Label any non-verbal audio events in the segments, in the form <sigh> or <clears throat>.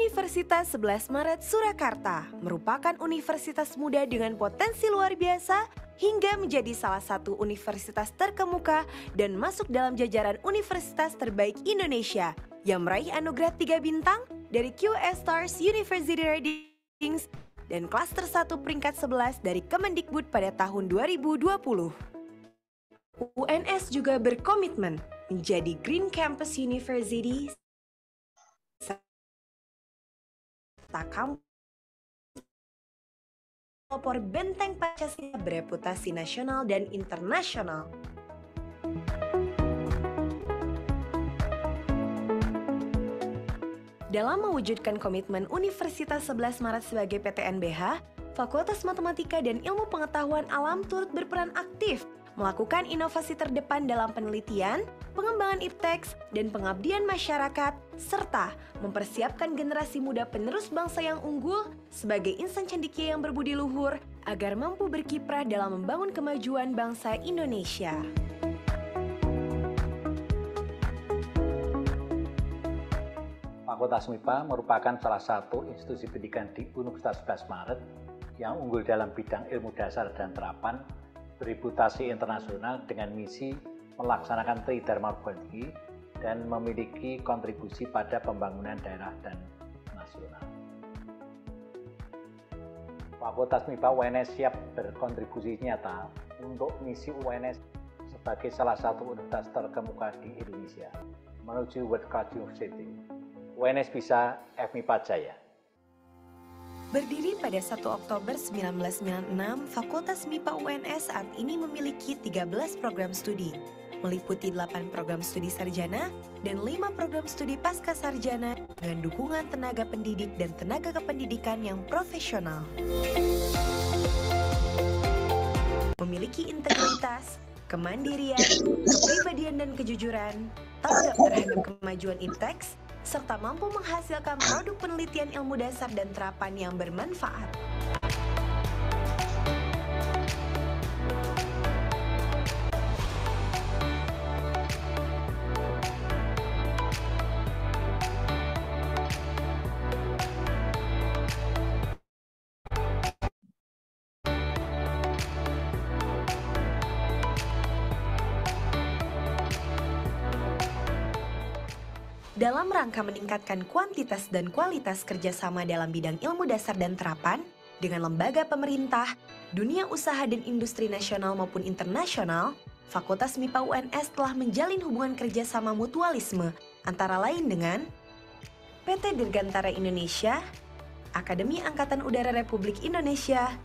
Universitas 11 Maret Surakarta merupakan universitas muda dengan potensi luar biasa hingga menjadi salah satu universitas terkemuka dan masuk dalam jajaran universitas terbaik Indonesia yang meraih anugerah tiga bintang dari QS Stars University Ratings dan klaster 1 peringkat 11 dari Kemendikbud pada tahun 2020. UNS juga berkomitmen menjadi Green Campus University Takam kampus benteng Pancasila bereputasi nasional dan internasional. Dalam mewujudkan komitmen Universitas 11 Maret sebagai PTNBH, Fakultas Matematika dan Ilmu Pengetahuan Alam turut berperan aktif melakukan inovasi terdepan dalam penelitian, pengembangan ipteks, dan pengabdian masyarakat, serta mempersiapkan generasi muda penerus bangsa yang unggul sebagai insan cendikia yang berbudi luhur agar mampu berkiprah dalam membangun kemajuan bangsa Indonesia. Fakultas MIPA merupakan salah satu institusi pendidikan di Universitas 11 Maret yang unggul dalam bidang ilmu dasar dan terapan reputasi internasional dengan misi melaksanakan Tridharma Bakti dan memiliki kontribusi pada pembangunan daerah dan nasional. Fakultas MIPA UNS siap berkontribusi nyata untuk misi UNS sebagai salah satu universitas terkemuka di Indonesia menuju World Class University. UNS bisa FMIPA Jaya. Berdiri pada 1 Oktober 1996, Fakultas MIPA UNS saat ini memiliki 13 program studi, meliputi 8 program studi sarjana dan 5 program studi pasca sarjana dengan dukungan tenaga pendidik dan tenaga kependidikan yang profesional. Memiliki integritas, kemandirian, kepribadian dan kejujuran, tanggap terhadap kemajuan inteks serta mampu menghasilkan produk penelitian ilmu dasar dan terapan yang bermanfaat. rangka meningkatkan kuantitas dan kualitas kerjasama dalam bidang ilmu dasar dan terapan dengan lembaga pemerintah, dunia usaha dan industri nasional maupun internasional, Fakultas MIPA UNS telah menjalin hubungan kerjasama mutualisme antara lain dengan PT Dirgantara Indonesia, Akademi Angkatan Udara Republik Indonesia,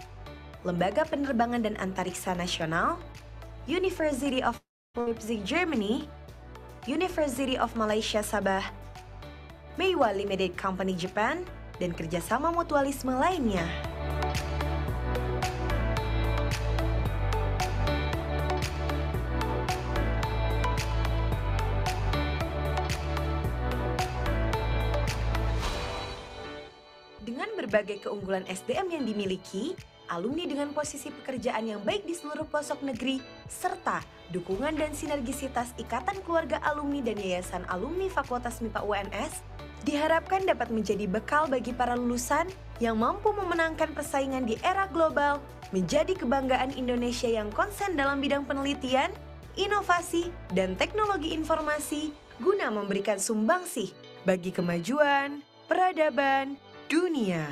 Lembaga Penerbangan dan Antariksa Nasional, University of Leipzig, Germany, University of Malaysia Sabah, Meiwa Limited Company Japan, dan kerjasama mutualisme lainnya. Dengan berbagai keunggulan SDM yang dimiliki, alumni dengan posisi pekerjaan yang baik di seluruh pelosok negeri, serta dukungan dan sinergisitas Ikatan Keluarga Alumni dan Yayasan Alumni Fakultas MIPA UNS diharapkan dapat menjadi bekal bagi para lulusan yang mampu memenangkan persaingan di era global, menjadi kebanggaan Indonesia yang konsen dalam bidang penelitian, inovasi, dan teknologi informasi guna memberikan sumbangsih bagi kemajuan peradaban dunia.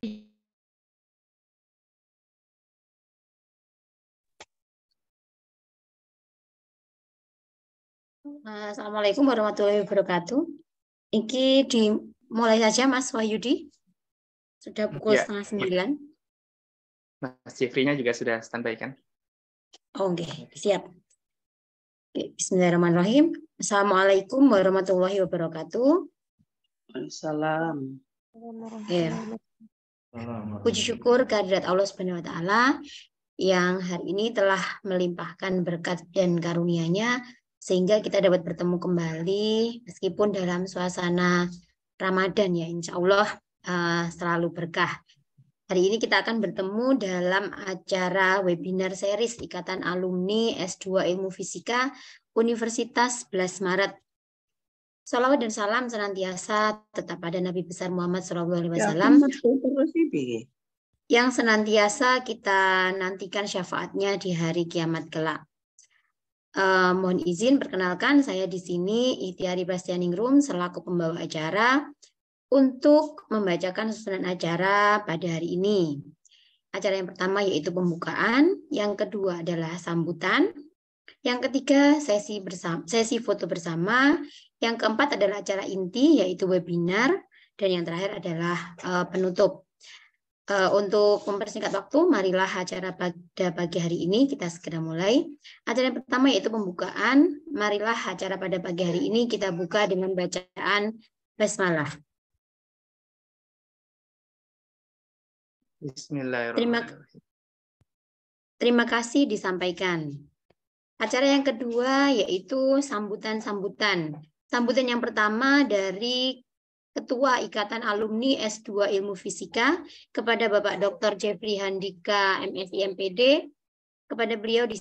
Eh, Assalamualaikum warahmatullahi wabarakatuh. Iki dimulai saja Mas Wahyudi. Sudah pukul ya. setengah sembilan. Mas Jeffrey-nya juga sudah standby kan? Oh, Oke, okay. siap. Okay. Bismillahirrahmanirrahim. Assalamualaikum warahmatullahi wabarakatuh. Waalaikumsalam. Ya. Puji syukur kehadirat Allah Subhanahu wa taala yang hari ini telah melimpahkan berkat dan karunia-Nya sehingga kita dapat bertemu kembali meskipun dalam suasana Ramadan ya insya Allah uh, selalu berkah. Hari ini kita akan bertemu dalam acara webinar series Ikatan Alumni S2 Ilmu Fisika Universitas 11 Maret Salawat dan salam senantiasa tetap pada Nabi besar Muhammad SAW. Ya, yang senantiasa kita nantikan syafaatnya di hari kiamat kelak. Uh, mohon izin perkenalkan saya di sini Itiari Bastianingrum selaku pembawa acara untuk membacakan susunan acara pada hari ini. Acara yang pertama yaitu pembukaan, yang kedua adalah sambutan, yang ketiga sesi bersama, sesi foto bersama, yang keempat adalah acara inti yaitu webinar dan yang terakhir adalah uh, penutup. Uh, untuk mempersingkat waktu, marilah acara pada pagi hari ini kita segera mulai. Acara yang pertama yaitu pembukaan. Marilah acara pada pagi hari ini kita buka dengan bacaan basmalah. Bismillahirrahmanirrahim. Terima, terima kasih disampaikan. Acara yang kedua yaitu sambutan-sambutan. Sambutan yang pertama dari Ketua Ikatan Alumni S2 Ilmu Fisika kepada Bapak Dr. Jeffrey Handika MSI, MPD. Kepada beliau di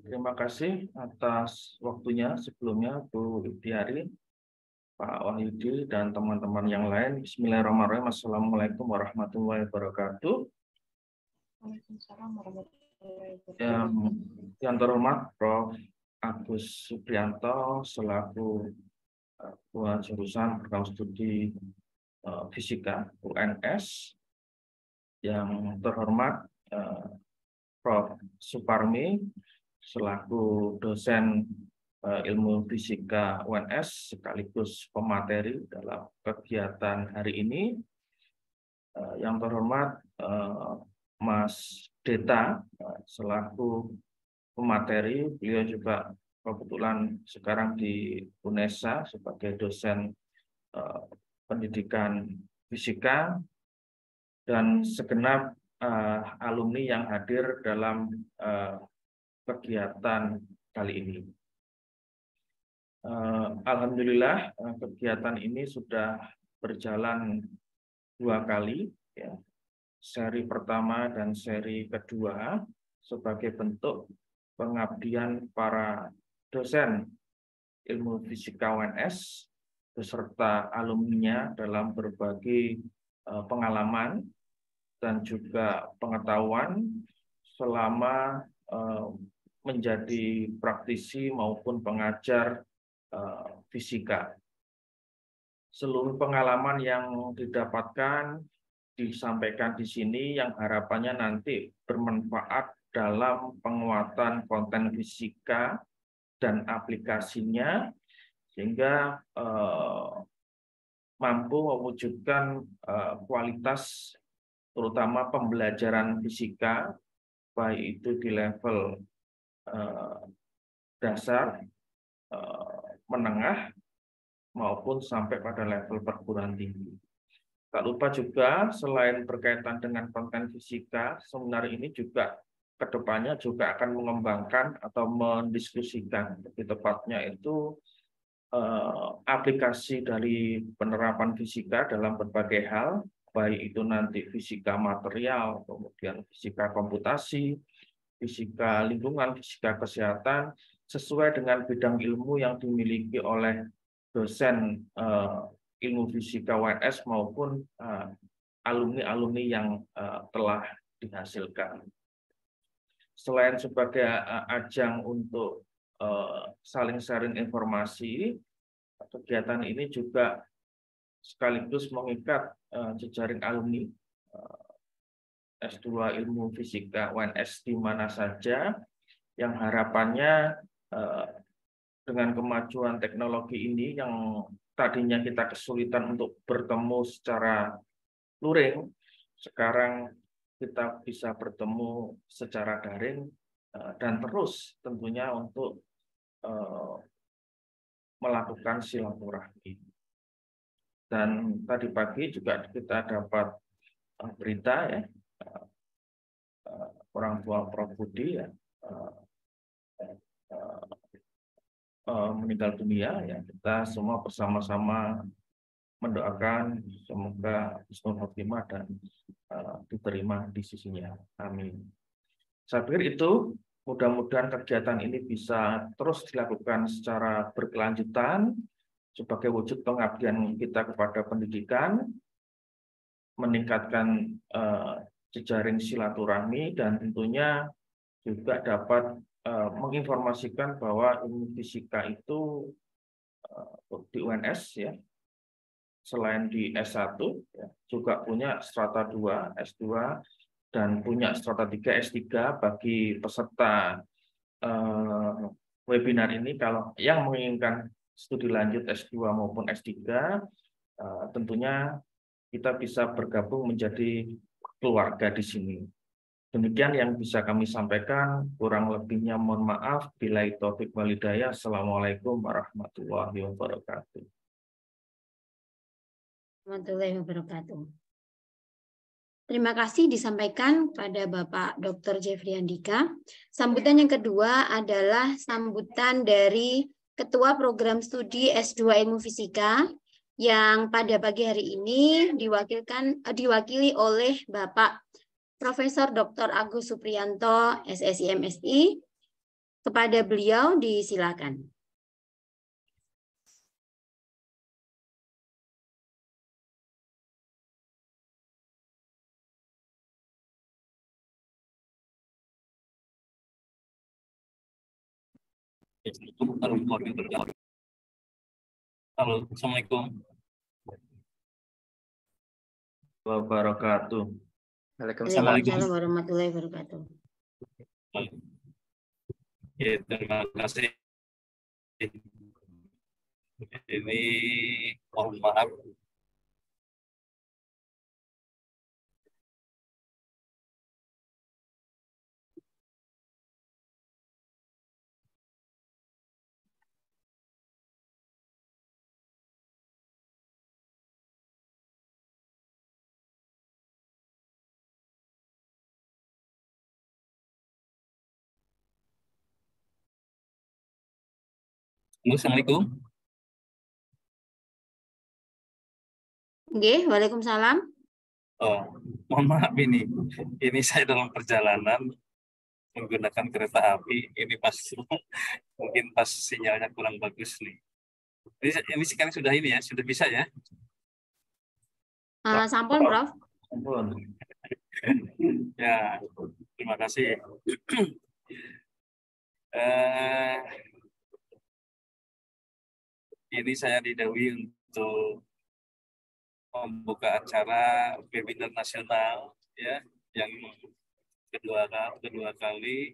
Terima kasih atas waktunya sebelumnya Bu Diari, Pak Wahyudi, dan teman-teman yang lain. Bismillahirrahmanirrahim. Assalamualaikum warahmatullahi wabarakatuh. Waalaikumsalam warahmatullahi wabarakatuh. Yang, yang terhormat Prof. Agus Suprianto selaku eh, ketua jurusan program studi eh, fisika UNS. Yang terhormat eh, Prof. Suparmi selaku dosen ilmu fisika UNS sekaligus pemateri dalam kegiatan hari ini. Yang terhormat Mas Deta eh, selaku pemateri, beliau juga kebetulan sekarang di UNESA sebagai dosen eh, pendidikan fisika dan segenap eh, alumni yang hadir dalam kegiatan kali ini. Alhamdulillah kegiatan ini sudah berjalan dua kali ya seri pertama dan seri kedua sebagai bentuk pengabdian para dosen ilmu fisika UNS beserta alumninya dalam berbagai eh, pengalaman dan juga pengetahuan selama eh, menjadi praktisi maupun pengajar eh, fisika. Seluruh pengalaman yang didapatkan disampaikan di sini yang harapannya nanti bermanfaat dalam penguatan konten fisika dan aplikasinya sehingga eh, mampu mewujudkan eh, kualitas terutama pembelajaran fisika baik itu di level eh, dasar, eh, menengah maupun sampai pada level perguruan tinggi. Tak lupa juga selain berkaitan dengan konten fisika, seminar ini juga kedepannya juga akan mengembangkan atau mendiskusikan lebih tepatnya itu eh, aplikasi dari penerapan fisika dalam berbagai hal, baik itu nanti fisika material, kemudian fisika komputasi, fisika lingkungan, fisika kesehatan, sesuai dengan bidang ilmu yang dimiliki oleh dosen eh, ilmu fisika WS maupun eh, alumni-alumni yang eh, telah dihasilkan. Selain sebagai eh, ajang untuk saling sharing informasi, kegiatan ini juga sekaligus mengikat jejaring alumni S2 Ilmu Fisika UNS di mana saja yang harapannya dengan kemajuan teknologi ini yang tadinya kita kesulitan untuk bertemu secara luring, sekarang kita bisa bertemu secara daring eh, dan terus tentunya untuk eh, melakukan silaturahmi. Dan tadi pagi juga kita dapat eh, berita ya orang tua Prof Budi ya Eh, meninggal dunia ya kita semua bersama-sama mendoakan semoga Isnul Khotimah dan uh, diterima di sisinya. Amin. Saya pikir itu mudah-mudahan kegiatan ini bisa terus dilakukan secara berkelanjutan sebagai wujud pengabdian kita kepada pendidikan, meningkatkan uh, jejaring silaturahmi dan tentunya juga dapat Eh, menginformasikan bahwa ilmu fisika itu uh, di UNS ya selain di S1 ya, juga punya strata 2 S2 dan punya strata 3 S3 bagi peserta eh, webinar ini kalau yang menginginkan studi lanjut S2 maupun S3 eh, tentunya kita bisa bergabung menjadi keluarga di sini. Demikian yang bisa kami sampaikan. Kurang lebihnya mohon maaf. Bila topik walidaya. Assalamualaikum warahmatullahi wabarakatuh. Warahmatullahi wabarakatuh. Terima kasih disampaikan pada Bapak Dr. Jeffrey Andika. Sambutan yang kedua adalah sambutan dari Ketua Program Studi S2 Ilmu Fisika yang pada pagi hari ini diwakilkan eh, diwakili oleh Bapak Profesor Dr. Agus Suprianto, SSI MSI. Kepada beliau disilakan. Halo, Assalamualaikum. Wabarakatuh. Waalaikumsalam. Waalaikumsalam warahmatullahi wabarakatuh. Ya, terima kasih. Ini mohon maaf Halo, Assalamualaikum. Oke, Waalaikumsalam. Oh, mohon maaf ini. Ini saya dalam perjalanan menggunakan kereta api. Ini pas <laughs> mungkin pas sinyalnya kurang bagus nih. Ini, ini sekarang sudah ini ya, sudah bisa ya? Uh, sampun, Prof. <laughs> ya, terima kasih. <clears throat> eh, ini saya didawi untuk membuka acara webinar nasional ya yang kedua kedua kali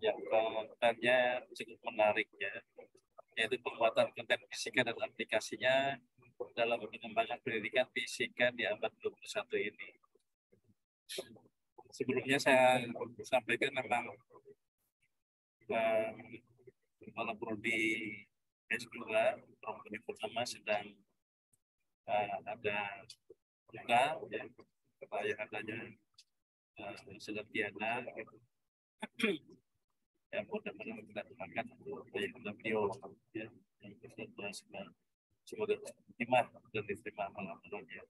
yang kontennya cukup menarik ya yaitu penguatan konten fisika dan aplikasinya dalam pengembangan pendidikan fisika di abad 21 ini. Sebelumnya saya sampaikan memang walaupun eh, di S2 program pertama sedang uh, ada buka ya kebaya katanya uh, eh, sedang tiada <clears throat> ya mudah-mudahan kita doakan untuk yang beliau ya yang kita semoga diterima dan diterima Allah ya.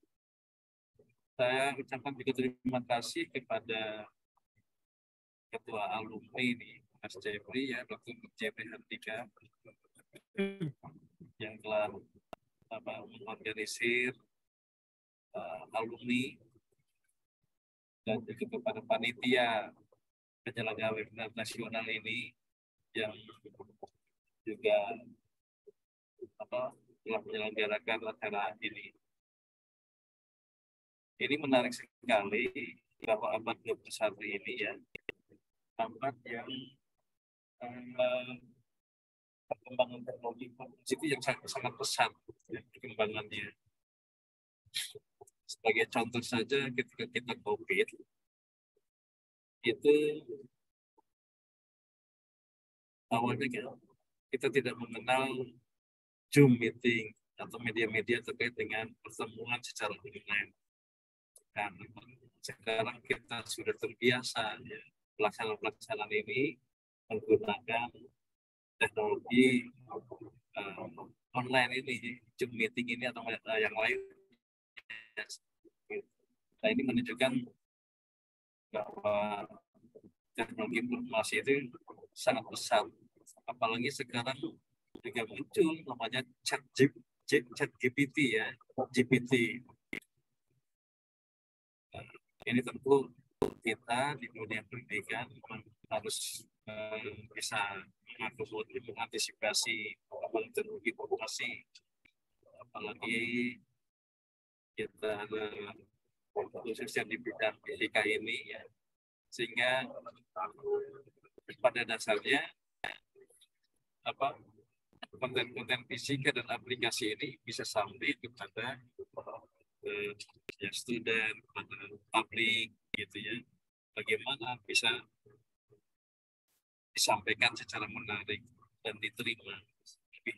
Saya ucapkan juga terima kasih kepada Ketua Alumni di Mas Jeffrey ya, Dr. Jeffrey Hartika yang telah apa, mengorganisir uh, alumni dan juga kepada panitia penyelenggara webinar nasional ini yang juga apa telah menyelenggarakan acara ini. Ini menarik sekali bahwa abad 21 ini ya abad yang uh, perkembangan teknologi itu yang sangat, sangat pesat ya, perkembangannya. Sebagai contoh saja ketika kita COVID itu awalnya kita, kita tidak mengenal Zoom meeting atau media-media terkait dengan pertemuan secara online. Dan nah, sekarang kita sudah terbiasa ya, pelaksanaan-pelaksanaan ini menggunakan teknologi uh, online ini, Zoom meeting ini atau uh, yang lain. Nah ini menunjukkan bahwa teknologi informasi itu sangat besar. Apalagi sekarang juga muncul namanya chat, chat GPT ya, GPT. Nah, ini tentu kita di dunia pendidikan harus bisa mengakomodir mengantisipasi terjadi populasi apalagi kita khususnya di bidang fisika ini ya sehingga pada dasarnya apa konten-konten fisika dan aplikasi ini bisa sampai kepada eh, ya, student, kepada publik gitu ya. Bagaimana bisa disampaikan secara menarik dan diterima lebih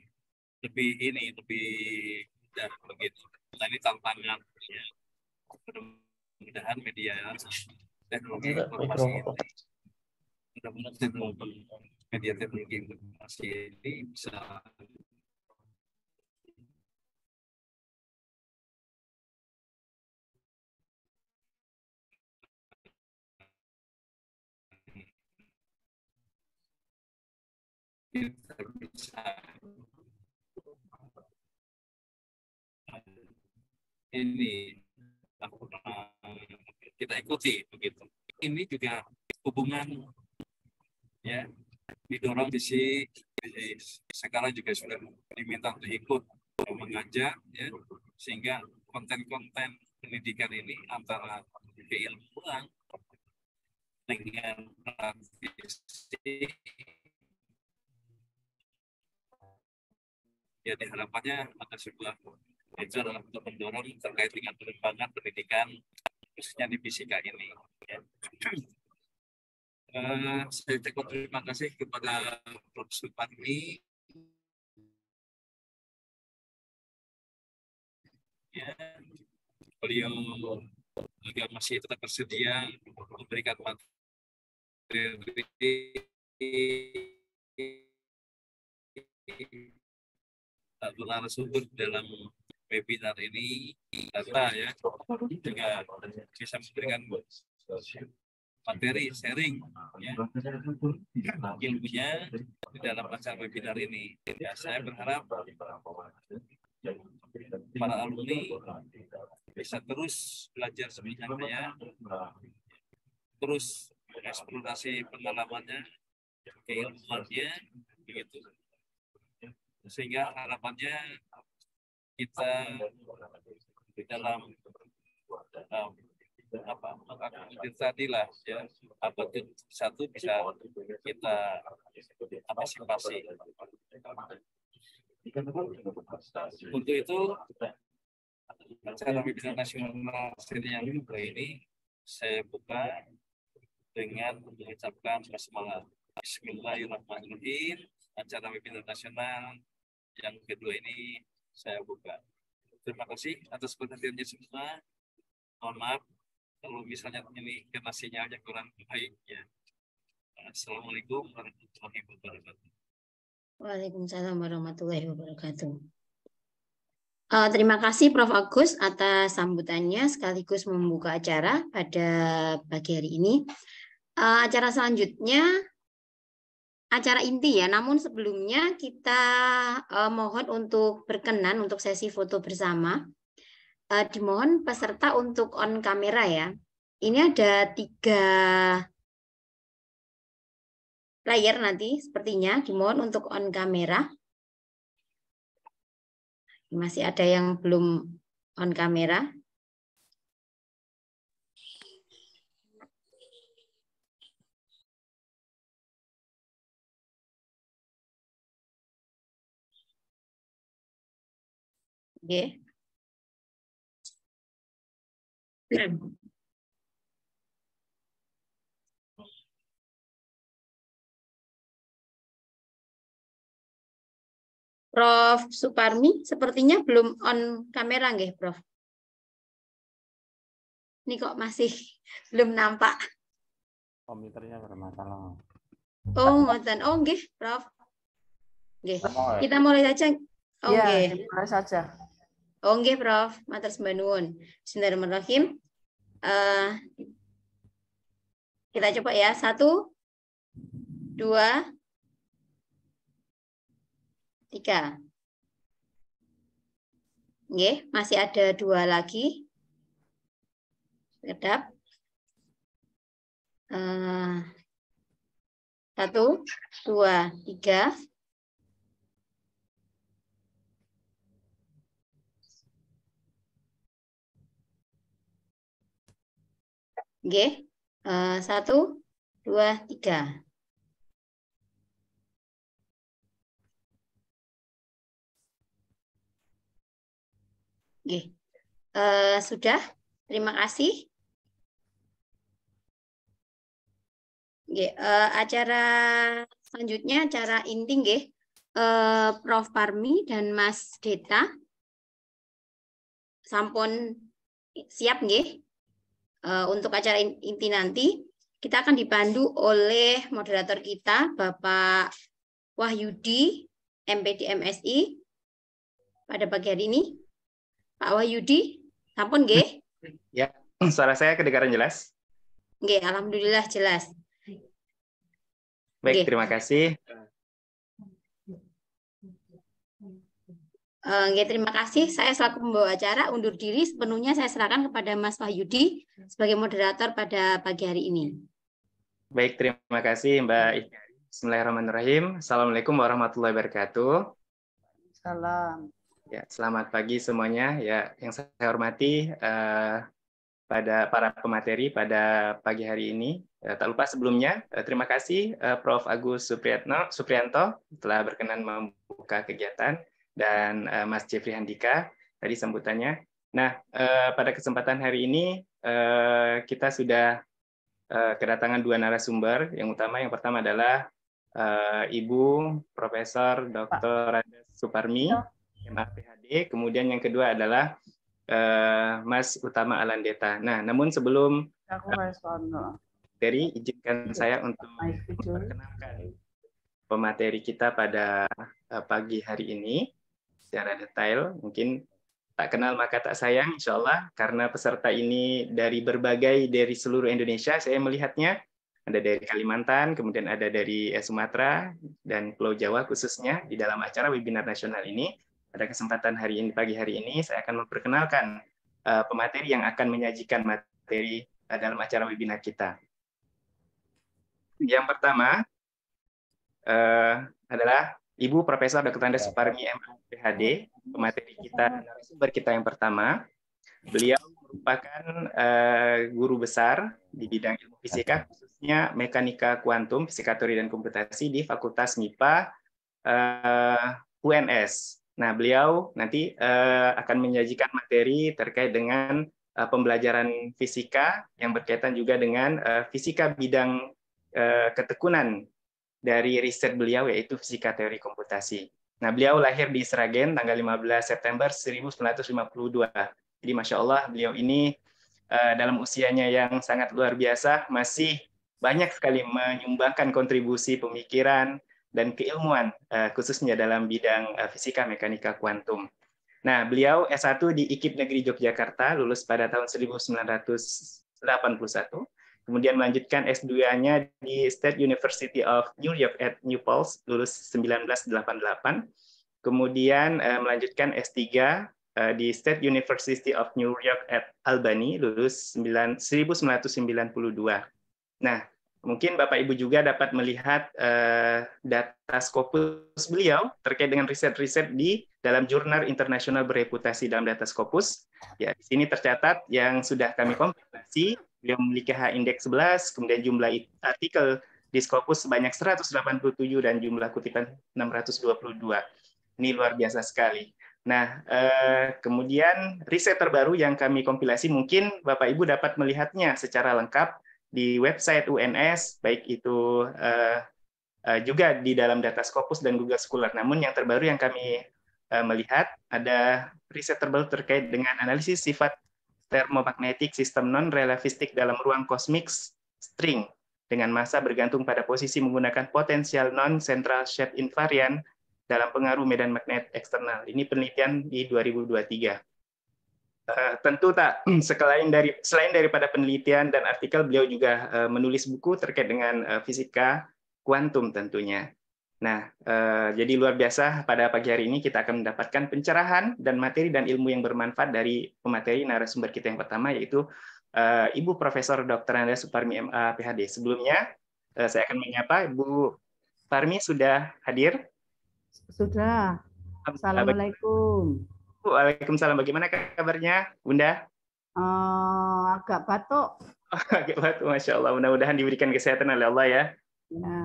lebih ini lebih mudah begitu. Nah ini tantangan ya. Mudah-mudahan media teknologi informasi ini iya, mudah-mudahan teknologi media teknologi informasi ini bisa ini kita ikuti begitu. Ini juga hubungan ya didorong sisi sekarang juga sudah diminta untuk ikut mengajar ya sehingga konten-konten pendidikan ini antara keilmuan dengan praktisi jadi ya, harapannya ada sebuah itu adalah untuk mendorong terkait dengan pengembangan pendidikan khususnya di fisika ini. Ya. Uh, saya ucapkan terima kasih kepada Prof. Supandi Ya, beliau juga masih tetap bersedia memberikan materi narasumber dalam webinar ini karena ya juga bisa memberikan materi sharing ya, ilmunya di dalam acara webinar ini. Ya, saya berharap para alumni bisa terus belajar sebanyak ya terus eksplorasi pengalamannya, keilmuannya, begitu sehingga harapannya kita di dalam um, apa mengakomodir tadi lah ya apa ke satu bisa kita antisipasi untuk itu acara webinar nasional seri yang kali ini saya buka dengan mengucapkan semangat Bismillahirrahmanirrahim acara webinar nasional yang kedua ini saya buka. Terima kasih atas perhatiannya semua. Mohon maaf kalau misalnya ini karena sinyalnya kurang baik ya. Assalamualaikum warahmatullahi wabarakatuh. Waalaikumsalam warahmatullahi wabarakatuh. Uh, terima kasih Prof. Agus atas sambutannya sekaligus membuka acara pada pagi hari ini. Uh, acara selanjutnya acara inti ya. Namun sebelumnya kita uh, mohon untuk berkenan untuk sesi foto bersama. Uh, dimohon peserta untuk on kamera ya. Ini ada tiga layar nanti sepertinya. Dimohon untuk on kamera. Masih ada yang belum on kamera. Nggih. Prof Suparmi sepertinya belum on kamera nggih, Prof. Ini kok masih <laughs> belum nampak. Komputernya bermasalah. Oh, ngoten. Oh, nggih, Prof. Nggih. Oh, iya. Kita mulai saja Oke, oh, ya, okay. saja. Oke, oh, okay, Prof. Matur sembanuun. Bismillahirrahmanirrahim. Uh, kita coba ya. Satu, dua, tiga. Oke, masih ada dua lagi. Kedap. Uh, eh, satu, dua, tiga. Oke, okay. Eh, satu, dua, tiga. Oke, okay. Eh, sudah. Terima kasih. Oke, eh, acara selanjutnya acara inti Uh, Prof Parmi dan Mas Deta. Sampun siap Oke. Eh, untuk acara inti nanti kita akan dipandu oleh moderator kita Bapak Wahyudi MPD MSI pada pagi hari ini. Pak Wahyudi, sampun nggih? Ya, suara saya kedengaran jelas. Nggih, alhamdulillah jelas. Baik, terima kasih. Oke, eh, terima kasih. Saya selaku pembawa acara undur diri. Sepenuhnya saya serahkan kepada Mas Wahyudi sebagai moderator pada pagi hari ini. Baik, terima kasih Mbak. Bismillahirrahmanirrahim. Assalamualaikum warahmatullahi wabarakatuh. Salam. Ya, selamat pagi semuanya. Ya, yang saya hormati eh, pada para pemateri pada pagi hari ini. Ya, tak lupa sebelumnya, eh, terima kasih eh, Prof. Agus Supriyatno, Supriyanto telah berkenan membuka kegiatan dan uh, Mas Jeffrey Handika tadi sambutannya. Nah, uh, pada kesempatan hari ini uh, kita sudah uh, kedatangan dua narasumber. Yang utama yang pertama adalah uh, Ibu Profesor Dr. Rada Suparmi, iya. MAPHD. Kemudian yang kedua adalah uh, Mas Utama Alandeta. Nah, namun sebelum dari izinkan iya. saya untuk memperkenalkan pemateri kita pada pagi hari ini secara detail. Mungkin tak kenal maka tak sayang, insya Allah. Karena peserta ini dari berbagai, dari seluruh Indonesia, saya melihatnya. Ada dari Kalimantan, kemudian ada dari eh, Sumatera, dan Pulau Jawa khususnya di dalam acara webinar nasional ini. Pada kesempatan hari ini, pagi hari ini, saya akan memperkenalkan uh, pemateri yang akan menyajikan materi uh, dalam acara webinar kita. Yang pertama uh, adalah Ibu Profesor Dr. Andes ya. Suparmi MPHD, pemateri kita sumber kita yang pertama. Beliau merupakan uh, guru besar di bidang ilmu fisika khususnya mekanika kuantum, fisika teori dan komputasi di Fakultas MIPA uh, eh, UNS. Nah, beliau nanti uh, akan menyajikan materi terkait dengan uh, pembelajaran fisika yang berkaitan juga dengan uh, fisika bidang uh, ketekunan dari riset beliau yaitu fisika teori komputasi. Nah, beliau lahir di Sragen tanggal 15 September 1952. Jadi Masya Allah beliau ini uh, dalam usianya yang sangat luar biasa masih banyak sekali menyumbangkan kontribusi pemikiran dan keilmuan uh, khususnya dalam bidang uh, fisika mekanika kuantum. Nah, beliau S1 di IKIP Negeri Yogyakarta, lulus pada tahun 1981. Kemudian melanjutkan S2-nya di State University of New York at New Paltz, lulus 1988. Kemudian uh, melanjutkan S3 uh, eh, di State University of New York at Albany, lulus 9, 1992. Nah, mungkin Bapak Ibu juga dapat melihat uh, data Scopus beliau terkait dengan riset-riset di dalam jurnal internasional bereputasi dalam data Scopus. Ya, di sini tercatat yang sudah kami kompilasi Beliau memiliki H indeks 11, kemudian jumlah artikel di Scopus sebanyak 187 dan jumlah kutipan 622. Ini luar biasa sekali. Nah, eh, kemudian riset terbaru yang kami kompilasi mungkin Bapak Ibu dapat melihatnya secara lengkap di website UNS, baik itu eh, eh, juga di dalam data Scopus dan Google Scholar. Namun yang terbaru yang kami melihat ada riset terbaru terkait dengan analisis sifat thermomagnetic sistem non-relativistik dalam ruang kosmik string dengan massa bergantung pada posisi menggunakan potensial non-central shape invariant dalam pengaruh medan magnet eksternal. Ini penelitian di 2023. Uh, eh, tentu tak selain <clears throat> dari selain daripada penelitian dan artikel beliau juga uh, menulis buku terkait dengan uh, fisika kuantum tentunya. Nah, eh, jadi luar biasa pada pagi hari ini kita akan mendapatkan pencerahan dan materi dan ilmu yang bermanfaat dari pemateri narasumber kita yang pertama yaitu eh, Ibu Profesor Dr. Nanda Suparmi MA PhD. Sebelumnya eh, saya akan menyapa Ibu Parmi sudah hadir? Sudah. Assalamualaikum. Waalaikumsalam. Bagaimana kabarnya, Bunda? Uh, agak batuk. <laughs> agak batuk, masya Allah. Mudah-mudahan diberikan kesehatan oleh Allah ya. Ya.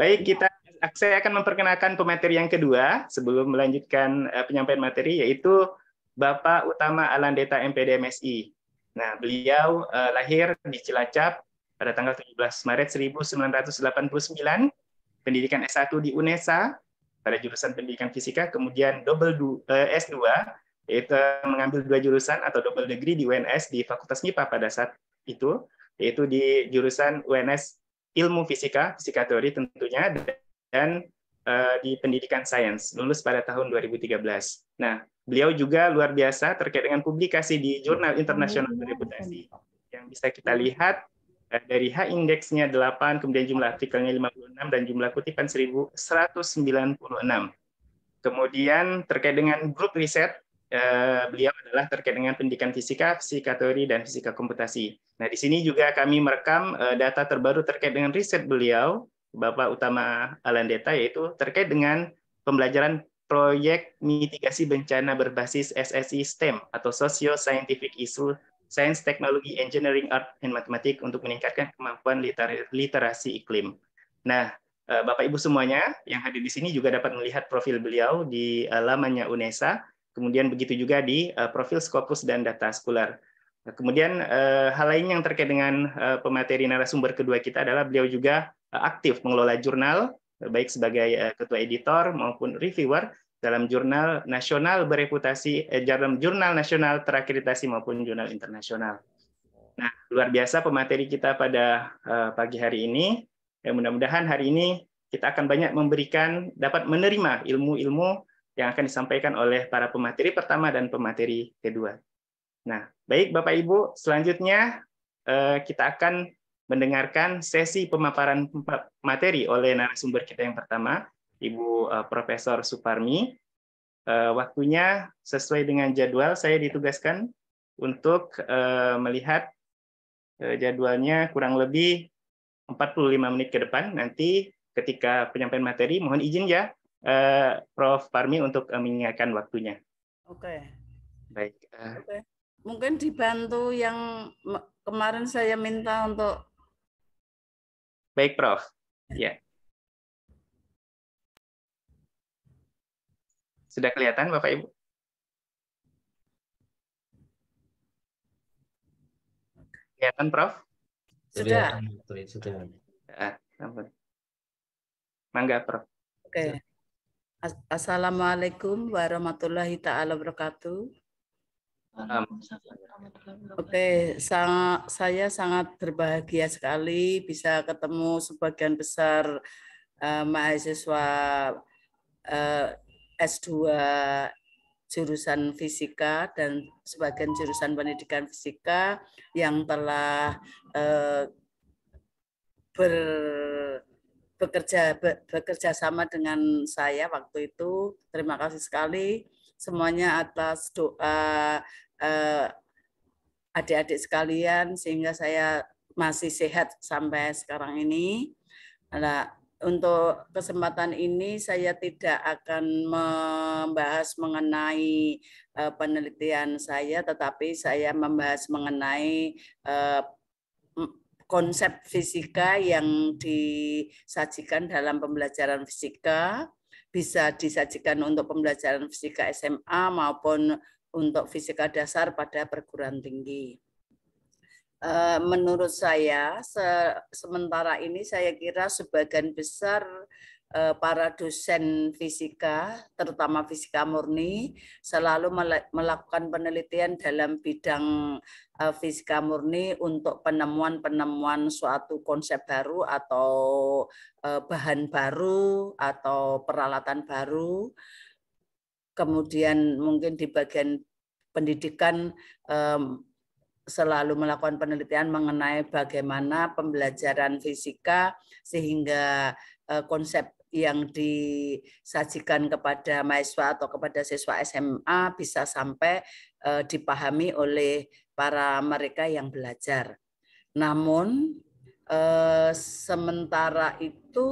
Baik, kita saya akan memperkenalkan pemateri yang kedua sebelum melanjutkan eh, penyampaian materi yaitu Bapak Utama Alandeta MPD MSI. Nah, beliau eh, lahir di Cilacap pada tanggal 17 Maret 1989, pendidikan S1 di UNESA pada jurusan Pendidikan Fisika, kemudian double du, uh, eh, S2 yaitu mengambil dua jurusan atau double degree di UNS di Fakultas MIPA pada saat itu yaitu di jurusan UNS ilmu fisika, fisika teori tentunya, dan eh, di pendidikan sains, lulus pada tahun 2013. Nah, beliau juga luar biasa terkait dengan publikasi di Jurnal hmm. Internasional Reputasi, yang bisa kita lihat eh, dari H-indeksnya 8, kemudian jumlah artikelnya 56, dan jumlah kutipan 1196. Kemudian terkait dengan grup riset, Eh, beliau adalah terkait dengan pendidikan fisika, fisika teori, dan fisika komputasi. Nah, di sini juga kami merekam eh, data terbaru terkait dengan riset beliau, Bapak Utama Alandeta, yaitu terkait dengan pembelajaran proyek mitigasi bencana berbasis SSI STEM atau Socio Scientific Issue Science, Technology, Engineering, Art, and Mathematics untuk meningkatkan kemampuan literasi iklim. Nah, eh, Bapak Ibu semuanya yang hadir di sini juga dapat melihat profil beliau di lamanya UNESA Kemudian begitu juga di eh, profil Scopus dan data sekular. Nah, kemudian eh, hal lain yang terkait dengan eh, pemateri narasumber kedua kita adalah beliau juga aktif mengelola jurnal, baik sebagai ketua editor maupun reviewer dalam jurnal nasional bereputasi, dalam jurnal nasional terakreditasi maupun jurnal internasional. Nah, luar biasa pemateri kita pada pagi hari ini. Ya, mudah-mudahan hari ini kita akan banyak memberikan, dapat menerima ilmu-ilmu yang akan disampaikan oleh para pemateri pertama dan pemateri kedua. Nah, baik Bapak Ibu, selanjutnya eh, kita akan mendengarkan sesi pemaparan materi oleh narasumber kita yang pertama, Ibu eh, Profesor Suparmi. Eh, waktunya sesuai dengan jadwal saya ditugaskan untuk melihat jadwalnya kurang lebih 45 menit ke depan. Nanti ketika penyampaian materi, mohon izin ya Eh, Prof. Parmi untuk uh, mengingatkan waktunya. Oke. Okay. Baik. Uh, eh. okay. Mungkin dibantu yang kemarin saya minta untuk. Baik, Prof. Ya. Yeah. Sudah kelihatan, Bapak Ibu? Kelihatan, Prof? Sudah. Sudah. Sudah. Ya, Mangga, Prof. Oke. Okay. Assalamualaikum warahmatullahi taala wabarakatuh. Oke, saya sangat berbahagia sekali bisa ketemu sebagian besar uh, mahasiswa uh, eh, S2 jurusan fisika dan sebagian jurusan pendidikan fisika yang telah uh, ber bekerja be, bekerja sama dengan saya waktu itu. Terima kasih sekali semuanya atas doa eh, adik-adik uh, sekalian sehingga saya masih sehat sampai sekarang ini. Nah, untuk kesempatan ini saya tidak akan membahas mengenai uh, penelitian saya, tetapi saya membahas mengenai uh, konsep fisika yang disajikan dalam pembelajaran fisika bisa disajikan untuk pembelajaran fisika SMA maupun untuk fisika dasar pada perguruan tinggi. E, menurut saya, sementara ini saya kira sebagian besar Eh, para dosen fisika, terutama fisika murni, selalu melakukan penelitian dalam bidang eh, fisika murni untuk penemuan-penemuan suatu konsep baru atau eh, bahan baru atau peralatan baru. Kemudian mungkin di bagian pendidikan selalu melakukan penelitian mengenai bagaimana pembelajaran fisika sehingga konsep yang disajikan kepada mahasiswa atau kepada siswa SMA bisa sampai eh, dipahami oleh para mereka yang belajar. Namun eh, sementara itu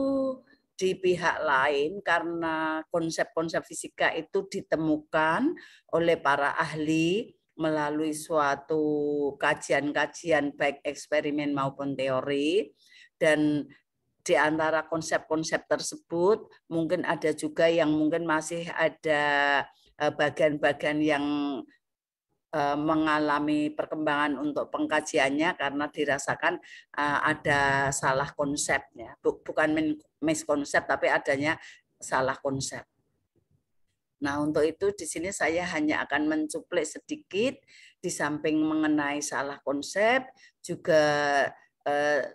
di pihak lain karena konsep-konsep fisika itu ditemukan oleh para ahli melalui suatu kajian-kajian baik eksperimen maupun teori dan di antara konsep-konsep tersebut mungkin ada juga yang mungkin masih ada e, bagian-bagian yang e, mengalami perkembangan untuk pengkajiannya karena dirasakan e, ada salah konsepnya, bukan miskonsep tapi adanya salah konsep. Nah, untuk itu di sini saya hanya akan mencuplik sedikit di samping mengenai salah konsep juga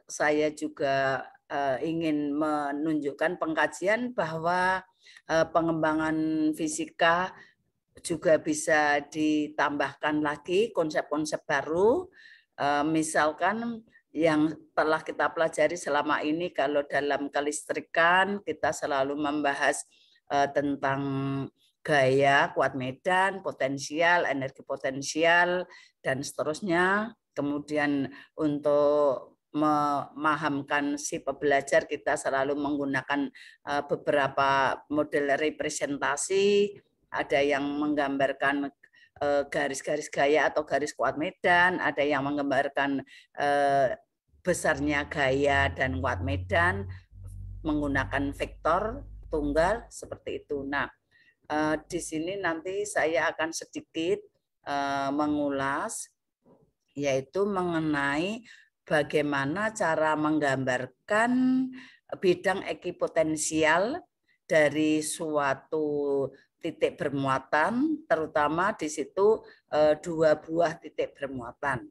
saya juga Eh, ingin menunjukkan pengkajian bahwa eh, pengembangan fisika juga bisa ditambahkan lagi konsep-konsep baru eh, misalkan yang telah kita pelajari selama ini kalau dalam kelistrikan kita selalu membahas tentang gaya, kuat medan, potensial, energi potensial, dan seterusnya. Kemudian untuk memahamkan si pembelajar kita selalu menggunakan eh, beberapa model representasi ada yang menggambarkan eh, garis-garis gaya atau garis kuat medan, ada yang menggambarkan eh, besarnya gaya dan kuat medan menggunakan vektor tunggal seperti itu. Nah, di sini nanti saya akan sedikit mengulas yaitu mengenai bagaimana cara menggambarkan bidang ekipotensial dari suatu titik bermuatan, terutama di situ eh, dua buah titik bermuatan.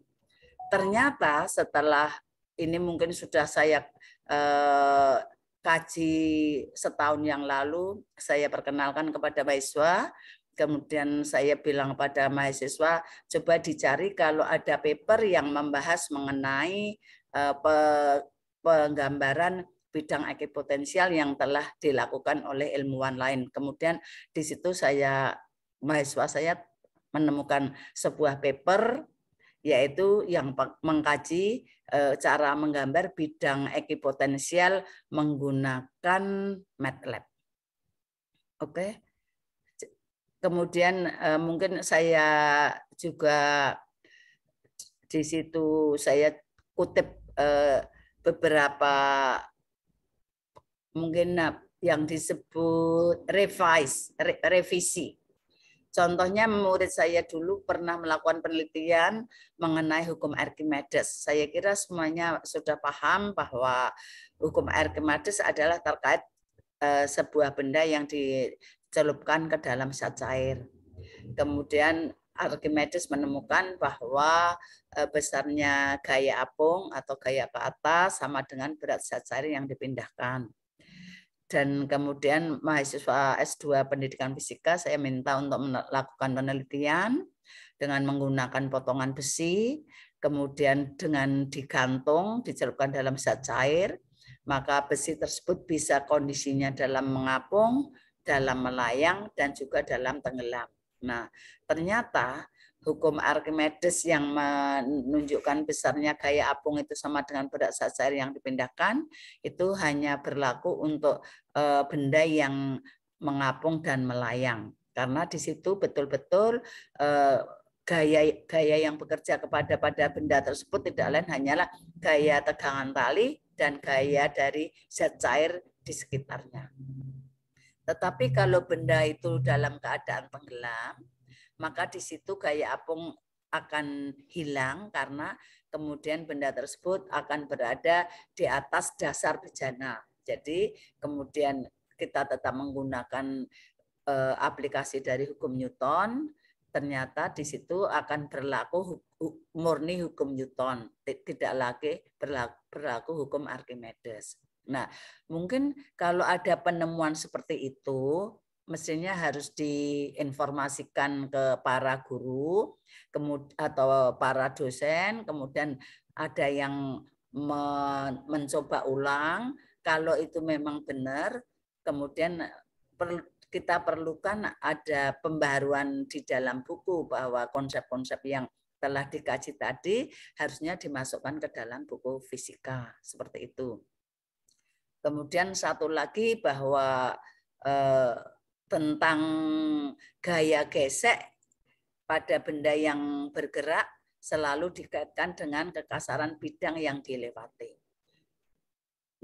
Ternyata setelah ini mungkin sudah saya eh, kaji setahun yang lalu, saya perkenalkan kepada mahasiswa Kemudian saya bilang pada mahasiswa, coba dicari kalau ada paper yang membahas mengenai eh, penggambaran bidang akib potensial yang telah dilakukan oleh ilmuwan lain. Kemudian di situ saya mahasiswa saya menemukan sebuah paper yaitu yang mengkaji eh, cara menggambar bidang ekipotensial menggunakan MATLAB. Oke. Kemudian eh, mungkin saya juga di situ saya kutip eh, beberapa mungkin eh, yang disebut revise, re, revisi. Contohnya murid saya dulu pernah melakukan penelitian mengenai hukum Archimedes. Saya kira semuanya sudah paham bahwa hukum Archimedes adalah terkait eh, sebuah benda yang di, celupkan ke dalam zat cair. Kemudian Archimedes menemukan bahwa e, besarnya gaya apung atau gaya ke atas sama dengan berat zat cair yang dipindahkan. Dan kemudian mahasiswa S2 Pendidikan Fisika saya minta untuk melakukan penelitian dengan menggunakan potongan besi, kemudian dengan digantung, dicelupkan dalam zat cair, maka besi tersebut bisa kondisinya dalam mengapung, dalam melayang dan juga dalam tenggelam. Nah, ternyata hukum Archimedes yang menunjukkan besarnya gaya apung itu sama dengan berat zat yang dipindahkan itu hanya berlaku untuk eh, benda yang mengapung dan melayang. Karena di situ betul-betul eh, gaya gaya yang bekerja kepada pada benda tersebut tidak lain hanyalah gaya tegangan tali dan gaya dari zat cair di sekitarnya. Tetapi kalau benda itu dalam keadaan tenggelam, maka di situ gaya apung akan hilang karena kemudian benda tersebut akan berada di atas dasar bejana. Jadi kemudian kita tetap menggunakan e, aplikasi dari hukum Newton, ternyata di situ akan berlaku murni hukum Newton, tidak lagi berlaku hukum Archimedes. Nah, mungkin kalau ada penemuan seperti itu, mestinya harus diinformasikan ke para guru atau para dosen, kemudian ada yang mencoba ulang. Kalau itu memang benar, kemudian kita perlukan ada pembaruan di dalam buku bahwa konsep-konsep yang telah dikaji tadi harusnya dimasukkan ke dalam buku fisika seperti itu. Kemudian satu lagi bahwa eh, tentang gaya gesek pada benda yang bergerak selalu dikaitkan dengan kekasaran bidang yang dilewati.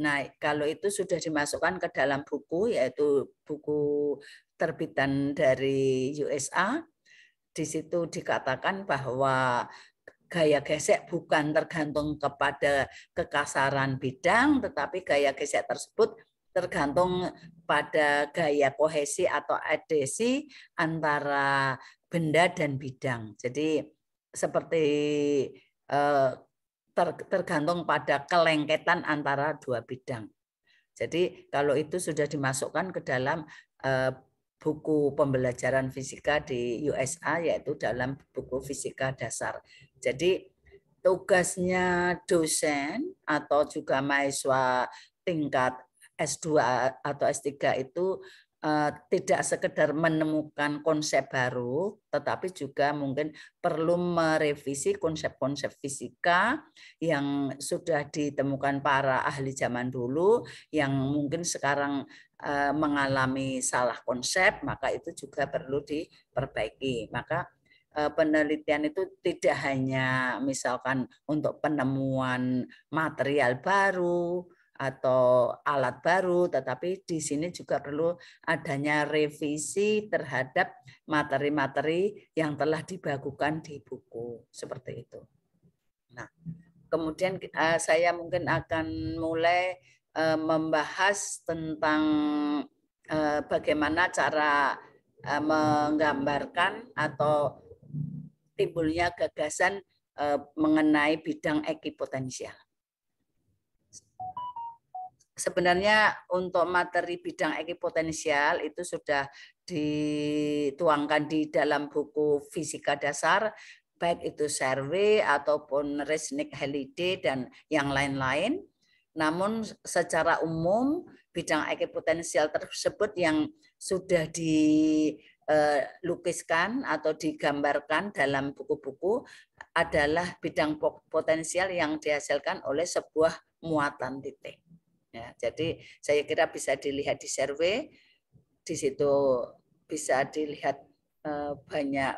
Nah, kalau itu sudah dimasukkan ke dalam buku, yaitu buku terbitan dari USA, di situ dikatakan bahwa gaya gesek bukan tergantung kepada kekasaran bidang, tetapi gaya gesek tersebut tergantung pada gaya kohesi atau adhesi antara benda dan bidang. Jadi seperti eh, tergantung pada kelengketan antara dua bidang. Jadi kalau itu sudah dimasukkan ke dalam eh, buku pembelajaran fisika di USA yaitu dalam buku fisika dasar. Jadi tugasnya dosen atau juga mahasiswa tingkat S2 atau S3 itu eh, tidak sekedar menemukan konsep baru, tetapi juga mungkin perlu merevisi konsep-konsep fisika yang sudah ditemukan para ahli zaman dulu, yang mungkin sekarang eh, mengalami salah konsep, maka itu juga perlu diperbaiki. Maka Eh, penelitian itu tidak hanya misalkan untuk penemuan material baru atau alat baru, tetapi di sini juga perlu adanya revisi terhadap materi-materi yang telah dibagukan di buku seperti itu. Nah, kemudian eh, saya mungkin akan mulai eh, membahas tentang bagaimana cara menggambarkan atau timbulnya gagasan eh, mengenai bidang ekipotensial. Sebenarnya untuk materi bidang ekipotensial itu sudah dituangkan di dalam buku Fisika Dasar, baik itu survei ataupun Resnick Halliday dan yang lain-lain. Namun secara umum bidang ekipotensial tersebut yang sudah di Eh, lukiskan atau digambarkan dalam buku-buku adalah bidang potensial yang dihasilkan oleh sebuah muatan titik. Ya, jadi saya kira bisa dilihat di survei, di situ bisa dilihat eh, banyak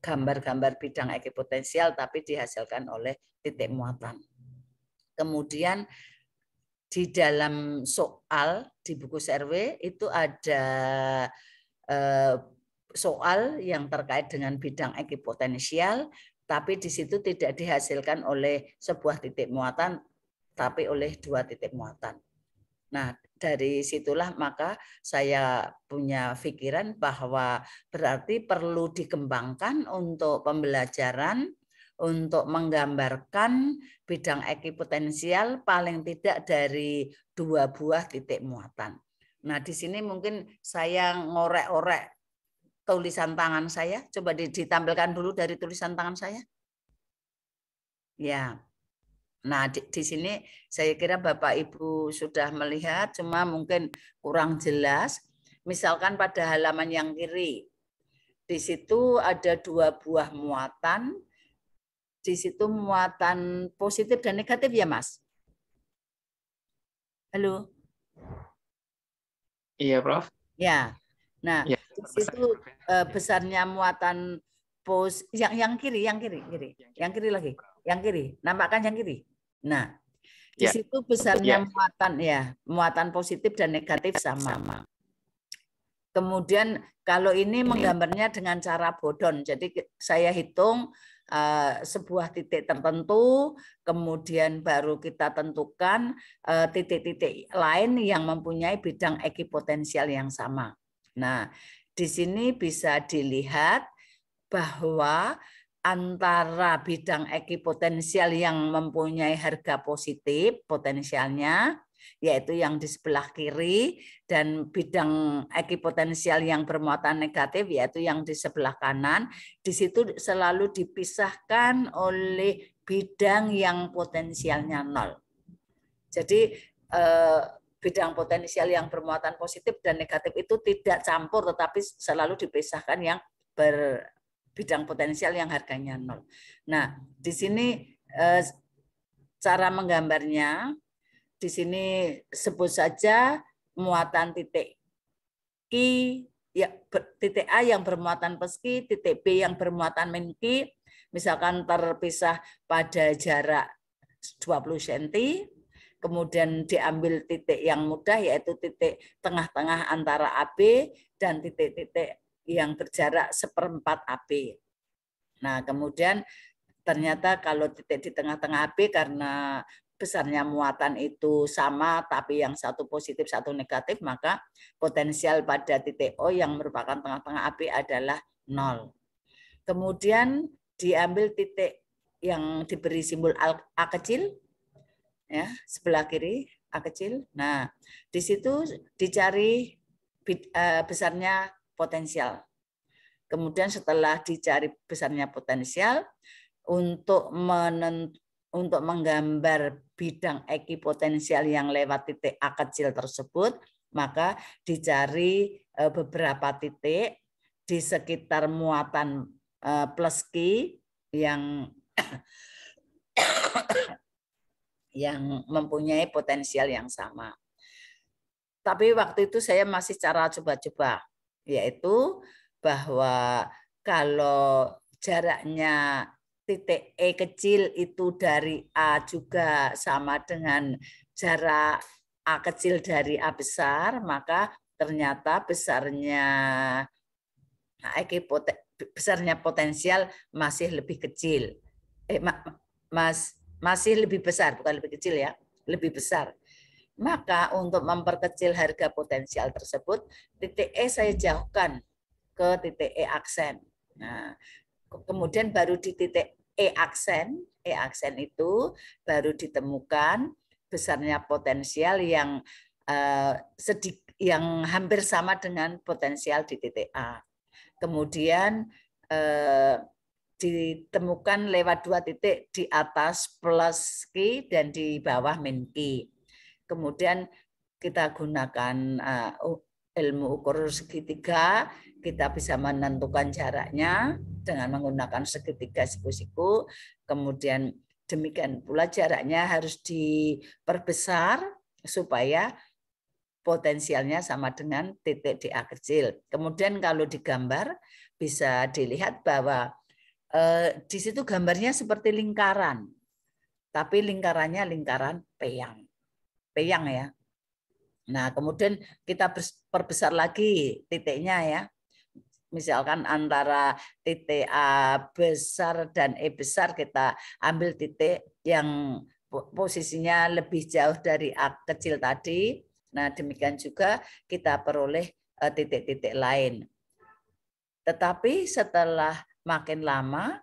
gambar-gambar bidang ekipotensial tapi dihasilkan oleh titik muatan. Kemudian di dalam soal di buku survei itu ada eh, soal yang terkait dengan bidang ekipotensial, tapi di situ tidak dihasilkan oleh sebuah titik muatan, tapi oleh dua titik muatan. Nah, dari situlah maka saya punya pikiran bahwa berarti perlu dikembangkan untuk pembelajaran untuk menggambarkan bidang ekipotensial paling tidak dari dua buah titik muatan. Nah, di sini mungkin saya ngorek-orek tulisan tangan saya? Coba ditampilkan dulu dari tulisan tangan saya. Ya. Nah, di, di sini saya kira Bapak Ibu sudah melihat, cuma mungkin kurang jelas. Misalkan pada halaman yang kiri, di situ ada dua buah muatan. Di situ muatan positif dan negatif ya, Mas? Halo. Iya, Prof. Ya. Nah, ya, di situ uh, besarnya muatan pos yang yang kiri, yang kiri, kiri, yang kiri lagi, yang kiri. nampakkan yang kiri? Nah, di yeah. situ besarnya yeah. muatan ya, muatan positif dan negatif sama. sama. Kemudian kalau ini menggambarnya dengan cara bodon, jadi saya hitung uh, sebuah titik tertentu, kemudian baru kita tentukan eh, titik-titik uh, lain yang mempunyai bidang ekipotensial yang sama. Nah, di sini bisa dilihat bahwa antara bidang ekipotensial yang mempunyai harga positif potensialnya yaitu yang di sebelah kiri dan bidang ekipotensial yang bermuatan negatif yaitu yang di sebelah kanan di situ selalu dipisahkan oleh bidang yang potensialnya nol jadi eh, bidang potensial yang bermuatan positif dan negatif itu tidak campur tetapi selalu dipisahkan yang ber bidang potensial yang harganya nol. Nah, di sini eh, cara menggambarnya di sini sebut saja muatan titik ki ya titik A yang bermuatan peski, titik B yang bermuatan min misalkan terpisah pada jarak 20 cm, kemudian diambil titik yang mudah yaitu titik tengah-tengah antara AB dan titik-titik yang berjarak seperempat AB. Nah, kemudian ternyata kalau titik di tengah-tengah AB karena besarnya muatan itu sama tapi yang satu positif satu negatif maka potensial pada titik O yang merupakan tengah-tengah AB adalah nol. Kemudian diambil titik yang diberi simbol A kecil ya hmm. sebelah kiri A kecil. Nah, di situ dicari eh, besarnya potensial. Kemudian setelah dicari besarnya potensial untuk menent untuk menggambar bidang ekipotensial yang lewat titik A kecil tersebut, maka dicari eh, beberapa titik di sekitar muatan eh, plus key yang yang mempunyai potensial yang sama. Tapi waktu itu saya masih cara coba-coba, yaitu bahwa kalau jaraknya titik E kecil itu dari A juga sama dengan jarak A kecil dari A besar, maka ternyata besarnya e besarnya potensial masih lebih kecil. Eh, mas masih lebih besar, bukan lebih kecil ya, lebih besar. Maka untuk memperkecil harga potensial tersebut, titik E saya jauhkan ke titik E aksen. Nah, kemudian baru di titik E aksen, E aksen itu baru ditemukan besarnya potensial yang eh, sedik, yang hampir sama dengan potensial di titik A. Kemudian eh, ditemukan lewat dua titik di atas plus key dan di bawah min key. Kemudian kita gunakan uh, ilmu ukur segitiga, kita bisa menentukan jaraknya dengan menggunakan segitiga siku-siku. Kemudian demikian pula jaraknya harus diperbesar supaya potensialnya sama dengan titik di A kecil. Kemudian kalau digambar bisa dilihat bahwa Eh, di situ gambarnya seperti lingkaran, tapi lingkarannya lingkaran peyang, peyang ya. Nah kemudian kita perbesar lagi titiknya ya. Misalkan antara titik A besar dan E besar kita ambil titik yang posisinya lebih jauh dari A kecil tadi. Nah demikian juga kita peroleh eh, titik-titik lain. Tetapi setelah makin lama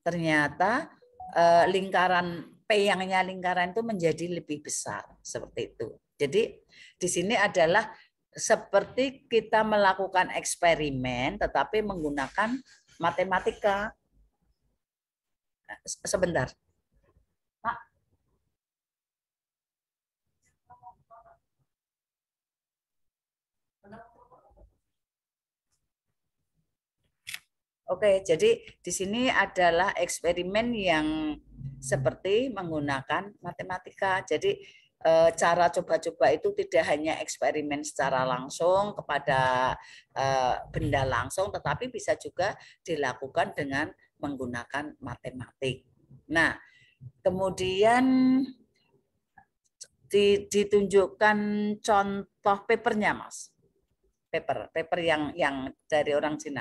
ternyata eh, lingkaran peyangnya lingkaran itu menjadi lebih besar seperti itu. Jadi di sini adalah seperti kita melakukan eksperimen tetapi menggunakan matematika. Nah, sebentar. Oke, jadi di sini adalah eksperimen yang seperti menggunakan matematika. Jadi eh, cara coba-coba itu tidak hanya eksperimen secara langsung kepada eh, benda langsung, tetapi bisa juga dilakukan dengan menggunakan matematik. Nah, kemudian ditunjukkan contoh papernya, Mas. Paper, paper yang yang dari orang Cina.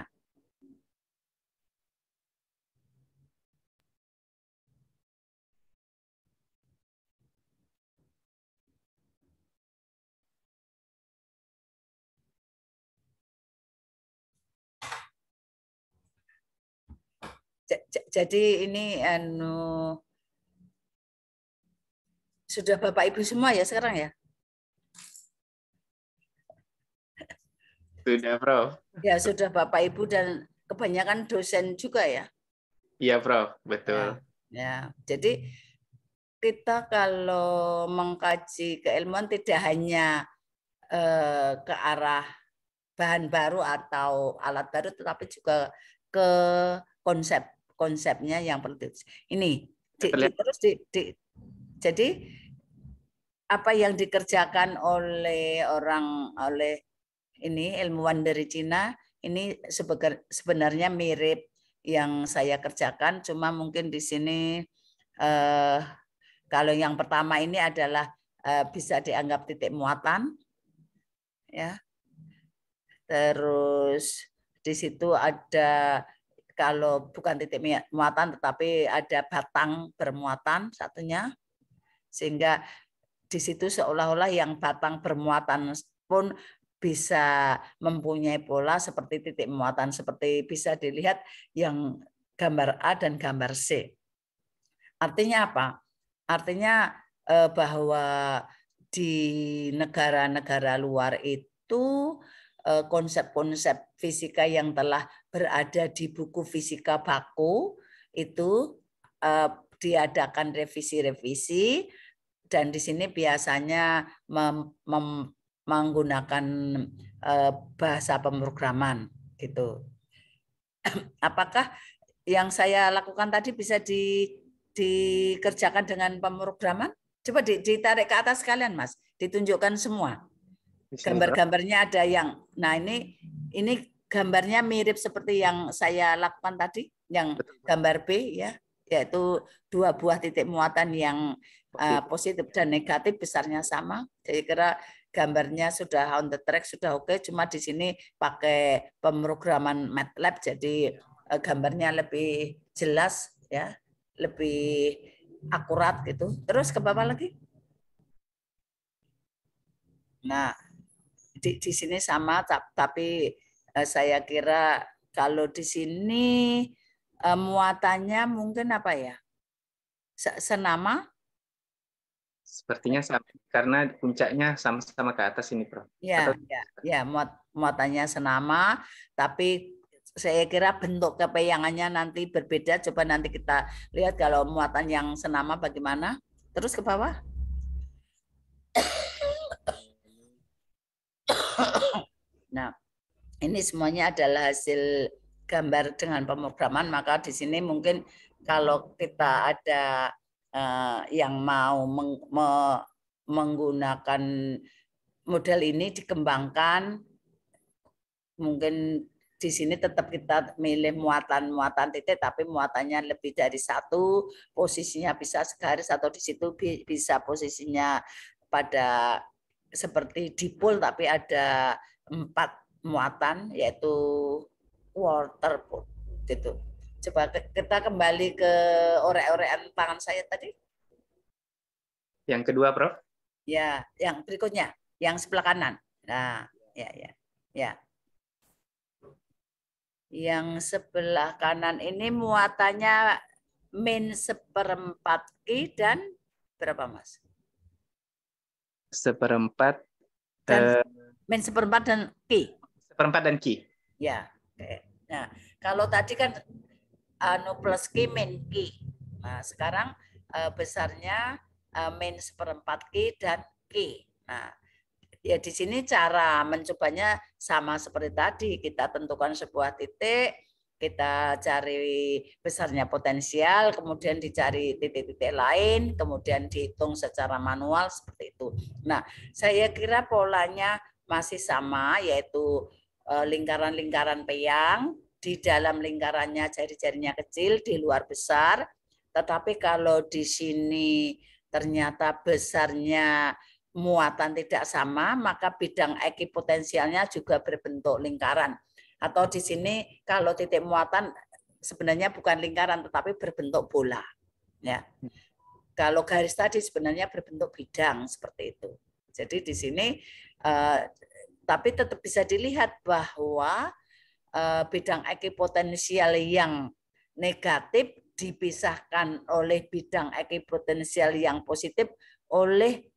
jadi ini anu sudah Bapak Ibu semua ya sekarang ya? Sudah, Prof. Ya, sudah Bapak Ibu dan kebanyakan dosen juga ya? Iya, Prof. Betul. Ya, ya. jadi kita kalau mengkaji keilmuan tidak hanya eh, ke arah bahan baru atau alat baru, tetapi juga ke konsep konsepnya yang perlu ini di, di, terus di, di, jadi apa yang dikerjakan oleh orang oleh ini ilmuwan dari Cina ini sebenarnya mirip yang saya kerjakan cuma mungkin di sini eh, kalau yang pertama ini adalah eh, bisa dianggap titik muatan ya terus di situ ada kalau bukan titik muatan tetapi ada batang bermuatan satunya sehingga di situ seolah-olah yang batang bermuatan pun bisa mempunyai pola seperti titik muatan seperti bisa dilihat yang gambar A dan gambar C. Artinya apa? Artinya eh, bahwa di negara-negara luar itu Eh, konsep-konsep fisika yang telah berada di buku fisika baku itu eh, diadakan revisi-revisi dan di sini biasanya menggunakan eh, bahasa pemrograman gitu. <clears throat> Apakah yang saya lakukan tadi bisa di, dikerjakan dengan pemrograman? Coba ditarik ke atas kalian Mas. Ditunjukkan semua. Gambar-gambarnya ada yang. Nah, ini ini gambarnya mirip seperti yang saya lakukan tadi, yang gambar B ya, yaitu dua buah titik muatan yang uh, positif dan negatif besarnya sama. Jadi kira gambarnya sudah on the track, sudah oke, okay. cuma di sini pakai pemrograman MATLAB jadi uh, gambarnya lebih jelas ya, lebih akurat gitu. Terus ke bawah lagi. Nah, di, di sini sama, tapi eh, saya kira kalau di sini eh, muatannya mungkin apa ya? Senama? Sepertinya sama, karena puncaknya sama-sama ke atas ini, Prof. Ya, Atau... ya, ya muat, muatannya senama, tapi saya kira bentuk kepayangannya nanti berbeda. Coba nanti kita lihat kalau muatan yang senama bagaimana. Terus ke bawah. Nah, ini semuanya adalah hasil gambar dengan pemrograman, maka di sini mungkin kalau kita ada uh, yang mau meng me menggunakan model ini dikembangkan, mungkin di sini tetap kita milih muatan-muatan titik, tapi muatannya lebih dari satu, posisinya bisa segaris atau di situ bisa posisinya pada seperti dipul, tapi ada empat muatan yaitu water itu. Coba kita kembali ke ore-orean tangan saya tadi. Yang kedua, Prof. Ya, yang berikutnya, yang sebelah kanan. Nah, ya ya. Ya. Yang sebelah kanan ini muatannya min seperempat ki dan berapa, Mas? Seperempat dan, eh min seperempat dan k. Seperempat dan k. Ya. Nah, kalau tadi kan anu plus k min k. Nah, sekarang uh, besarnya uh, min seperempat k dan k. Nah, ya di sini cara mencobanya sama seperti tadi kita tentukan sebuah titik kita cari besarnya potensial, kemudian dicari titik-titik lain, kemudian dihitung secara manual seperti itu. Nah, saya kira polanya masih sama yaitu eh, lingkaran-lingkaran peyang, di dalam lingkarannya jari-jarinya kecil, di luar besar. Tetapi kalau di sini ternyata besarnya muatan tidak sama, maka bidang ekipotensialnya juga berbentuk lingkaran. Atau di sini kalau titik muatan sebenarnya bukan lingkaran tetapi berbentuk bola. Ya. Kalau garis tadi sebenarnya berbentuk bidang seperti itu. Jadi di sini Eh, tapi tetap bisa dilihat bahwa eh, bidang ekipotensial yang negatif dipisahkan oleh bidang ekipotensial yang positif oleh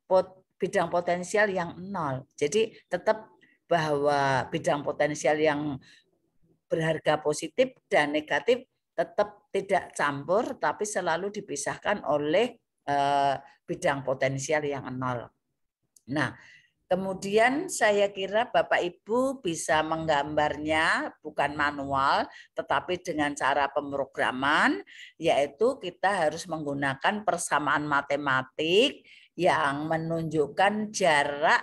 bidang potensial yang nol. Jadi tetap bahwa bidang potensial yang berharga positif dan negatif tetap tidak campur tapi selalu dipisahkan oleh eh, bidang potensial yang nol. Nah, Kemudian saya kira Bapak Ibu bisa menggambarnya bukan manual tetapi dengan cara pemrograman yaitu kita harus menggunakan persamaan matematik yang menunjukkan jarak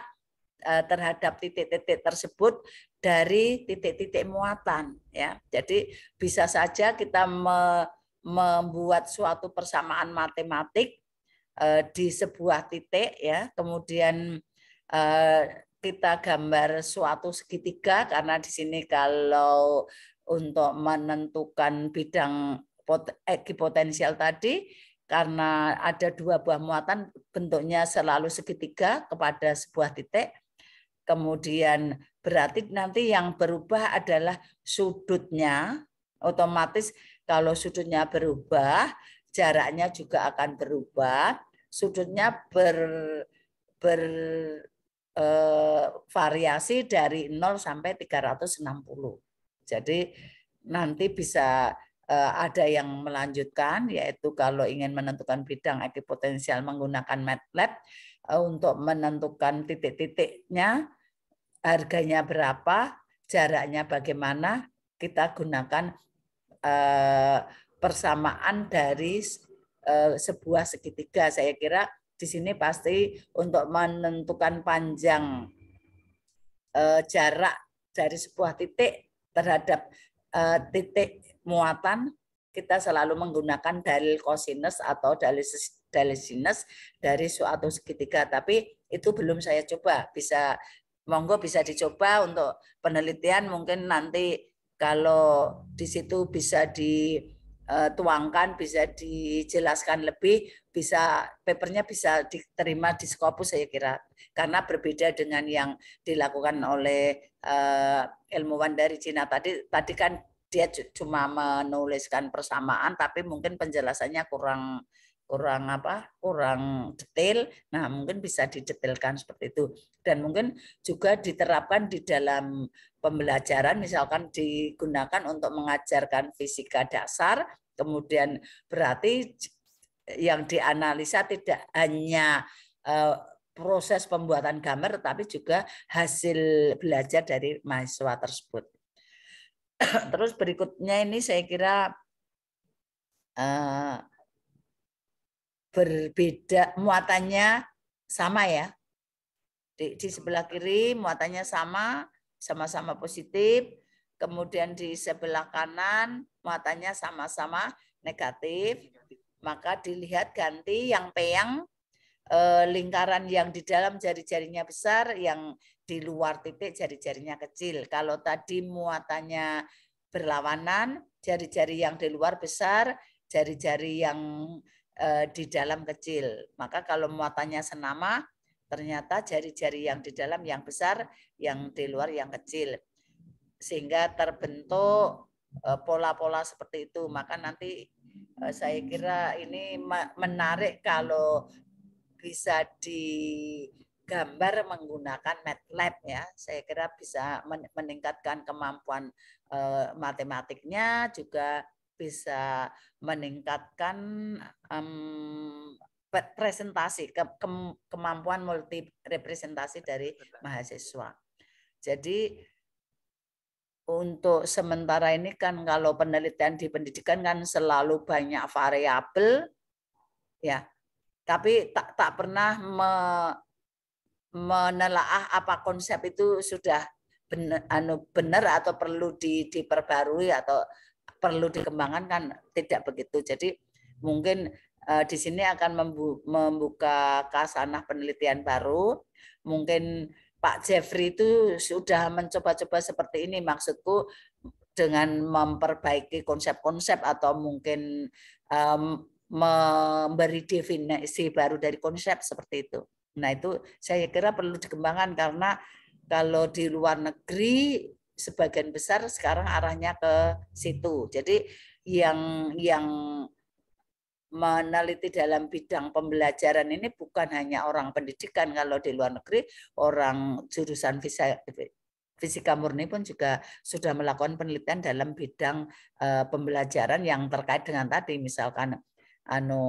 eh, terhadap titik-titik tersebut dari titik-titik muatan ya. Jadi bisa saja kita membuat suatu persamaan matematik eh, di sebuah titik ya, kemudian Eh, kita gambar suatu segitiga karena di sini kalau untuk menentukan bidang ekipotensial eh, tadi karena ada dua buah muatan bentuknya selalu segitiga kepada sebuah titik. Kemudian berarti nanti yang berubah adalah sudutnya. Otomatis kalau sudutnya berubah, jaraknya juga akan berubah. Sudutnya ber, ber Eh, variasi dari 0 sampai 360. Jadi nanti bisa eh, ada yang melanjutkan yaitu kalau ingin menentukan bidang ekipotensial menggunakan MATLAB eh, untuk menentukan titik-titiknya, harganya berapa, jaraknya bagaimana, kita gunakan persamaan dari sebuah segitiga. Saya kira di sini pasti untuk menentukan panjang eh, jarak dari sebuah titik terhadap eh, titik muatan kita selalu menggunakan dalil kosinus atau dalil dalil sinus dari suatu segitiga tapi itu belum saya coba bisa monggo bisa dicoba untuk penelitian mungkin nanti kalau di situ bisa di Eh, tuangkan, bisa dijelaskan lebih, bisa papernya bisa diterima di Scopus saya kira. Karena berbeda dengan yang dilakukan oleh uh, ilmuwan dari Cina tadi, tadi kan dia cuma menuliskan persamaan tapi mungkin penjelasannya kurang kurang apa kurang detail nah mungkin bisa didetailkan seperti itu dan mungkin juga diterapkan di dalam pembelajaran misalkan digunakan untuk mengajarkan fisika dasar, kemudian berarti yang dianalisa tidak hanya eh, proses pembuatan gambar tetapi juga hasil belajar dari mahasiswa tersebut. <clears throat> Terus berikutnya ini saya kira eh, berbeda muatannya sama ya. Di, di sebelah kiri muatannya sama, sama-sama positif. Kemudian di sebelah kanan matanya sama-sama negatif. Maka dilihat ganti yang peyang eh, lingkaran yang di dalam jari-jarinya besar, yang di luar titik jari-jarinya kecil. Kalau tadi muatannya berlawanan, jari-jari yang di luar besar, jari-jari yang eh, di dalam kecil. Maka kalau muatannya senama, Ternyata jari-jari yang di dalam yang besar, yang di luar yang kecil. Sehingga terbentuk e, pola-pola seperti itu. Maka nanti e, saya kira ini menarik kalau bisa digambar menggunakan MATLAB ya. Saya kira bisa meningkatkan kemampuan e, matematiknya juga bisa meningkatkan um, presentasi ke, ke, kemampuan multi representasi dari mahasiswa. Jadi untuk sementara ini kan kalau penelitian di pendidikan kan selalu banyak variabel ya. Tapi tak tak pernah me, menelaah apa konsep itu sudah anu, benar, anu atau perlu di, diperbarui atau perlu dikembangkan kan tidak begitu. Jadi mungkin Eh, di sini akan membuka kasanah penelitian baru. Mungkin Pak Jeffrey itu sudah mencoba-coba seperti ini maksudku dengan memperbaiki konsep-konsep atau mungkin memberi definisi baru dari konsep seperti itu. Nah itu saya kira perlu dikembangkan karena kalau di luar negeri sebagian besar sekarang arahnya ke situ. Jadi yang yang meneliti dalam bidang pembelajaran ini bukan hanya orang pendidikan kalau di luar negeri orang jurusan fisika murni pun juga sudah melakukan penelitian dalam bidang eh, pembelajaran yang terkait dengan tadi misalkan anu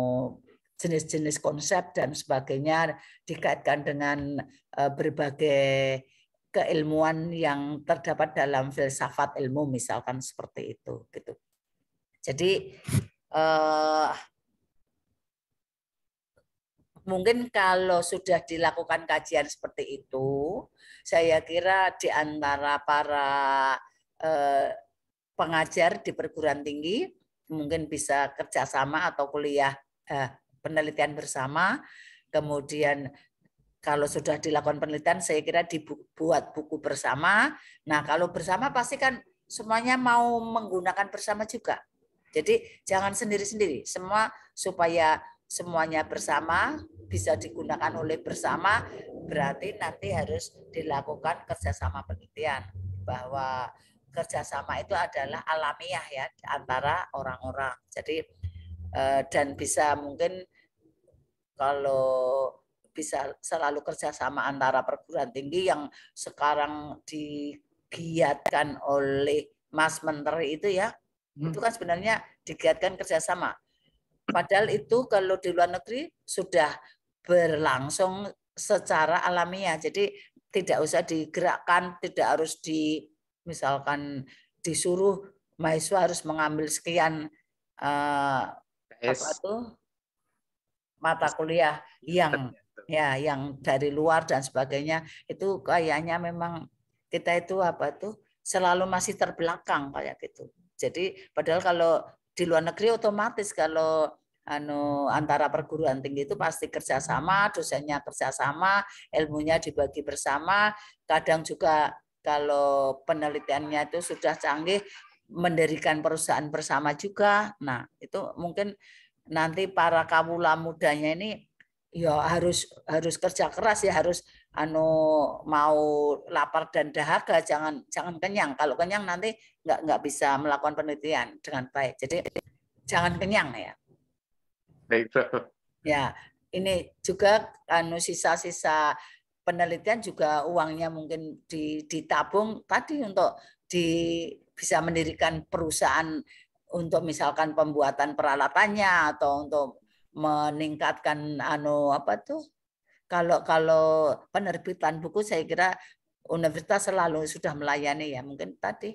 jenis-jenis konsep dan sebagainya dikaitkan dengan eh, berbagai keilmuan yang terdapat dalam filsafat ilmu misalkan seperti itu gitu. Jadi eh, mungkin kalau sudah dilakukan kajian seperti itu, saya kira di antara para eh, pengajar di perguruan tinggi mungkin bisa kerjasama atau kuliah eh, penelitian bersama. Kemudian kalau sudah dilakukan penelitian, saya kira dibuat buku bersama. Nah kalau bersama pasti kan semuanya mau menggunakan bersama juga. Jadi jangan sendiri-sendiri, semua supaya semuanya bersama, bisa digunakan oleh bersama, berarti nanti harus dilakukan kerjasama penelitian bahwa kerjasama itu adalah alamiah ya antara orang-orang. Jadi eh, dan bisa mungkin kalau bisa selalu kerjasama antara perguruan tinggi yang sekarang digiatkan oleh Mas Menteri itu ya, hmm. itu kan sebenarnya digiatkan kerjasama Padahal itu kalau di luar negeri sudah berlangsung secara alamiah. Jadi tidak usah digerakkan, tidak harus di misalkan disuruh mahasiswa harus mengambil sekian uh, apa tuh mata kuliah yang ya, ya yang dari luar dan sebagainya itu kayaknya memang kita itu apa tuh selalu masih terbelakang kayak gitu. Jadi padahal kalau di luar negeri otomatis kalau anu antara perguruan tinggi itu pasti kerjasama, dosennya kerjasama, ilmunya dibagi bersama. Kadang juga kalau penelitiannya itu sudah canggih, mendirikan perusahaan bersama juga. Nah itu mungkin nanti para kawula mudanya ini ya harus harus kerja keras ya harus anu mau lapar dan dahaga jangan jangan kenyang kalau kenyang nanti nggak nggak bisa melakukan penelitian dengan baik jadi jangan kenyang ya baik ya ini juga anu sisa-sisa penelitian juga uangnya mungkin di, ditabung tadi untuk di bisa mendirikan perusahaan untuk misalkan pembuatan peralatannya atau untuk meningkatkan anu apa tuh kalau kalau penerbitan buku saya kira universitas selalu sudah melayani ya mungkin tadi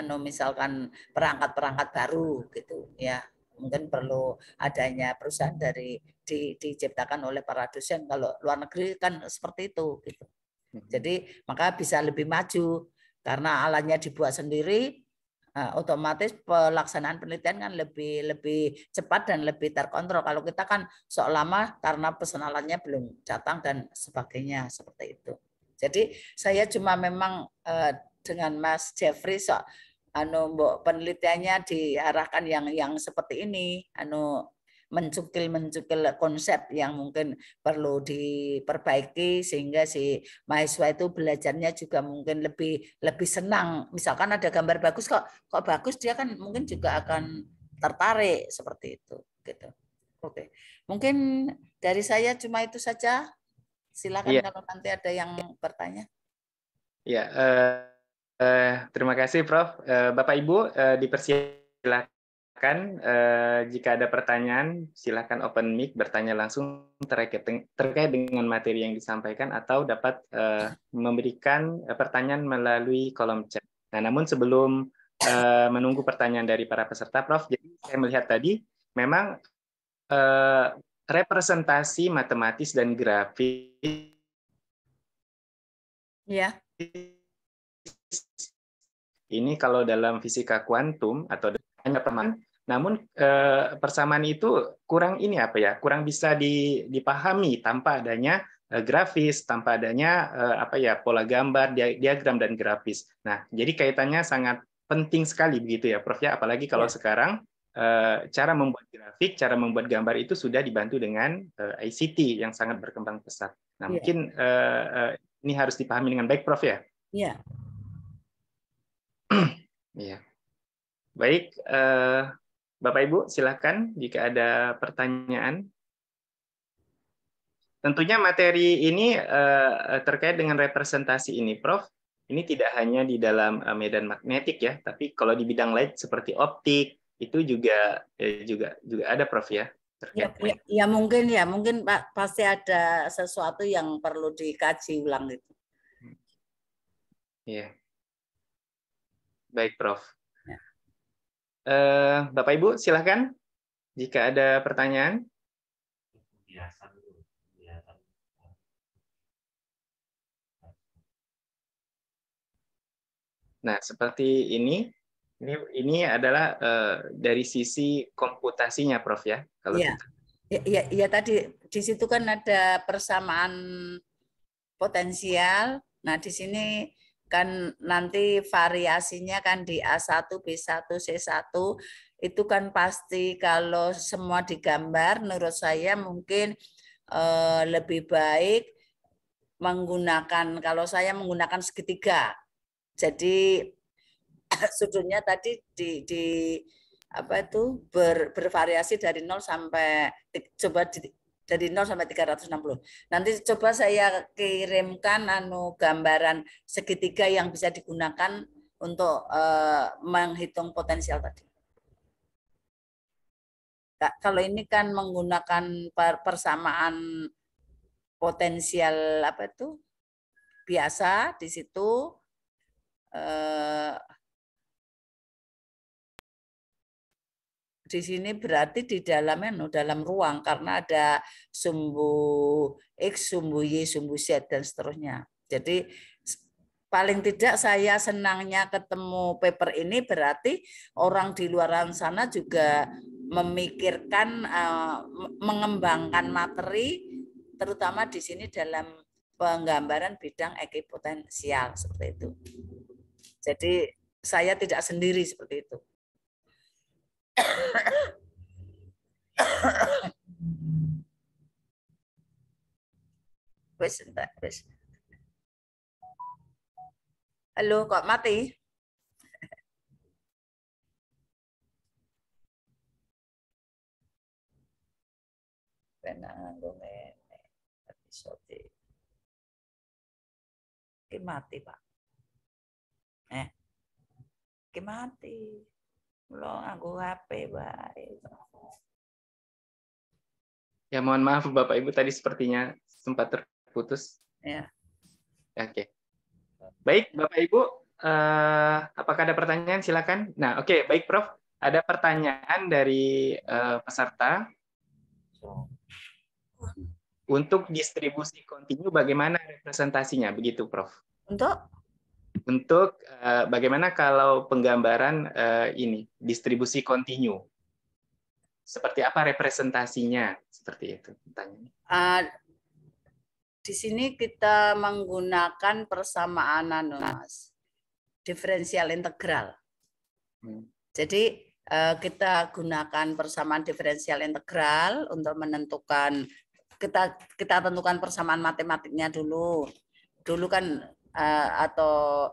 anu misalkan perangkat-perangkat baru gitu ya mungkin perlu adanya perusahaan dari di, diciptakan oleh para dosen kalau luar negeri kan seperti itu gitu hmm. jadi maka bisa lebih maju karena alatnya dibuat sendiri Nah, otomatis pelaksanaan penelitian kan lebih lebih cepat dan lebih terkontrol. Kalau kita kan sok lama karena pesenalannya belum datang dan sebagainya seperti itu. Jadi saya cuma memang eh, dengan Mas Jeffrey sok anu mbok penelitiannya diarahkan yang yang seperti ini anu mencukil-mencukil konsep yang mungkin perlu diperbaiki sehingga si mahasiswa itu belajarnya juga mungkin lebih lebih senang. Misalkan ada gambar bagus kok kok bagus dia kan mungkin juga akan tertarik seperti itu gitu. Oke. Mungkin dari saya cuma itu saja. Silakan yeah. kalau nanti ada yang bertanya. Ya, uh, uh, terima kasih Prof. Uh, Bapak Ibu uh, dipersilakan Kan uh, jika ada pertanyaan, silakan open mic bertanya langsung terkait terkait dengan materi yang disampaikan atau dapat uh, memberikan eh, pertanyaan melalui kolom chat. Nah, namun sebelum uh, menunggu pertanyaan dari para peserta, Prof, jadi saya melihat tadi memang uh, representasi matematis dan iya. grafis ya. ini kalau dalam fisika kuantum atau hanya teman. Namun eh, persamaan itu kurang ini apa ya, kurang bisa dipahami tanpa adanya eh, grafis, tanpa adanya eh, apa ya pola gambar, diagram dan grafis. Nah, jadi kaitannya sangat penting sekali begitu ya, Prof ya. Apalagi kalau ya. sekarang cara membuat grafik, cara membuat gambar itu sudah dibantu dengan ICT yang sangat berkembang pesat. Nah, ya. mungkin ini harus dipahami dengan baik, Prof ya. Iya. Iya. Baik, uh, Bapak Ibu silakan jika ada pertanyaan. Tentunya materi ini uh, terkait dengan representasi ini, Prof. Ini tidak hanya di dalam uh, medan magnetik ya, tapi kalau di bidang lain seperti optik itu juga ya, juga juga ada, Prof ya. Ya, ya, ya mungkin ya, mungkin Pak pasti ada sesuatu yang perlu dikaji ulang itu. Iya. Baik, Prof. Eh, Bapak Ibu silahkan jika ada pertanyaan. Nah, seperti ini, ini, ini adalah uh, dari sisi komputasinya, Prof ya. Kalau ya. Ya, ya, ya tadi di situ kan ada persamaan potensial. Nah, di sini kan nanti variasinya kan di A1, B1, C1 itu kan pasti kalau semua digambar menurut saya mungkin eh, lebih baik menggunakan kalau saya menggunakan segitiga. Jadi <coughs> sudutnya tadi di, di apa itu ber, bervariasi dari 0 sampai coba di, dari 0 sampai 360. Nanti coba saya kirimkan anu gambaran segitiga yang bisa digunakan untuk uh, menghitung potensial tadi. Nah, kalau ini kan menggunakan persamaan potensial apa itu biasa di situ uh, di sini berarti di dalamnya no, dalam ruang karena ada sumbu X, sumbu Y, sumbu Z dan seterusnya. Jadi paling tidak saya senangnya ketemu paper ini berarti orang di luar sana juga memikirkan eh, mengembangkan materi terutama di sini dalam penggambaran bidang ekipotensial seperti itu. Jadi saya tidak sendiri seperti itu. question that question. Alo, có má tí. Penang Gomez episode cái mati pak eh cái mati Lo aku HP baik. Ya mohon maaf Bapak Ibu tadi sepertinya sempat terputus. Ya. ya oke. Okay. Baik Bapak Ibu, uh, apakah ada pertanyaan silakan. Nah, oke okay. baik Prof, ada pertanyaan dari uh, peserta. Untuk distribusi kontinu bagaimana representasinya begitu Prof? Untuk untuk uh, bagaimana kalau penggambaran uh, ini distribusi kontinu seperti apa representasinya seperti itu pertanyaannya uh, di sini kita menggunakan persamaan anu, mas diferensial integral hmm. jadi uh, kita gunakan persamaan diferensial integral untuk menentukan kita kita tentukan persamaan matematiknya dulu dulu kan Eh, atau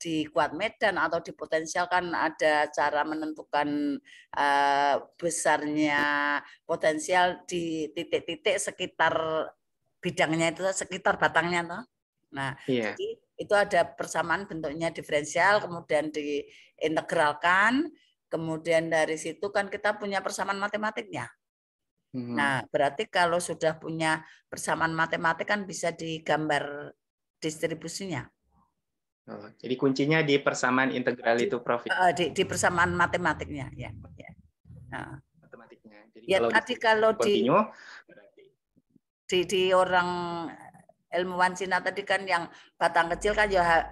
di Kuat Medan atau di kan ada cara menentukan uh, besarnya potensial di titik-titik sekitar bidangnya itu sekitar batangnya toh. Nah, yeah. jadi itu ada persamaan bentuknya diferensial kemudian diintegralkan kemudian dari situ kan kita punya persamaan matematiknya. Hmm. Nah, berarti kalau sudah punya persamaan matematik kan bisa digambar distribusinya. Oh, jadi kuncinya di persamaan integral di, itu Prof. Uh, di, di persamaan matematiknya ya. ya. Nah. Matematiknya. Jadi ya kalau tadi kalau di, di di orang ilmuwan Cina tadi kan yang batang kecil kan ya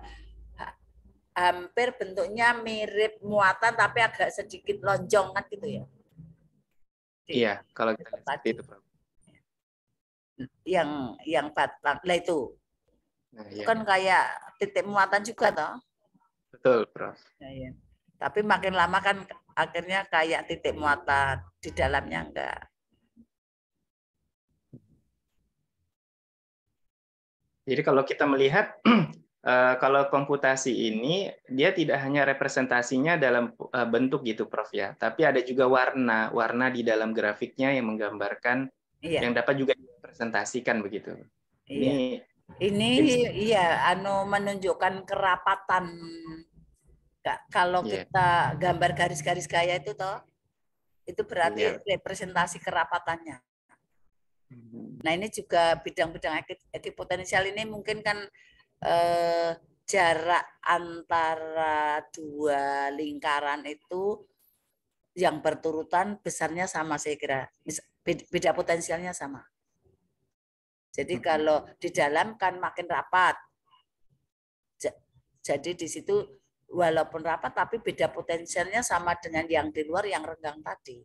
hampir bentuknya mirip muatan tapi agak sedikit lonjong kan gitu ya. iya, kalau kita lihat itu Prof. Yang yang batang, lah itu Nah, iya. Bukan iya. kayak titik muatan juga toh. Betul, Prof. Nah, iya. Tapi makin lama kan akhirnya kayak titik muatan di dalamnya enggak. Jadi kalau kita melihat <clears throat> eh, kalau komputasi ini dia tidak hanya representasinya dalam eh, bentuk gitu Prof ya, tapi ada juga warna, warna di dalam grafiknya yang menggambarkan iya. yang dapat juga dipresentasikan begitu. Iya. Ini ini iya anu menunjukkan kerapatan kalau yeah. kita gambar garis-garis gaya itu toh itu berarti yeah. representasi kerapatannya. Hmm. Nah ini juga bidang-bidang ekipotensial ini mungkin kan eh, jarak antara dua lingkaran itu yang berturutan besarnya sama saya kira beda potensialnya sama. Jadi hmm. kalau di dalam kan makin rapat. Jadi di situ walaupun rapat tapi beda potensialnya sama dengan yang di luar yang renggang tadi.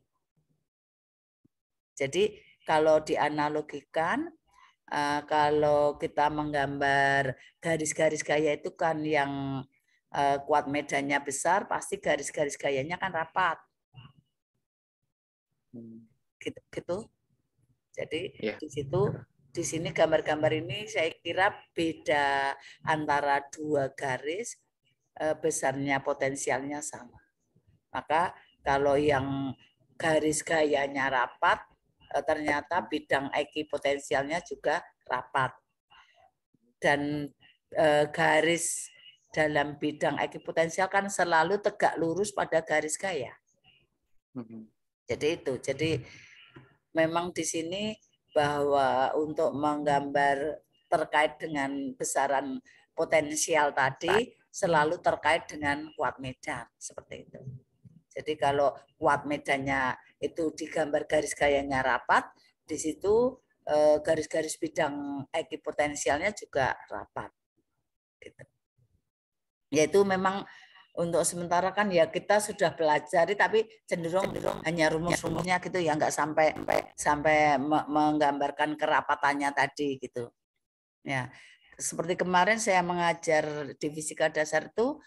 Jadi kalau dianalogikan eh, kalau kita menggambar garis-garis gaya itu kan yang eh, kuat medannya besar, pasti garis-garis gayanya kan rapat. Gitu. gitu. Jadi ya. di situ di sini gambar-gambar ini saya kira beda antara dua garis eh, besarnya potensialnya sama. Maka kalau yang garis gayanya rapat, eh, ternyata bidang ekipotensialnya juga rapat. Dan eh, garis dalam bidang ekipotensial kan selalu tegak lurus pada garis gaya. Jadi itu. Jadi memang di sini bahwa untuk menggambar terkait dengan besaran potensial tadi selalu terkait dengan kuat medan seperti itu. Jadi kalau kuat medannya itu digambar garis gayanya rapat, di situ eh, garis-garis bidang ekipotensialnya juga rapat. Gitu. Yaitu memang untuk sementara kan ya kita sudah belajar, tapi cenderung, cenderung hanya rumus-rumusnya gitu ya nggak sampai sampai, sampai menggambarkan kerapatannya tadi gitu. Ya. Seperti kemarin saya mengajar di fisika dasar itu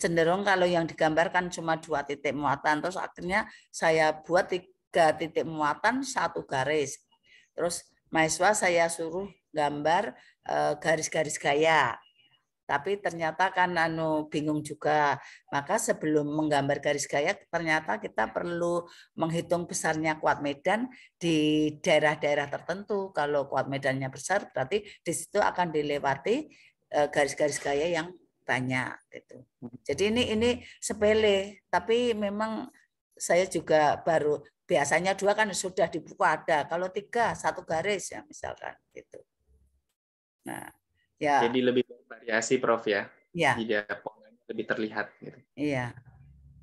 cenderung kalau yang digambarkan cuma dua titik muatan terus akhirnya saya buat tiga titik muatan satu garis. Terus mahasiswa saya suruh gambar eh, garis-garis gaya tapi ternyata kan anu bingung juga. Maka sebelum menggambar garis gaya ternyata kita perlu menghitung besarnya kuat medan di daerah-daerah tertentu. Kalau kuat medannya besar berarti di situ akan dilewati eh, garis-garis gaya yang banyak gitu. Jadi ini ini sepele, tapi memang saya juga baru biasanya dua kan sudah dibuka ada. Kalau tiga satu garis ya misalkan gitu. Nah, Ya. Jadi lebih variasi Prof ya. Iya. Tidak lebih terlihat gitu. Iya.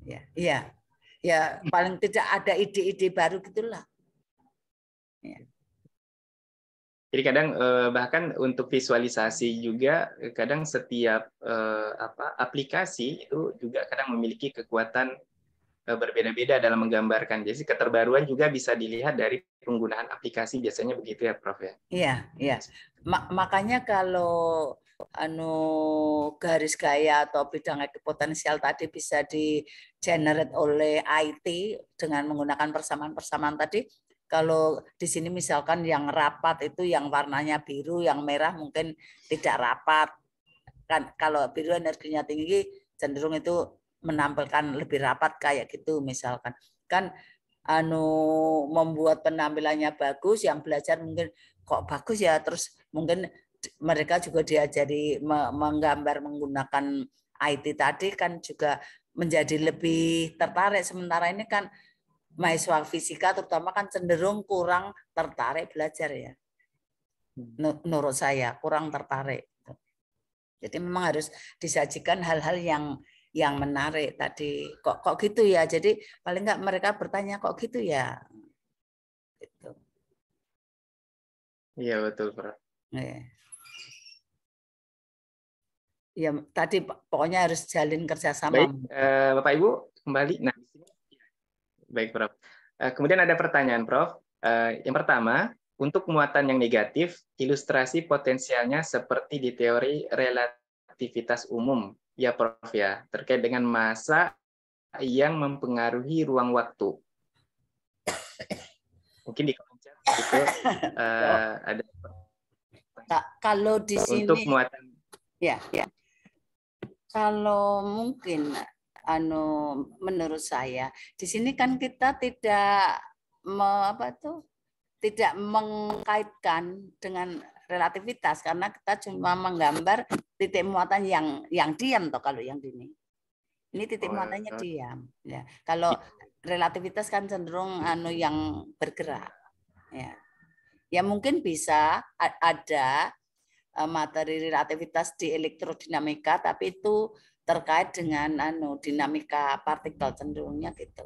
Iya. Iya. Ya, paling tidak ada ide-ide baru gitulah. Ya. Jadi kadang eh, bahkan untuk visualisasi juga kadang setiap eh, apa aplikasi itu juga kadang memiliki kekuatan Eh, berbeda-beda dalam menggambarkan. Jadi keterbaruan juga bisa dilihat dari penggunaan aplikasi biasanya begitu ya, Prof ya. Iya, iya. Ma makanya kalau anu garis gaya atau bidang potensial tadi bisa di generate oleh IT dengan menggunakan persamaan-persamaan tadi. Kalau di sini misalkan yang rapat itu yang warnanya biru, yang merah mungkin tidak rapat. Kan kalau biru energinya tinggi cenderung itu menampilkan lebih rapat kayak gitu misalkan kan anu membuat penampilannya bagus yang belajar mungkin kok bagus ya terus mungkin mereka juga diajari menggambar menggunakan IT tadi kan juga menjadi lebih tertarik sementara ini kan mahasiswa fisika terutama kan cenderung kurang tertarik belajar ya. Hmm. Menurut saya kurang tertarik. Jadi memang harus disajikan hal-hal yang yang menarik tadi. Kok kok gitu ya? Jadi paling nggak mereka bertanya kok gitu ya. itu Iya betul, Pak. Iya. ya tadi pokoknya harus jalin kerjasama. Baik, eh, Bapak Ibu kembali. Nah, iya. baik Prof. Eh, kemudian ada pertanyaan Prof. Eh, yang pertama, untuk muatan yang negatif, ilustrasi potensialnya seperti di teori relativitas umum Ya, Prof ya, terkait dengan masa yang mempengaruhi ruang waktu. Mungkin di chat itu uh, <laughs> eh, ada kalau di sini untuk muatan ya ya. Kalau mungkin anu menurut saya di sini kan kita tidak me, apa tuh tidak mengkaitkan dengan relativitas karena kita cuma menggambar titik muatan yang yang diam toh kalau yang ini. Ini titik oh, ya, muatannya ya. diam. Ya. Kalau iya. relativitas kan cenderung anu yang bergerak. Ya. Ya mungkin bisa ada e, materi relativitas di elektrodinamika tapi itu terkait dengan anu dinamika partikel cenderungnya gitu.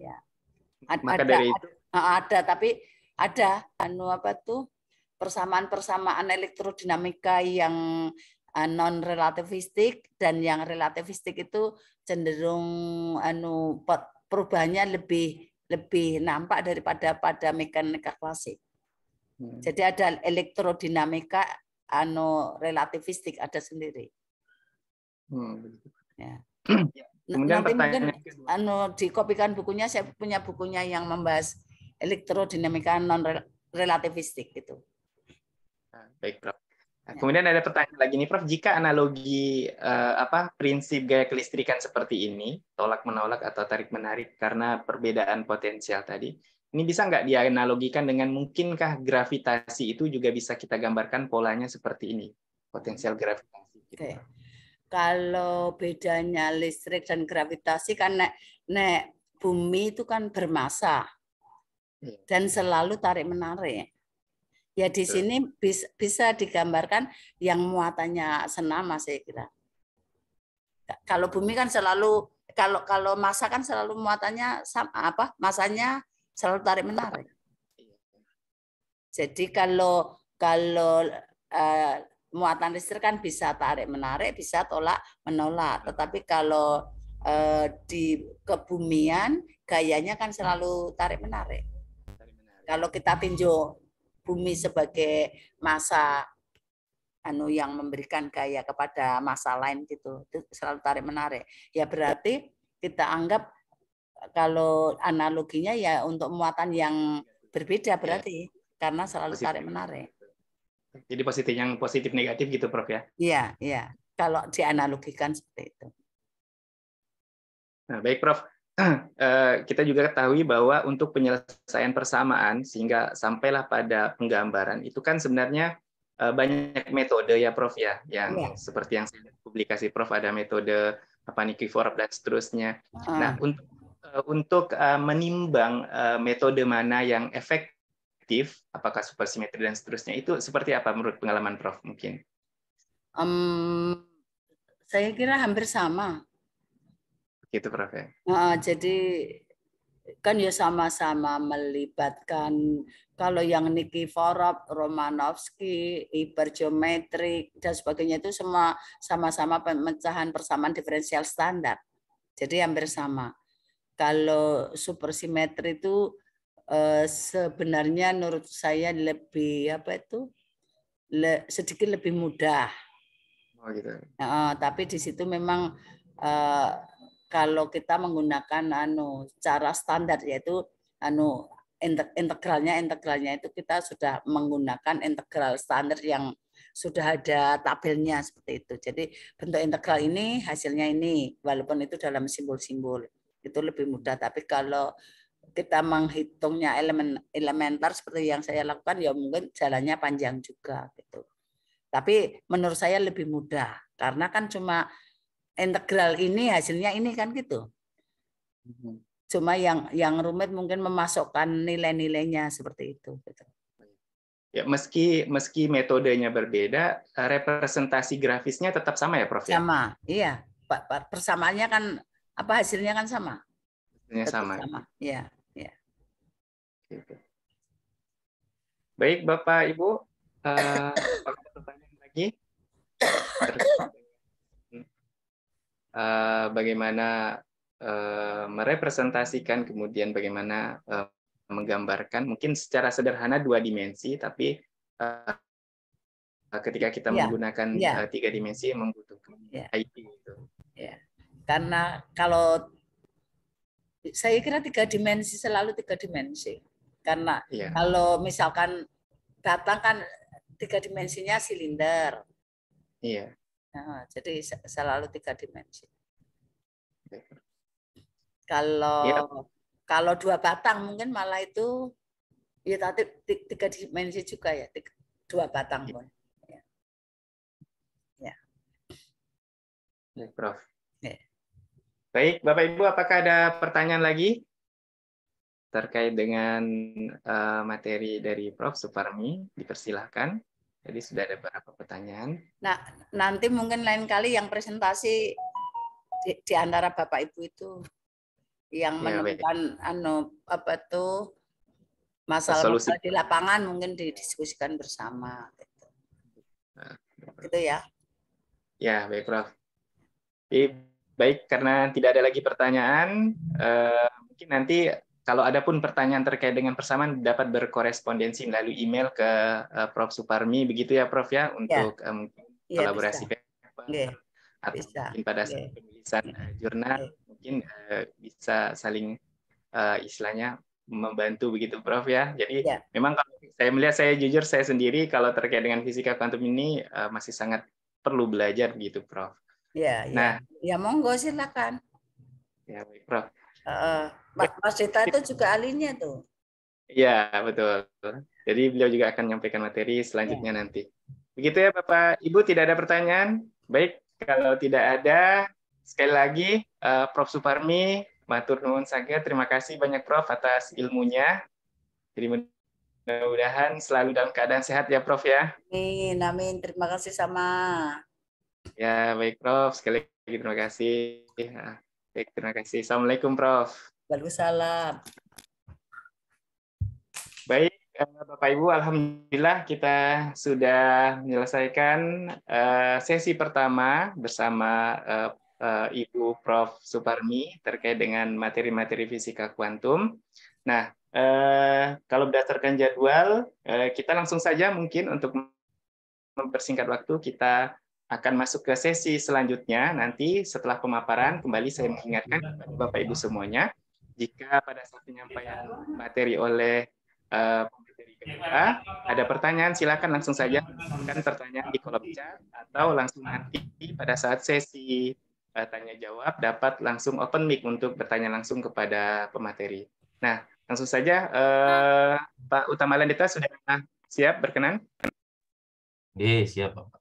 Ya. Maka itu. ada tapi ada anu apa tuh persamaan-persamaan elektrodinamika yang eh, non relativistik dan yang relativistik itu cenderung anu perubahannya lebih lebih nampak daripada pada mekanika klasik. Hmm. Jadi ada elektrodinamika anu relativistik ada sendiri. Hmm. Ya. <clears throat> Kemudian Nanti mungkin anu dikopikan bukunya saya punya bukunya yang membahas elektrodinamika non relativistik itu. Baik, Prof. Nah, kemudian ada pertanyaan lagi nih, Prof. Jika analogi eh, apa prinsip gaya kelistrikan seperti ini, tolak menolak atau tarik menarik karena perbedaan potensial tadi, ini bisa nggak dianalogikan dengan mungkinkah gravitasi itu juga bisa kita gambarkan polanya seperti ini, potensial gravitasi. Gitu. Oke. Kalau bedanya listrik dan gravitasi kan nek, nek bumi itu kan bermasa iya. dan selalu tarik menarik Ya di sini bis, bisa digambarkan yang muatannya senama saya kira. Kalau bumi kan selalu kalau kalau masa kan selalu muatannya sama apa masanya selalu tarik menarik. Jadi kalau kalau uh, muatan listrik kan bisa tarik menarik, bisa tolak menolak. Tetapi kalau uh, di kebumian gayanya kan selalu tarik menarik. Tarik menarik. Kalau kita tinjau bumi sebagai masa anu yang memberikan gaya kepada masa lain gitu itu selalu tarik menarik ya berarti kita anggap kalau analoginya ya untuk muatan yang berbeda berarti ya. karena selalu positif. tarik menarik jadi positif yang positif negatif gitu prof ya iya iya kalau dianalogikan seperti itu nah baik prof Ah. Eh, kita juga ketahui bahwa untuk penyelesaian persamaan sehingga sampailah pada penggambaran itu kan sebenarnya eh, banyak metode ya Prof ya yang ya. seperti yang saya publikasi Prof ada metode apa Nikiforov dan seterusnya. Uh. Nah untuk eh, untuk menimbang metode mana yang efektif apakah supersimetri dan seterusnya itu seperti apa menurut pengalaman Prof mungkin? Um, saya kira hampir sama gitu Prof ya. Nah, jadi kan ya sama-sama melibatkan kalau yang Nikiforov, Romanovsky, hipergeometrik dan sebagainya itu semua sama-sama pemecahan persamaan diferensial standar. Jadi hampir sama. Kalau supersimetri itu eh, sebenarnya menurut saya lebih apa itu? sedikit lebih mudah. Oh gitu. Nah, tapi di situ memang eh, kalau kita menggunakan anu cara standar yaitu anu integralnya integralnya itu kita sudah menggunakan integral standar yang sudah ada tabelnya seperti itu. Jadi bentuk integral ini hasilnya ini walaupun itu dalam simbol-simbol itu lebih mudah tapi kalau kita menghitungnya elemen elementar seperti yang saya lakukan ya mungkin jalannya panjang juga gitu. Tapi menurut saya lebih mudah karena kan cuma integral ini hasilnya ini kan gitu. Cuma yang yang rumit mungkin memasukkan nilai-nilainya seperti itu. Gitu. Ya, meski meski metodenya berbeda, representasi grafisnya tetap sama ya, Prof. Sama, iya. Persamaannya kan apa hasilnya kan sama. Hasilnya tetap sama. Sama, iya. Ya. Baik, Bapak Ibu, uh, pertanyaan lagi. Eh, bagaimana eh, merepresentasikan, kemudian bagaimana eh, menggambarkan, mungkin secara sederhana dua dimensi, tapi ketika kita yeah. menggunakan yeah. Iya. tiga dimensi membutuhkan yeah. IT itu. Yeah. Karena kalau saya kira tiga dimensi selalu tiga dimensi. Karena yeah. kalau misalkan datang kan tiga dimensinya silinder. yeah jadi selalu tiga dimensi. Kalau ya. kalau dua batang mungkin malah itu ya tapi tiga dimensi juga ya, tiga, dua batang iya. pun. Ya. Ya. ya Prof. Ya. Baik, Bapak Ibu, apakah ada pertanyaan lagi terkait dengan uh, materi dari Prof. Suparmi? Dipersilahkan. Jadi sudah ada beberapa pertanyaan. Nah, nanti mungkin lain kali yang presentasi di, di antara Bapak Ibu itu yang iya, menemukan anu apa tuh masalah, masalah di lapangan mungkin didiskusikan bersama gitu. Nah, gitu ya. Ya, baik Prof. baik karena tidak ada lagi pertanyaan, eh, mungkin nanti kalau ada pun pertanyaan terkait dengan persamaan dapat berkorespondensi melalui email ke eh, Prof Suparmi begitu ya Prof ya, ya. untuk ya. um, kolaborasi bisa. paper atau bisa. mungkin pada yeah. penulisan uh, jurnal mungkin uh, bisa saling uh, istilahnya membantu begitu Prof ya. Jadi ya. memang kalau saya melihat saya jujur saya sendiri kalau terkait dengan fisika kuantum ini uh, masih sangat perlu belajar begitu Prof. Ya, ya. nah, ya. ya monggo silakan. Ya baik Prof. Uh, Mas Dita itu juga ahlinya tuh. Iya, betul. Jadi beliau juga akan menyampaikan materi selanjutnya ya. nanti. Begitu ya Bapak Ibu, tidak ada pertanyaan? Baik, kalau tidak ada, sekali lagi uh, Prof. Suparmi, Matur Nuwun Sangat, terima kasih banyak Prof atas ilmunya. Jadi mudah-mudahan selalu dalam keadaan sehat ya Prof ya. Amin, amin. Terima kasih sama. Ya, baik Prof. Sekali lagi terima kasih. Ya, baik, terima kasih. Assalamualaikum Prof. Waalaikumsalam. Baik, eh, Bapak Ibu, alhamdulillah kita sudah menyelesaikan eh, sesi pertama bersama eh, Ibu Prof Suparmi terkait dengan materi-materi fisika kuantum. Nah, kalau berdasarkan jadwal, kita langsung saja mungkin untuk mempersingkat waktu kita akan masuk ke sesi selanjutnya nanti setelah pemaparan kembali saya mengingatkan Bapak Ibu semuanya jika pada saat penyampaian materi oleh uh, ada pertanyaan, silakan langsung saja kan pertanyaan di kolom chat atau langsung nanti pada saat sesi uh, tanya jawab dapat langsung open mic untuk bertanya langsung kepada pemateri. Nah, langsung saja uh, Pak Utama Landita sudah siap berkenan? Iya, siap Pak.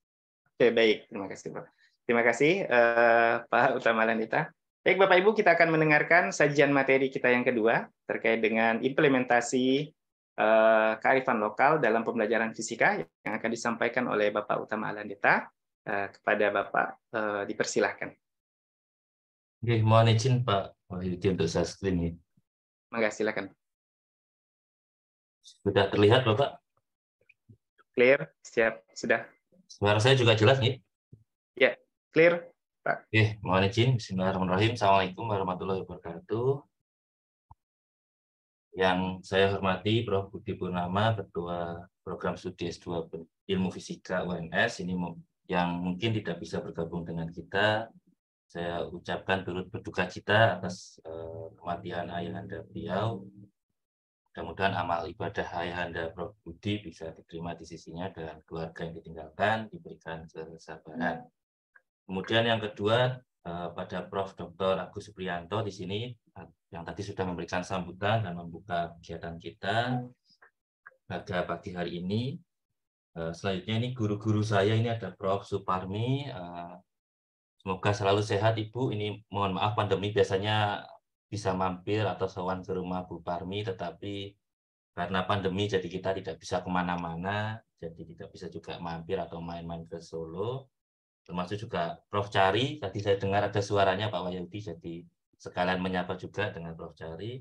Oke, baik. Terima kasih Pak. Terima kasih uh, Pak Utama Landita. Baik Bapak Ibu, kita akan mendengarkan sajian materi kita yang kedua terkait dengan implementasi eh, kearifan lokal dalam pembelajaran fisika yang akan disampaikan oleh Bapak Utama Alandita. Eh, kepada Bapak eh, dipersilahkan. Oke, mohon izin Pak Wahyudi untuk saya screen ini. Mangga silakan. Sudah terlihat Bapak? Clear, siap, sudah. Suara saya juga jelas nih? Ya, clear. Pak. Oke, mohon izin. Bismillahirrahmanirrahim. Assalamualaikum warahmatullahi wabarakatuh. Yang saya hormati Prof. Budi Purnama, Ketua Program Studi S2 Ilmu Fisika UNS, ini yang mungkin tidak bisa bergabung dengan kita. Saya ucapkan turut berduka cita atas eh, kematian ayahanda beliau. Mudah-mudahan amal ibadah ayahanda Prof. Budi bisa diterima di sisinya dan keluarga yang ditinggalkan diberikan kesabaran. Kemudian yang kedua eh, pada Prof. Dr. Agus Suprianto di sini yang tadi sudah memberikan sambutan dan membuka kegiatan kita pada pagi hari ini. Eh, selanjutnya ini guru-guru saya ini ada Prof. Suparmi. Eh, semoga selalu sehat Ibu. Ini mohon maaf pandemi biasanya bisa mampir atau sewan ke rumah Bu Parmi, tetapi karena pandemi jadi kita tidak bisa kemana-mana, jadi tidak bisa juga mampir atau main-main ke Solo termasuk juga Prof. Cari. Tadi saya dengar ada suaranya Pak Wahyudi, jadi sekalian menyapa juga dengan Prof. Cari.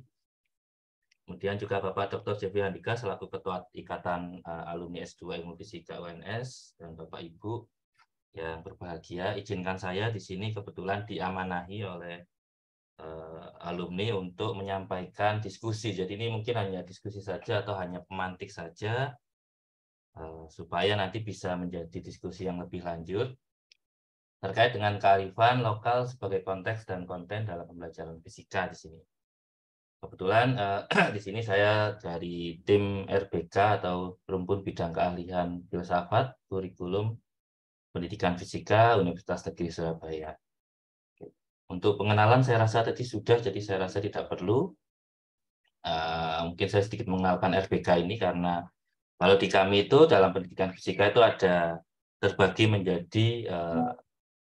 Kemudian juga Bapak Dr. J.P. Handika selaku Ketua Ikatan eh, Alumni S2 Ilmu Fisika UNS dan Bapak Ibu yang berbahagia, izinkan saya di sini kebetulan diamanahi oleh uh, alumni untuk menyampaikan diskusi. Jadi ini mungkin hanya diskusi saja atau hanya pemantik saja uh, supaya nanti bisa menjadi diskusi yang lebih lanjut terkait dengan kearifan lokal sebagai konteks dan konten dalam pembelajaran fisika di sini. Kebetulan eh, <clears throat> di sini saya dari tim RBK atau Rumpun Bidang Keahlian Filsafat Kurikulum Pendidikan Fisika Universitas Negeri Surabaya. Untuk pengenalan saya rasa tadi sudah, jadi saya rasa tidak perlu. Eh, mungkin saya sedikit mengenalkan RBK ini karena kalau di kami itu dalam pendidikan fisika itu ada terbagi menjadi eh,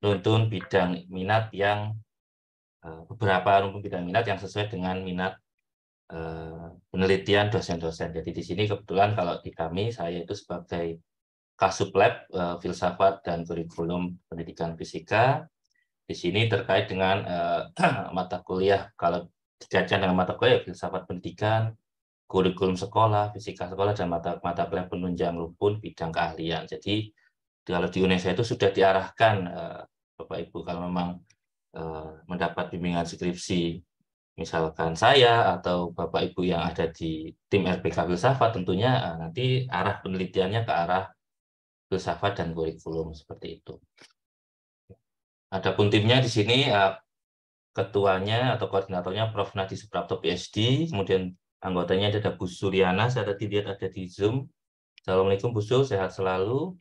nuntun bidang minat yang eh, beberapa rumpun bidang minat yang sesuai dengan minat eh, penelitian dosen-dosen. Jadi di sini kebetulan kalau di kami saya itu sebagai kasub lab eh, filsafat dan kurikulum pendidikan fisika. Di sini terkait dengan <clears throat> mata kuliah kalau dikaitkan dengan mata kuliah ya filsafat pendidikan, kurikulum sekolah, fisika sekolah dan mata mata kuliah penunjang rumpun bidang keahlian. Jadi kalau di UNESA itu sudah diarahkan eh, Bapak Ibu kalau memang eh, mendapat bimbingan skripsi misalkan saya atau Bapak Ibu yang ada di tim RPK filsafat tentunya eh, nanti arah penelitiannya ke arah filsafat dan kurikulum seperti itu. Adapun timnya di sini ketuanya atau koordinatornya Prof. Nadi Suprapto PhD, kemudian anggotanya ada Bu Suryana, saya tadi lihat ada di Zoom. Assalamualaikum Bu Sul, sehat selalu.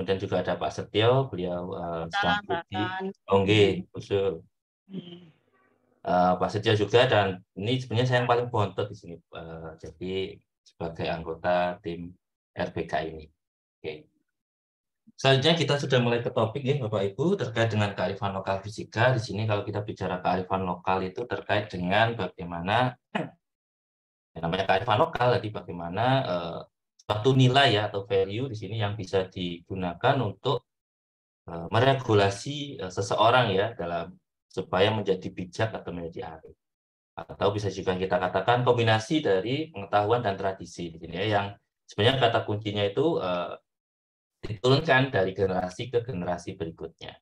Kemudian juga ada Pak Setio, beliau uh, eh, staf studi. Ongge, usul. Uh, Pak Setio juga dan ini sebenarnya saya yang paling bontot di sini. Uh, jadi sebagai anggota tim RBK ini. Oke. Okay. Selanjutnya kita sudah mulai ke topik ya Bapak Ibu terkait dengan kearifan lokal fisika. Di sini kalau kita bicara kearifan lokal itu terkait dengan bagaimana <clears throat> yang namanya kearifan lokal tadi bagaimana eh, satu nilai ya atau value di sini yang bisa digunakan untuk eh, meregulasi eh, seseorang ya dalam supaya menjadi bijak atau menjadi arif atau bisa juga kita katakan kombinasi dari pengetahuan dan tradisi di sini ya yang sebenarnya kata kuncinya itu uh, diturunkan dari generasi ke generasi berikutnya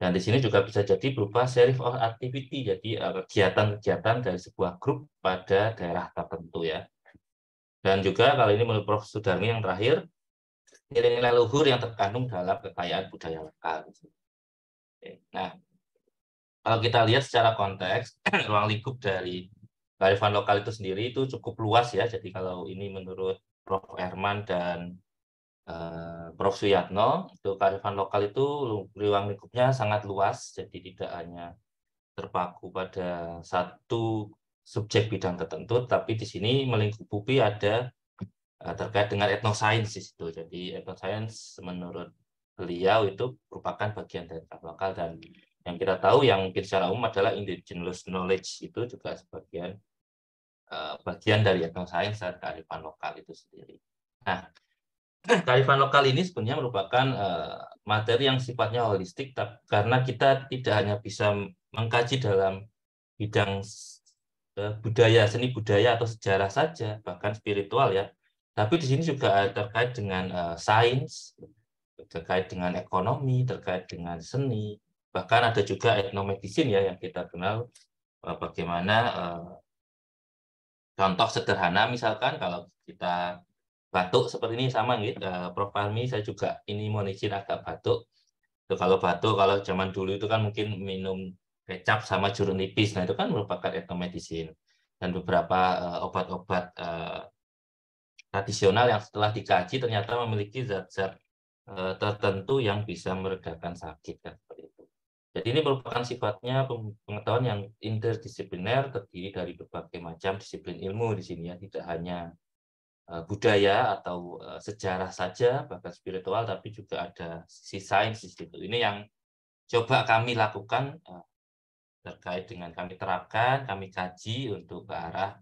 dan di sini juga bisa jadi berupa serif of activity jadi kegiatan-kegiatan uh, dari sebuah grup pada daerah tertentu ya dan juga kali ini menurut Prof. Sudarmi yang terakhir, nilai-nilai luhur yang terkandung dalam kekayaan budaya lokal. Nah, kalau kita lihat secara konteks, <clears throat> ruang lingkup dari kearifan lokal itu sendiri itu cukup luas ya. Jadi kalau ini menurut Prof. Herman dan eh, Prof. Suyatno, itu kearifan lokal itu ruang lingkupnya sangat luas, jadi tidak hanya terpaku pada satu subjek bidang tertentu, tapi di sini melingkupi ada eh, terkait dengan etnosains di situ. Jadi etnosains menurut beliau itu merupakan bagian dari lokal dan yang kita tahu yang mungkin secara umum adalah indigenous knowledge itu juga sebagian eh, bagian dari etnosains dan kearifan lokal itu sendiri. Nah, <clears throat> kearifan lokal ini sebenarnya merupakan eh, materi yang sifatnya holistik karena kita tidak hanya bisa mengkaji dalam bidang budaya, seni budaya atau sejarah saja, bahkan spiritual ya. Tapi di sini juga terkait dengan eh, sains, terkait dengan ekonomi, terkait dengan seni, bahkan ada juga etnomedicine ya yang kita kenal eh, bagaimana eh, contoh sederhana misalkan kalau kita batuk seperti ini sama gitu. Uh, Prof Parmi saya juga ini mau izin agak batuk. kalau batuk kalau zaman dulu itu kan mungkin minum kecap sama jeruk nipis. Nah, itu kan merupakan etnomedicine dan beberapa eh, obat-obat uh, tradisional yang setelah dikaji ternyata memiliki zat-zat uh, tertentu yang bisa meredakan sakit kan Jadi ini merupakan sifatnya pengetahuan yang interdisipliner terdiri dari berbagai macam disiplin ilmu di sini ya, tidak hanya budaya atau sejarah saja bahkan spiritual tapi juga ada sisi sains di situ. Ini yang coba kami lakukan terkait dengan kami terapkan, kami kaji untuk ke arah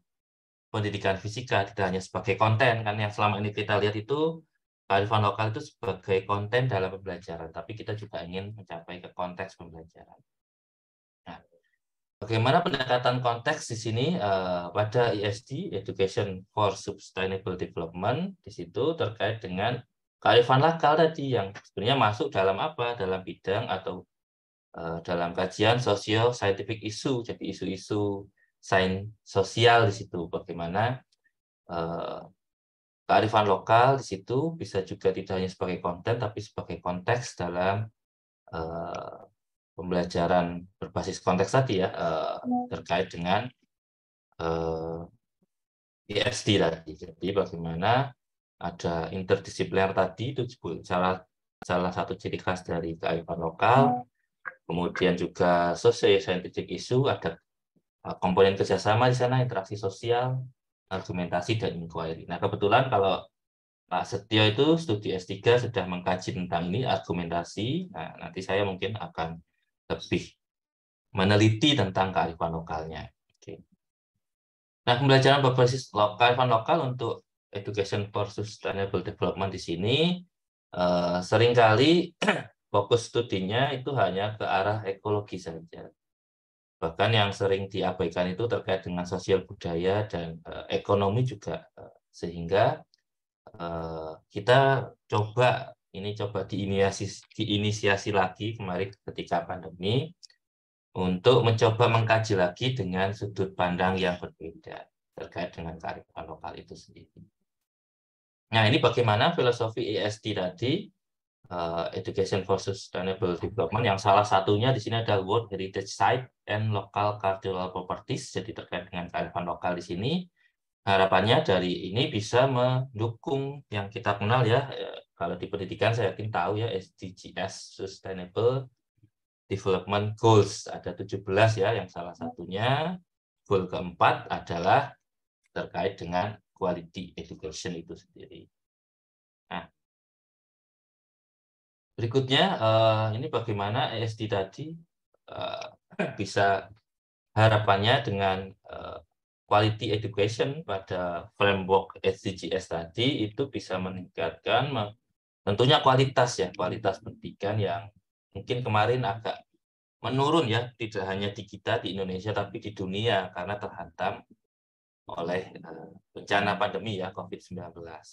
pendidikan fisika tidak hanya sebagai konten kan yang selama ini kita lihat itu kearifan lokal itu sebagai konten dalam pembelajaran, tapi kita juga ingin mencapai ke konteks pembelajaran. Nah, bagaimana pendekatan konteks di sini eh, pada ISD (Education for Sustainable Development) di situ terkait dengan kearifan lokal tadi yang sebenarnya masuk dalam apa? Dalam bidang atau Eh, dalam kajian sosio scientific isu jadi isu-isu sains sosial di situ bagaimana eh, kearifan lokal di situ bisa juga tidak hanya sebagai konten tapi sebagai konteks dalam eh, pembelajaran berbasis konteks tadi ya iya. terkait dengan uh, ISD tadi. Jadi bagaimana ada interdisipliner tadi itu salah salah satu ciri khas dari kearifan lokal iya. Kemudian juga socio scientific issue ada eh, komponen kerjasama di sana, interaksi sosial, argumentasi dan inquiry. Nah kebetulan kalau Pak Setio itu studi S3 sudah mengkaji tentang ini argumentasi. Nah, nanti saya mungkin akan lebih meneliti tentang kearifan lokalnya. Oke. Nah, pembelajaran berbasis lokal, kearifan lokal untuk Education for Sustainable Development di sini eh, seringkali fokus studinya itu hanya ke arah ekologi saja. Bahkan yang sering diabaikan itu terkait dengan sosial budaya dan eh, ekonomi juga. Eh, sehingga eh, kita coba ini coba diinisiasi, diinisiasi lagi kemarin ketika pandemi untuk mencoba mengkaji lagi dengan sudut pandang yang berbeda terkait dengan kearifan lokal itu sendiri. Nah, ini bagaimana filosofi ESD tadi uh, Education for Sustainable Development yang salah satunya di sini ada World Heritage Site and Local Cultural Properties jadi terkait dengan kearifan lokal di sini harapannya dari ini bisa mendukung yang kita kenal ya eh, kalau di pendidikan saya yakin tahu ya SDGs Sustainable Development Goals ada 17 ya yang salah satunya goal keempat adalah terkait dengan quality education itu sendiri. Berikutnya, uh, ini bagaimana ESD tadi uh, bisa harapannya dengan uh, quality education pada framework SDGs tadi itu bisa meningkatkan tentunya kualitas ya, kualitas pendidikan yang mungkin kemarin agak menurun ya, tidak hanya di kita di Indonesia tapi di dunia karena terhantam oleh bencana pandemi ya COVID-19.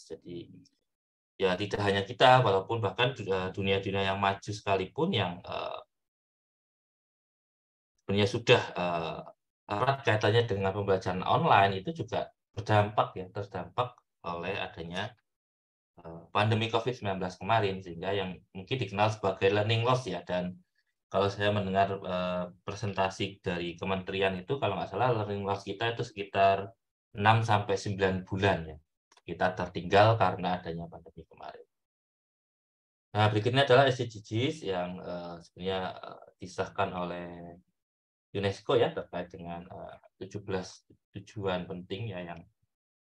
Jadi ya tidak hanya kita, walaupun bahkan eh, dunia-dunia yang maju sekalipun yang eh, sebenarnya sudah eh, erat kaitannya dengan pembelajaran online itu juga berdampak ya terdampak oleh adanya uh, pandemi COVID-19 kemarin sehingga yang mungkin dikenal sebagai learning loss ya dan kalau saya mendengar presentasi dari kementerian itu kalau nggak salah learning loss kita itu sekitar 6 sampai 9 bulan ya kita tertinggal karena adanya pandemi kemarin. Nah, berikutnya adalah SDGs yang uh, sebenarnya uh, disahkan oleh UNESCO ya terkait dengan eh, uh, 17 tujuan penting ya yang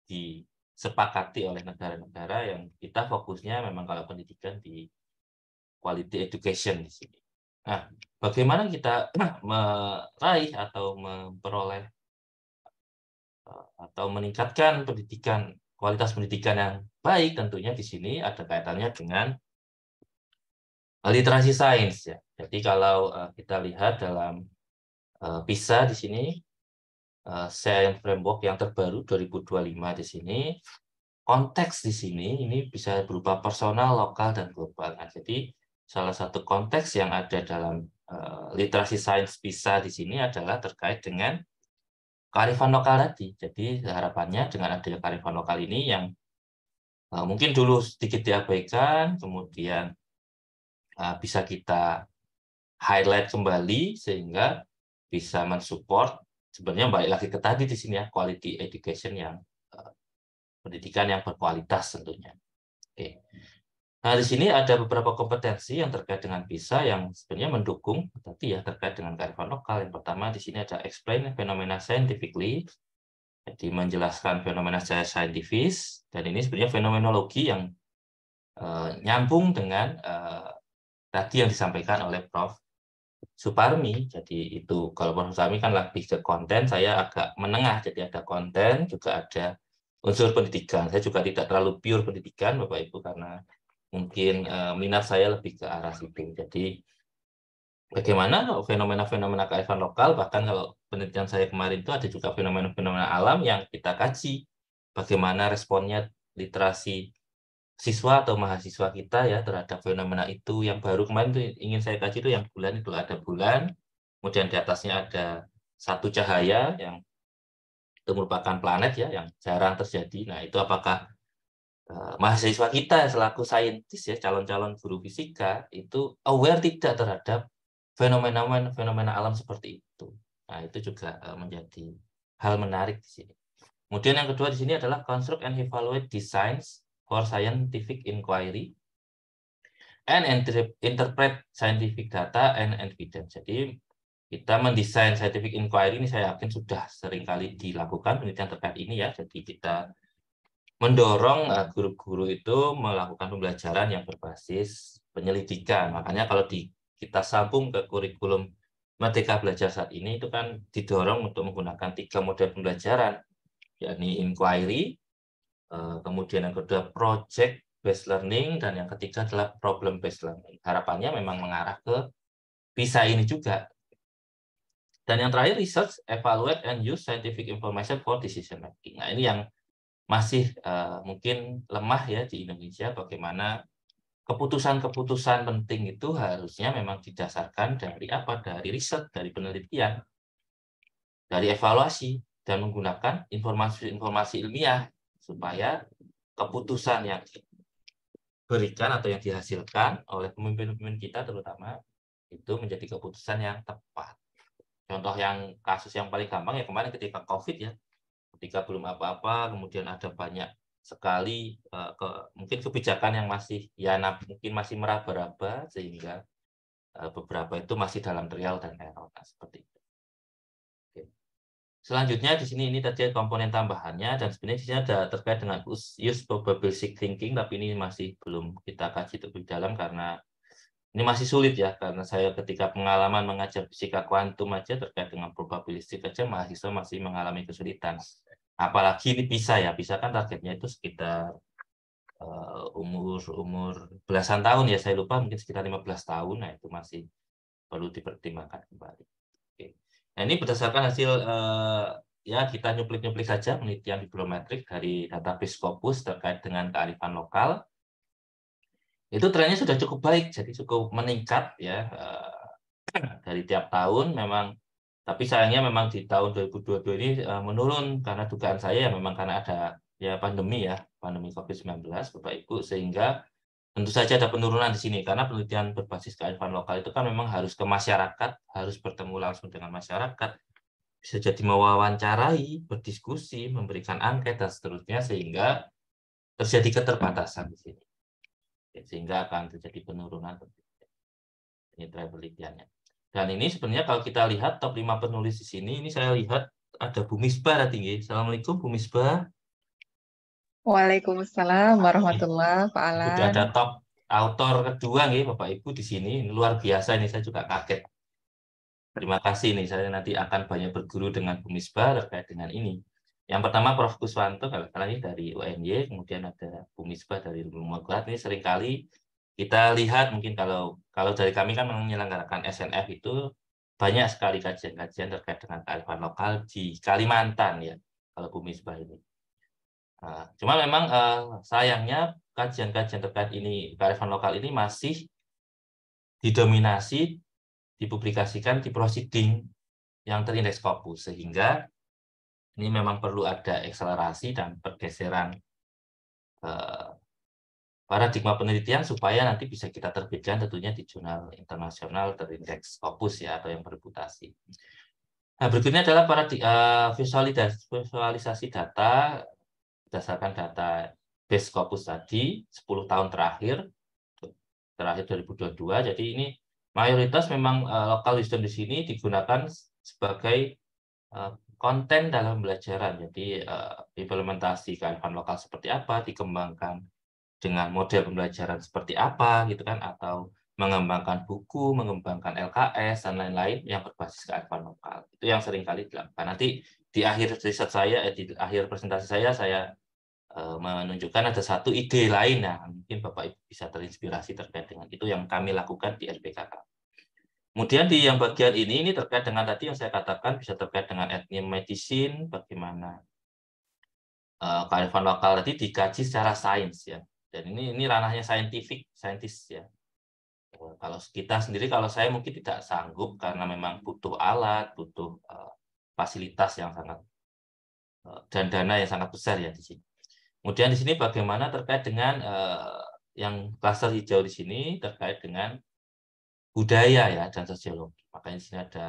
disepakati oleh negara-negara yang kita fokusnya memang kalau pendidikan di quality education di sini. Nah, bagaimana kita ah, meraih atau memperoleh atau meningkatkan pendidikan kualitas pendidikan yang baik tentunya di sini ada kaitannya dengan literasi sains ya. Jadi kalau eh, kita lihat dalam eh, PISA di sini eh, saya science framework yang terbaru 2025 di sini konteks di sini ini bisa berupa personal, lokal dan global. Nah, jadi salah satu konteks yang ada dalam literasi sains PISA di sini adalah terkait dengan karifan lokal tadi. Jadi harapannya dengan adanya karifan lokal ini yang uh, mungkin dulu sedikit diabaikan, kemudian uh, bisa kita highlight kembali sehingga bisa mensupport sebenarnya balik lagi ke tadi di sini ya quality education yang uh, pendidikan yang berkualitas tentunya. Oke. Okay. Nah, di sini ada beberapa kompetensi yang terkait dengan PISA yang sebenarnya mendukung tadi ya terkait dengan kearifan lokal. Yang pertama di sini ada explain fenomena scientifically, jadi menjelaskan fenomena secara saintifis. Dan ini sebenarnya fenomenologi yang uh, nyambung dengan uh, tadi yang disampaikan oleh Prof. Suparmi. Jadi itu kalau Prof. Suparmi kan lebih ke konten, saya agak menengah. Jadi ada konten, juga ada unsur pendidikan. Saya juga tidak terlalu pure pendidikan, Bapak Ibu, karena mungkin uh, minat saya lebih ke arah situ. Jadi bagaimana fenomena-fenomena kearifan lokal, bahkan kalau penelitian saya kemarin itu ada juga fenomena-fenomena alam yang kita kaji. Bagaimana responnya literasi siswa atau mahasiswa kita ya terhadap fenomena itu yang baru kemarin itu ingin saya kaji itu yang bulan itu ada bulan, kemudian di atasnya ada satu cahaya yang itu merupakan planet ya yang jarang terjadi. Nah itu apakah Eh, mahasiswa kita selaku saintis ya calon-calon guru fisika itu aware tidak terhadap fenomena-fenomena alam seperti itu. Nah, itu juga eh, menjadi hal menarik di sini. Kemudian yang kedua di sini adalah construct and evaluate designs for scientific inquiry and interpret scientific data and evidence. Jadi kita mendesain scientific inquiry ini saya yakin sudah seringkali dilakukan penelitian terkait ini ya. Jadi kita mendorong ah. eh, guru-guru itu melakukan pembelajaran yang berbasis penyelidikan. Makanya kalau di, kita sambung ke kurikulum Merdeka Belajar saat ini itu kan didorong untuk menggunakan tiga model pembelajaran, yakni inquiry, eh, kemudian yang kedua project based learning, dan yang ketiga adalah problem based learning. Harapannya memang mengarah ke bisa ini juga. Dan yang terakhir, research, evaluate, and use scientific information for decision making. Nah, ini yang masih uh, mungkin lemah ya di Indonesia bagaimana keputusan-keputusan penting itu harusnya memang didasarkan dari apa? Dari riset, dari penelitian, dari evaluasi dan menggunakan informasi-informasi ilmiah supaya keputusan yang diberikan atau yang dihasilkan oleh pemimpin-pemimpin kita terutama itu menjadi keputusan yang tepat. Contoh yang kasus yang paling gampang ya kemarin ketika COVID ya, ketika belum apa-apa kemudian ada banyak sekali uh, ke, mungkin kebijakan yang masih ya mungkin masih meraba-raba sehingga uh, beberapa itu masih dalam trial dan error nah, seperti itu. Oke. Selanjutnya di sini ini terjadi komponen tambahannya dan sebenarnya di sini ada terkait dengan use probabilistic thinking tapi ini masih belum kita kaji lebih dalam karena ini masih sulit ya karena saya ketika pengalaman mengajar fisika kuantum aja terkait dengan probabilistik aja mahasiswa masih mengalami kesulitan apalagi ini bisa ya bisa kan targetnya itu sekitar uh, umur umur belasan tahun ya saya lupa mungkin sekitar 15 tahun nah itu masih perlu dipertimbangkan kembali oke nah ini berdasarkan hasil uh, ya kita nyuplik nyuplik saja penelitian bibliometrik dari database Scopus terkait dengan kearifan lokal itu trennya sudah cukup baik jadi cukup meningkat ya uh, <clears throat> dari tiap tahun memang tapi sayangnya memang di tahun 2022 ini eh, menurun karena dugaan saya ya memang karena ada ya pandemi ya, pandemi Covid-19 Bapak Ibu sehingga tentu saja ada penurunan di sini karena penelitian berbasis kearifan lokal itu kan memang harus ke masyarakat, harus bertemu langsung dengan masyarakat, bisa jadi mewawancarai, berdiskusi, memberikan angket dan seterusnya sehingga terjadi keterbatasan di sini. Sehingga akan terjadi penurunan ini penelitiannya. Dan ini sebenarnya kalau kita lihat top 5 penulis di sini, ini saya lihat ada Bumisba Misbah tinggi. Assalamualaikum Bumisba. Waalaikumsalam warahmatullahi wabarakatuh. Sudah ada top autor kedua nih Bapak Ibu di sini. Ini luar biasa ini saya juga kaget. Terima kasih nih saya nanti akan banyak berguru dengan Bumisba terkait dengan ini. Yang pertama Prof Kuswanto kalau ini dari UNY, kemudian ada Bumisba Misbah dari Rumah Magulat ini seringkali kita lihat mungkin kalau kalau dari kami kan menyelenggarakan SNF itu banyak sekali kajian-kajian terkait dengan kearifan lokal di Kalimantan ya kalau Bumi sebelah ini. Ah, cuma memang eh, sayangnya kajian-kajian terkait ini kearifan lokal ini masih didominasi dipublikasikan di proceeding yang terindeks Scopus sehingga ini memang perlu ada akselerasi dan pergeseran eh, paradigma penelitian supaya nanti bisa kita terbitkan tentunya di jurnal internasional terindeks opus ya atau yang berputasi. Nah, berikutnya adalah para eh, visualisasi, data berdasarkan data base Scopus tadi 10 tahun terakhir terakhir 2022. Jadi ini mayoritas memang eh, lokal wisdom di sini digunakan sebagai eh, konten dalam pembelajaran. Jadi uh, implementasi kearifan lokal seperti apa dikembangkan dengan model pembelajaran seperti apa gitu kan atau mengembangkan buku, mengembangkan LKS dan lain-lain yang berbasis kearifan lokal. Itu yang sering kali dilakukan. Nanti di akhir riset saya, eh, di akhir presentasi saya, saya eh, menunjukkan ada satu ide lain. Nah, mungkin Bapak Ibu bisa terinspirasi terkait dengan itu yang kami lakukan di RPKK. Kemudian di yang bagian ini, ini terkait dengan tadi yang saya katakan bisa terkait dengan etnik medicine, bagaimana eh, kearifan lokal tadi dikaji secara sains ya dan ini ini ranahnya saintifik, saintis ya. Oh, kalau kita sendiri, kalau saya mungkin tidak sanggup karena memang butuh alat, butuh eh, fasilitas yang sangat uh, dan dana yang sangat besar ya di sini. Kemudian di sini bagaimana terkait dengan eh, yang klaster hijau di sini terkait dengan budaya ya dan sosiologi. Makanya di sini ada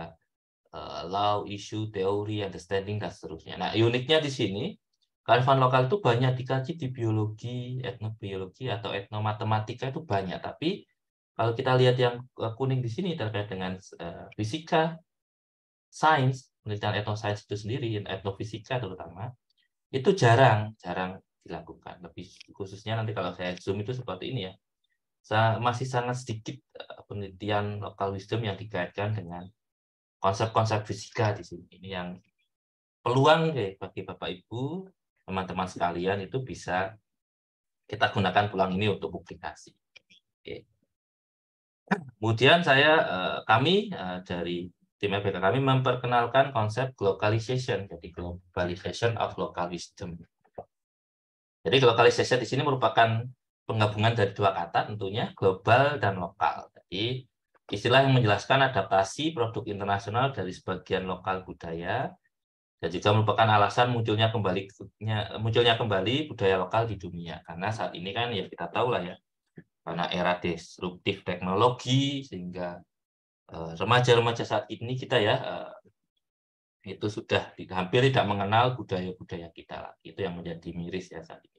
law, issue, teori, understanding dan seterusnya. Nah, uniknya di sini kearifan lokal itu banyak dikaji di biologi, etnobiologi atau etnomatematika itu banyak. Tapi kalau kita lihat yang eh, kuning di sini terkait dengan eh, fisika, sains, penelitian etnosains itu sendiri, etnofisika terutama, itu jarang, jarang dilakukan. Lebih khususnya nanti kalau saya zoom itu seperti ini ya. masih sangat sedikit eh, penelitian lokal wisdom yang dikaitkan dengan konsep-konsep fisika di sini. Ini yang peluang ya bagi Bapak Ibu teman-teman sekalian itu bisa kita gunakan pulang ini untuk publikasi. Oke. Kemudian saya eh, kami eh, dari tim FBK kami memperkenalkan konsep globalization, jadi globalization of local wisdom. Jadi globalization di sini merupakan penggabungan dari dua kata tentunya global dan lokal. Jadi istilah yang menjelaskan adaptasi produk internasional dari sebagian lokal budaya dan juga merupakan alasan munculnya kembali munculnya kembali budaya lokal di dunia karena saat ini kan ya kita tahu lah ya karena era disruptif teknologi sehingga eh, remaja-remaja saat ini kita ya eh, itu sudah hampir tidak mengenal budaya-budaya kita itu yang menjadi miris ya saat ini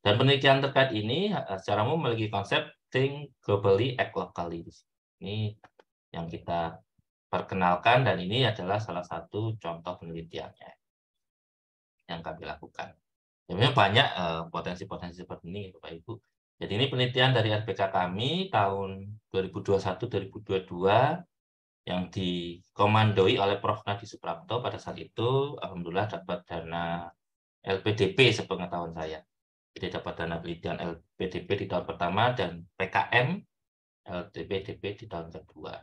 dan penelitian terkait ini eh, secara umum memiliki konsep think globally act locally ini yang kita perkenalkan dan ini adalah salah satu contoh penelitiannya yang kami lakukan. Jadi ya, banyak eh, potensi-potensi seperti ini, Bapak Ibu. Jadi ini penelitian dari RBK kami tahun 2021-2022 yang dikomandoi oleh Prof. Nadi Suprapto pada saat itu, Alhamdulillah dapat dana LPDP sepengetahuan saya. Jadi dapat dana penelitian LPDP di tahun pertama dan PKM LPDP di tahun kedua.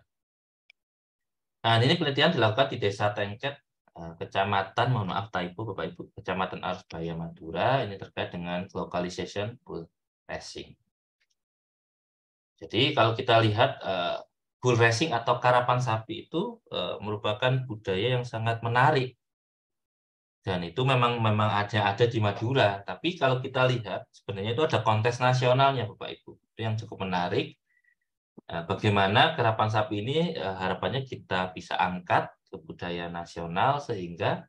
Nah, ini penelitian dilakukan di Desa Tengket, eh, Kecamatan, mohon maaf Taipu, Bapak Ibu, Kecamatan Arsbaya Madura, ini terkait dengan localization bull racing. Jadi kalau kita lihat eh, bull racing atau karapan sapi itu eh, merupakan budaya yang sangat menarik. Dan itu memang memang ada ada di Madura, tapi kalau kita lihat sebenarnya itu ada kontes nasionalnya Bapak Ibu. Itu yang cukup menarik Eh, bagaimana kerapan sapi ini eh, harapannya kita bisa angkat ke budaya nasional sehingga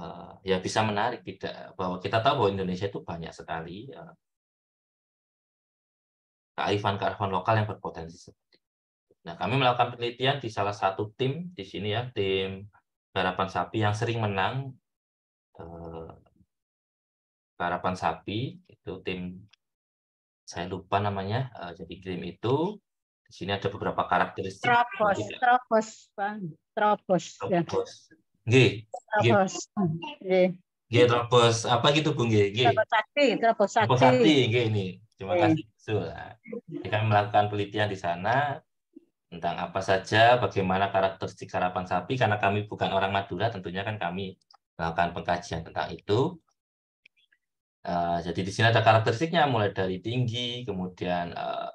eh, ya bisa menarik tidak bahwa kita tahu bahwa Indonesia itu banyak sekali kearifan-kearifan lokal yang berpotensi seperti Nah, kami melakukan penelitian di salah satu tim di sini ya, tim kerapan sapi yang sering menang kerapan sapi itu tim saya lupa namanya. Uh, jadi krim itu di sini ada beberapa karakteristik. Tropos, tropos, Bang. Tropos. Ya. Tropos. G. Tropos. G. G. Tropos apa gitu, Bung G? G. Tropos sakti, tropos sakti. Tropos sakti, G ini. Terima kasih. sudah kami melakukan penelitian di sana tentang apa saja, bagaimana karakteristik sarapan sapi, karena kami bukan orang Madura, tentunya kan kami melakukan pengkajian tentang itu. Eh, jadi di sini ada karakteristiknya mulai dari tinggi, kemudian uh,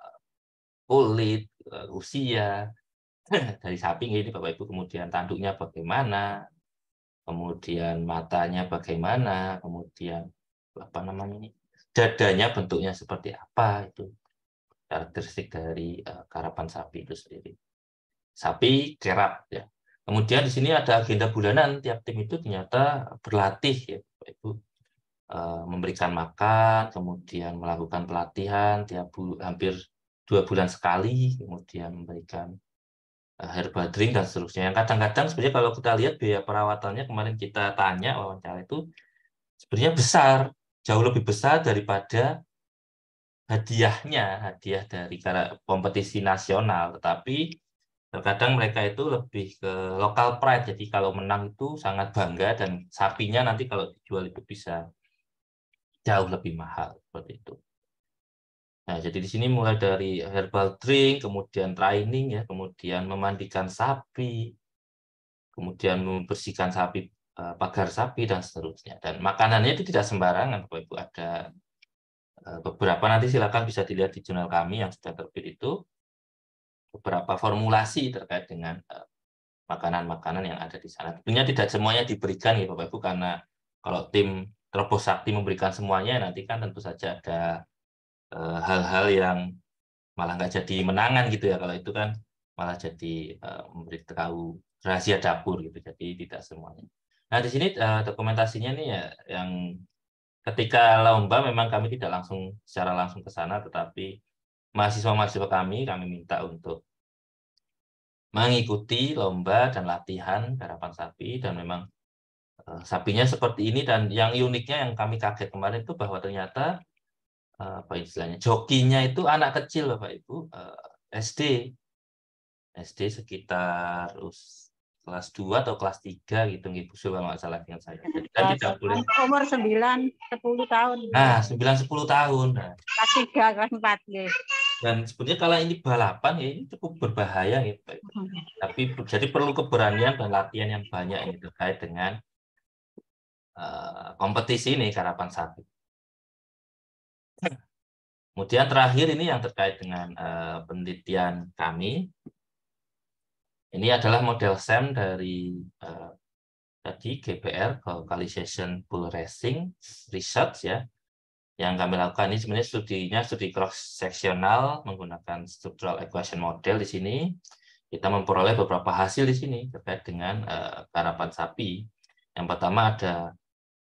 kulit, uh, usia <laughs> dari sapi ini Bapak Ibu, kemudian tanduknya bagaimana, kemudian matanya bagaimana, kemudian apa namanya ini dadanya bentuknya seperti apa itu karakteristik dari uh, karapan sapi itu sendiri. Sapi kerap ya. Kemudian di sini ada agenda bulanan tiap tim itu ternyata berlatih ya Bapak Ibu Eh, memberikan makan, kemudian melakukan pelatihan tiap bu, hampir dua bulan sekali, kemudian memberikan eh, herbal drink dan seterusnya. Yang kadang-kadang sebenarnya kalau kita lihat biaya perawatannya kemarin kita tanya wawancara itu sebenarnya besar, jauh lebih besar daripada hadiahnya, hadiah dari kompetisi nasional. Tetapi terkadang mereka itu lebih ke lokal pride, jadi kalau menang itu sangat bangga dan sapinya nanti kalau dijual itu bisa jauh lebih mahal seperti itu. Nah, jadi di sini mulai dari herbal drink, kemudian training ya, kemudian memandikan sapi, kemudian membersihkan sapi eh, pagar sapi dan seterusnya. Dan makanannya itu tidak sembarangan, Bapak Ibu ada eh, beberapa nanti silakan bisa dilihat di jurnal kami yang sudah terbit itu beberapa formulasi terkait dengan eh, makanan-makanan yang ada di sana. Tentunya tidak semuanya diberikan ya Bapak Ibu karena kalau tim terobos sakti memberikan semuanya nanti kan tentu saja ada eh, hal-hal e, yang malah nggak jadi menangan gitu ya kalau itu kan malah jadi e, memberitahu rahasia dapur gitu jadi tidak semuanya nah di sini e, dokumentasinya nih ya yang ketika lomba memang kami tidak langsung secara langsung ke sana tetapi mahasiswa-mahasiswa kami kami minta untuk mengikuti lomba dan latihan garapan sapi dan memang Eh, sapinya seperti ini dan yang uniknya yang kami kaget kemarin itu bahwa ternyata eh, apa istilahnya jokinya itu anak kecil bapak ibu eh, SD SD sekitar kelas 2 atau kelas 3 gitu nggih Bu kalau nggak salah ingat saya. Jadi kan tidak boleh. Umur 9, 10 tahun. Nah, 9 10 tahun. Nah. Kelas 3, kelas 4 nggih. Ya. Dan sebenarnya kalau ini balapan ya ini cukup berbahaya gitu. Tapi jadi perlu keberanian dan latihan yang banyak ini terkait dengan Eh, kompetisi ini karapan sapi. Kemudian terakhir ini yang terkait dengan eh, penelitian kami. Ini adalah model SEM dari uh, tadi GBR Localization Bull Racing Research ya. Yang kami lakukan ini sebenarnya studinya studi cross sectional menggunakan structural equation model di sini. Kita memperoleh beberapa hasil di sini terkait dengan uh, karapan sapi. Yang pertama ada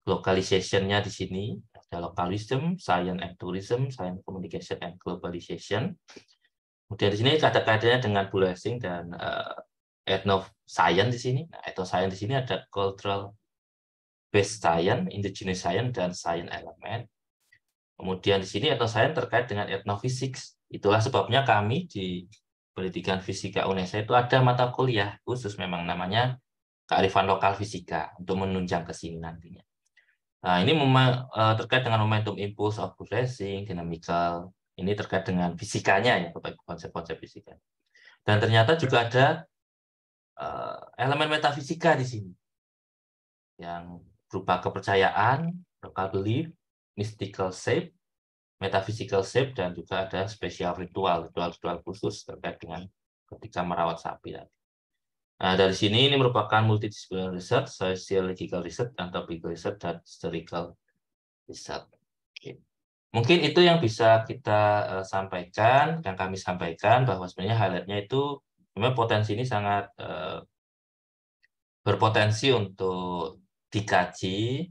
localization-nya di sini ada localism, science and tourism, science communication and globalization. Kemudian di sini kata-katanya dengan blessing dan uh, eh, ethno science di sini. Nah, ethno science di sini ada cultural based science, indigenous science dan science element. Kemudian di sini ethno science terkait dengan ethnophysics. Itulah sebabnya kami di pendidikan fisika UNESA itu ada mata kuliah khusus memang namanya kearifan lokal fisika untuk menunjang ke sini nantinya. Nah, ini eh, terkait dengan momentum impuls of racing, dinamikal. Ini terkait dengan fisikanya ya, Bapak konsep-konsep fisika. Dan ternyata juga ada uh, elemen metafisika di sini yang berupa kepercayaan, local belief, mystical shape, metaphysical shape, dan juga ada spesial ritual, ritual-ritual khusus terkait dengan ketika merawat sapi tadi. Nah, dari sini ini merupakan multidisipliner riset, sociological riset, anthropological research, dan historical research. Oke. Mungkin itu yang bisa kita uh, sampaikan, yang kami sampaikan bahwa sebenarnya highlightnya itu memang potensi ini sangat uh, berpotensi untuk dikaji.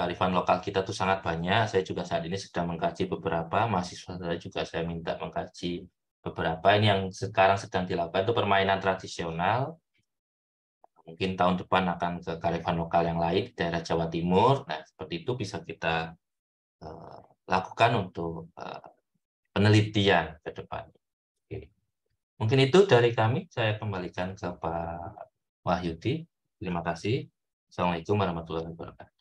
Kearifan lokal kita tuh sangat banyak. Saya juga saat ini sedang mengkaji beberapa mahasiswa saya juga saya minta mengkaji beberapa ini yang sekarang sedang dilakukan itu permainan tradisional. Mungkin tahun depan akan ke karifan lokal yang lain di daerah Jawa Timur. Nah, seperti itu bisa kita uh, lakukan untuk uh, penelitian ke depan. Oke. Mungkin itu dari kami. Saya kembalikan ke Pak Wahyudi. Terima kasih. Assalamualaikum warahmatullahi wabarakatuh.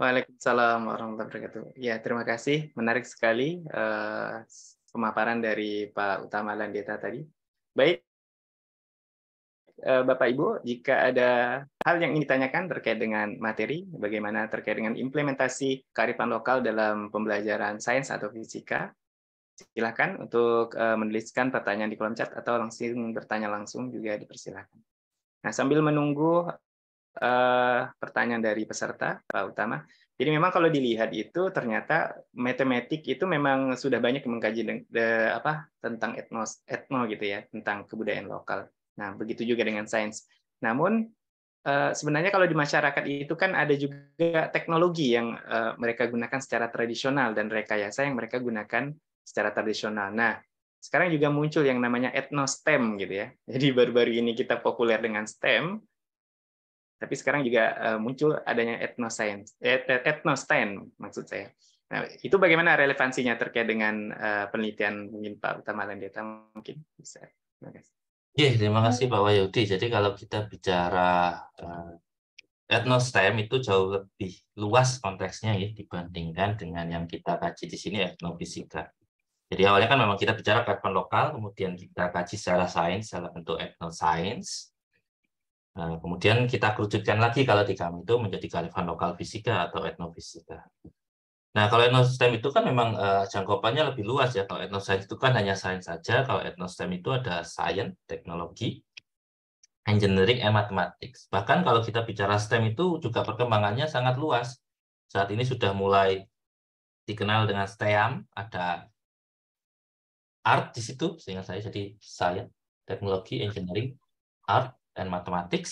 Waalaikumsalam warahmatullahi wabarakatuh. Ya, terima kasih. Menarik sekali uh, pemaparan dari Pak Utama Landeta tadi. Baik, eh, Bapak Ibu, jika ada hal yang ingin ditanyakan terkait dengan materi, bagaimana terkait dengan implementasi kearifan lokal dalam pembelajaran sains atau fisika, silakan untuk eh, menuliskan pertanyaan di kolom chat atau langsung bertanya langsung juga dipersilakan. Nah, sambil menunggu eh, pertanyaan dari peserta, Pak Utama, jadi memang kalau dilihat itu ternyata matematik itu memang sudah banyak mengkaji de, de, apa tentang etnos etno gitu ya, tentang kebudayaan lokal. Nah, begitu juga dengan sains. Namun eh, sebenarnya kalau di masyarakat itu kan ada juga teknologi yang eh, mereka gunakan secara tradisional dan rekayasa yang mereka gunakan secara tradisional. Nah, sekarang juga muncul yang namanya etno STEM gitu ya. <laughs> Jadi baru-baru ini kita populer dengan STEM, tapi sekarang juga eh, muncul adanya etnoscience, etnostain maksud saya. Nah, itu bagaimana relevansinya terkait dengan eh, penelitian mungkin Pak Utama Landeta mungkin bisa. Terima kasih. Yeah, terima kasih Pak Wayudi. Jadi kalau kita bicara uh, etnostem itu jauh lebih luas konteksnya ya dibandingkan dengan yang kita kaji di sini etnofisika. Jadi awalnya kan memang kita bicara kearifan lokal, kemudian kita kaji secara sains, secara bentuk etnosains, Nah, kemudian kita kerucutkan lagi kalau di kami itu menjadi kearifan lokal fisika atau etnofisika. Nah, kalau etnostem itu kan memang uh, jangkauannya lebih luas ya. Kalau etnosains itu kan hanya sains saja. Kalau etnostem itu ada sains, teknologi, engineering, and mathematics. Bahkan kalau kita bicara STEM itu juga perkembangannya sangat luas. Saat ini sudah mulai dikenal dengan STEM, ada art di situ, sehingga saya jadi sains, teknologi, engineering, art, dan matematik.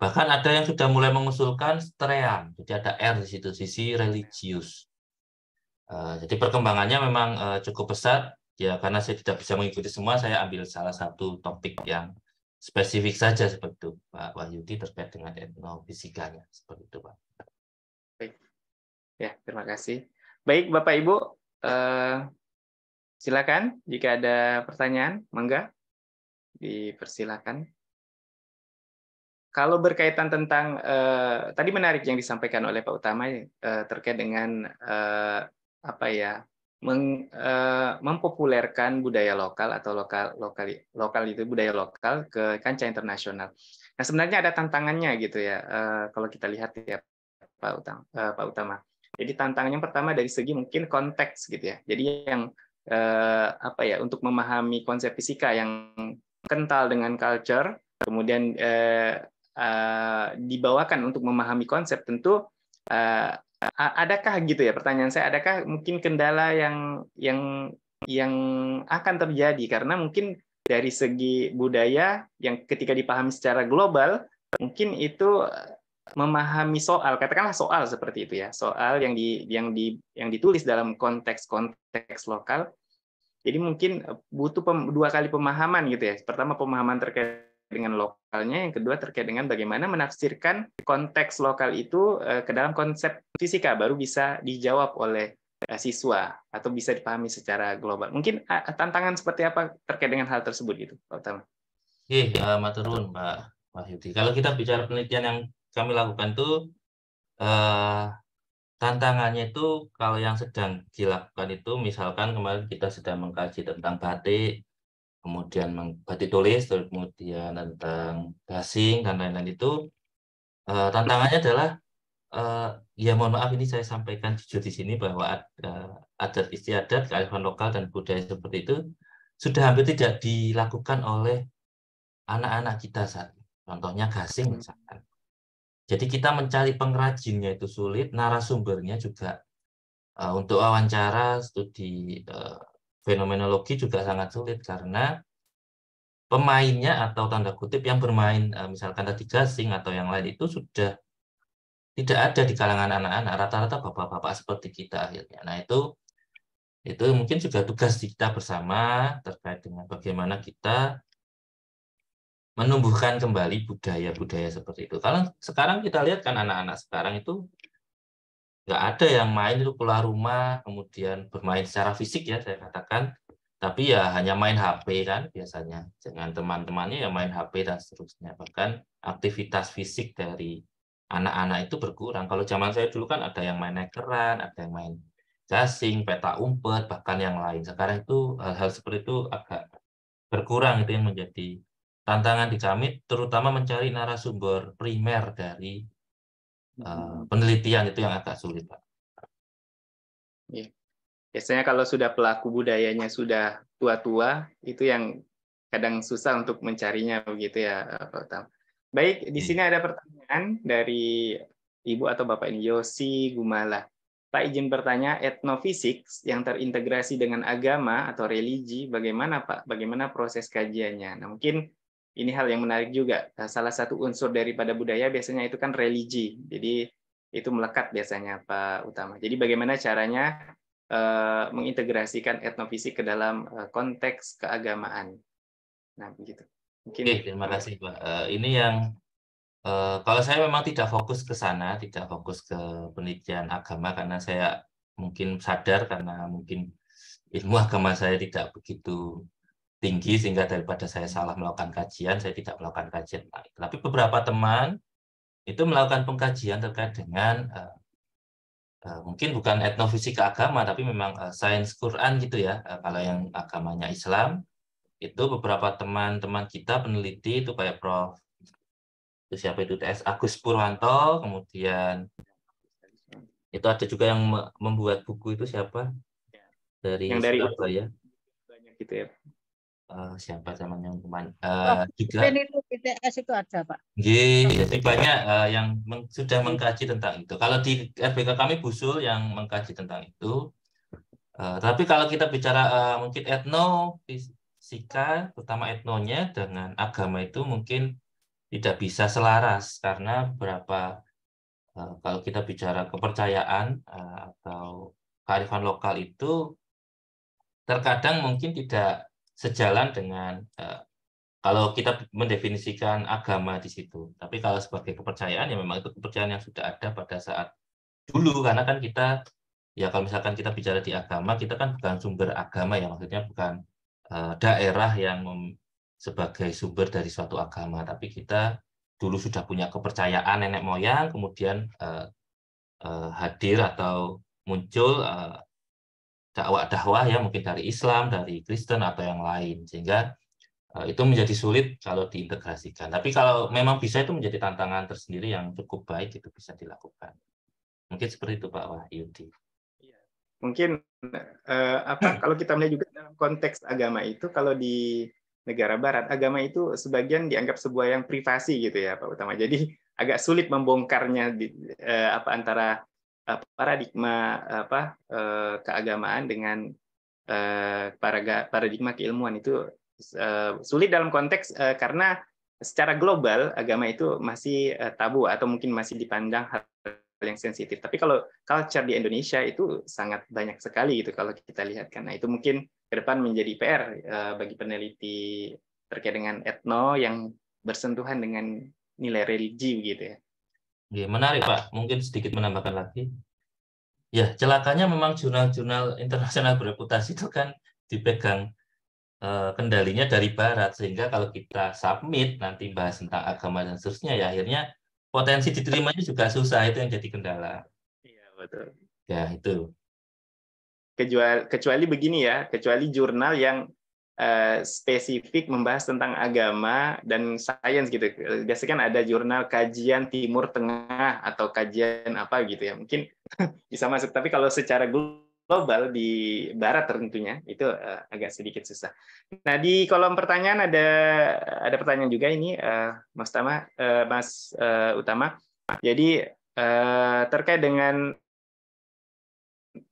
Bahkan ada yang sudah mulai mengusulkan strean jadi ada R di situ, sisi religius. Eh, jadi perkembangannya memang eh, cukup pesat, ya karena saya tidak bisa mengikuti semua, saya ambil salah satu topik yang spesifik saja seperti itu, Pak Wahyudi terkait dengan etnofisikanya seperti itu, Pak. Baik, ya terima kasih. Baik, Bapak Ibu, eh, silakan jika ada pertanyaan, mangga dipersilakan. Kalau berkaitan tentang eh, tadi menarik yang disampaikan oleh Pak Utama eh, terkait dengan eh, apa ya meng, eh, mempopulerkan budaya lokal atau lokal lokal lokal itu budaya lokal ke kancah internasional. Nah sebenarnya ada tantangannya gitu ya eh, kalau kita lihat ya Pak Utama. Eh, Pak Utama. Jadi tantangannya pertama dari segi mungkin konteks gitu ya. Jadi yang eh, apa ya untuk memahami konsep fisika yang kental dengan culture kemudian eh, uh, dibawakan untuk memahami konsep tentu uh, adakah gitu ya pertanyaan saya adakah mungkin kendala yang yang yang akan terjadi karena mungkin dari segi budaya yang ketika dipahami secara global mungkin itu eh, memahami soal katakanlah soal seperti itu ya soal yang di yang di yang ditulis dalam konteks-konteks lokal jadi mungkin butuh dua kali pemahaman gitu ya pertama pemahaman terkait dengan lokalnya, yang kedua terkait dengan bagaimana menafsirkan konteks lokal itu eh, ke dalam konsep fisika baru bisa dijawab oleh eh, siswa atau bisa dipahami secara global. Mungkin eh, tantangan seperti apa terkait dengan hal tersebut gitu, Pak Utama? Oke, uh, maturun Pak Pak Kalau kita bicara penelitian yang kami lakukan itu, uh, tantangannya itu kalau yang sedang dilakukan itu misalkan kemarin kita sedang mengkaji tentang batik kemudian batik tulis, kemudian tentang gasing dan lain-lain itu uh, tantangannya adalah uh, ya mohon maaf ini saya sampaikan jujur di sini bahwa ada adat istiadat, kearifan lokal dan budaya seperti itu sudah hampir tidak dilakukan oleh anak-anak kita saat ini. Contohnya gasing hmm. misalkan. Jadi kita mencari pengrajinnya itu sulit, narasumbernya juga uh, untuk wawancara studi uh, fenomenologi juga sangat sulit karena pemainnya atau tanda kutip yang bermain e, misalkan tadi gasing atau yang lain itu sudah tidak ada di kalangan anak-anak rata-rata bapak-bapak seperti kita akhirnya nah itu itu mungkin juga tugas kita bersama terkait dengan bagaimana kita menumbuhkan kembali budaya-budaya seperti itu. Kalau sekarang kita lihat kan anak-anak sekarang itu nggak ada yang main itu keluar rumah kemudian bermain secara fisik ya saya katakan tapi ya hanya main HP kan biasanya dengan teman-temannya ya main HP dan seterusnya bahkan aktivitas fisik dari anak-anak itu berkurang kalau zaman saya dulu kan ada yang main nekeran ada yang main gasing peta umpet bahkan yang lain sekarang itu hal-hal seperti itu agak berkurang itu yang menjadi tantangan di kami terutama mencari narasumber primer dari Hmm. Eh, penelitian itu yang agak sulit pak. Ya. Biasanya kalau sudah pelaku budayanya sudah tua-tua itu yang kadang susah untuk mencarinya begitu ya eh, Pak Baik, di hmm. sini ada pertanyaan dari Ibu atau Bapak Yosi Gumala. Pak izin bertanya, etnofisik yang terintegrasi dengan agama atau religi, bagaimana Pak? Bagaimana proses kajiannya? Nah, mungkin ini hal yang menarik juga. Nah, salah satu unsur daripada budaya biasanya itu kan religi. Jadi itu melekat biasanya Pak Utama. Jadi bagaimana caranya uh, mengintegrasikan etnofisik ke dalam uh, konteks keagamaan. Nah, begitu. Mungkin Oke, terima kasih Pak. Uh, ini yang uh, kalau saya memang tidak fokus ke sana, tidak fokus ke penelitian agama karena saya mungkin sadar karena mungkin ilmu agama saya tidak begitu tinggi sehingga daripada saya salah melakukan kajian, saya tidak melakukan kajian lain. Tapi beberapa teman itu melakukan pengkajian terkait dengan uh, uh, mungkin bukan etnofisika agama, tapi memang uh, sains Quran gitu ya. Uh, kalau yang agamanya Islam, itu beberapa teman-teman kita peneliti itu kayak Prof. Itu siapa itu TS Agus Purwanto, kemudian itu ada juga yang membuat buku itu siapa dari yang dari apa ya? Banyak gitu ya Eh, siapa siapa yang hukuman uh, oh, juga itu ITS itu ada pak jadi iya, oh. banyak uh, yang meng, sudah iya. mengkaji tentang itu kalau di RBK kami busul yang mengkaji tentang itu uh, tapi kalau kita bicara uh, mungkin etno fisika terutama etnonya dengan agama itu mungkin tidak bisa selaras karena berapa uh, kalau kita bicara kepercayaan uh, atau kearifan lokal itu terkadang mungkin tidak sejalan dengan uh, kalau kita mendefinisikan agama di situ. Tapi kalau sebagai kepercayaan ya memang itu kepercayaan yang sudah ada pada saat dulu karena kan kita ya kalau misalkan kita bicara di agama kita kan bukan sumber agama ya maksudnya bukan uh, daerah yang sebagai sumber dari suatu agama tapi kita dulu sudah punya kepercayaan nenek moyang kemudian uh, uh, hadir atau muncul uh, dakwah-dakwah ya mungkin dari Islam, dari Kristen atau yang lain sehingga eh, itu menjadi sulit kalau diintegrasikan. Tapi kalau memang bisa itu menjadi tantangan tersendiri yang cukup baik itu bisa dilakukan. Mungkin seperti itu Pak Wahyudi. Iya. Mungkin eh, apa hmm. kalau kita melihat juga dalam konteks agama itu kalau di negara barat agama itu sebagian dianggap sebuah yang privasi gitu ya Pak Utama. Jadi agak sulit membongkarnya di, eh, apa antara Eh, paradigma apa eh, keagamaan dengan eh, paradigma keilmuan itu sulit dalam konteks karena secara global agama itu masih tabu atau mungkin masih dipandang hal yang sensitif. Tapi kalau culture di Indonesia itu sangat banyak sekali gitu kalau kita lihat karena itu mungkin ke depan menjadi PR bagi peneliti terkait dengan etno yang bersentuhan dengan nilai religi gitu ya. Oke, menarik Pak, mungkin sedikit menambahkan lagi. Ya, celakanya memang jurnal-jurnal internasional bereputasi itu kan dipegang eh, kendalinya dari barat, sehingga kalau kita submit nanti bahas tentang agama dan seterusnya, ya akhirnya potensi diterimanya juga susah, itu yang jadi kendala. Iya, betul. Ya, itu. Kecuali, kecuali begini ya, kecuali jurnal yang Eh, spesifik membahas tentang agama dan sains gitu. Biasanya kan ada jurnal kajian Timur Tengah atau kajian apa gitu ya. Mungkin <laughs> bisa masuk. Tapi kalau secara global di Barat tentunya itu eh, agak sedikit susah. Nah di kolom pertanyaan ada ada pertanyaan juga ini eh, Mas Tama, Mas Utama. Jadi terkait dengan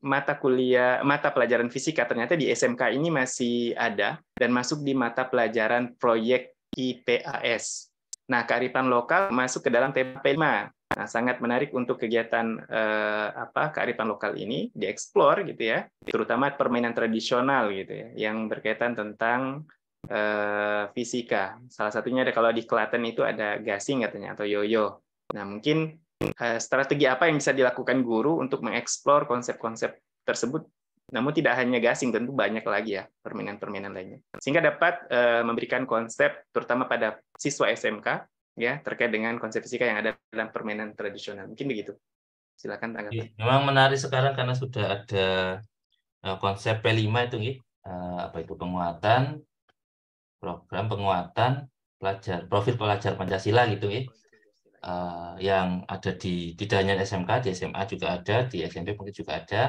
mata kuliah mata pelajaran fisika ternyata di SMK ini masih ada dan masuk di mata pelajaran proyek IPAS. Nah, kearifan lokal masuk ke dalam TP5. Nah, sangat menarik untuk kegiatan eh, apa kearifan lokal ini dieksplor gitu ya, terutama permainan tradisional gitu ya yang berkaitan tentang eh, fisika. Salah satunya ada kalau di Klaten itu ada gasing katanya atau yoyo. Nah, mungkin Eh, strategi apa yang bisa dilakukan guru untuk mengeksplor konsep-konsep tersebut namun tidak hanya gasing tentu banyak lagi ya permainan-permainan lainnya sehingga dapat eh, memberikan konsep terutama pada siswa SMK ya terkait dengan konsep fisika yang ada dalam permainan tradisional mungkin begitu silakan tanggapi. Iya, memang menarik sekarang karena sudah ada eh, konsep P5 itu nih apa itu penguatan program penguatan pelajar profil pelajar Pancasila gitu ya uh, yang ada di tidak hanya SMK, di SMA juga ada, di SMP mungkin juga ada.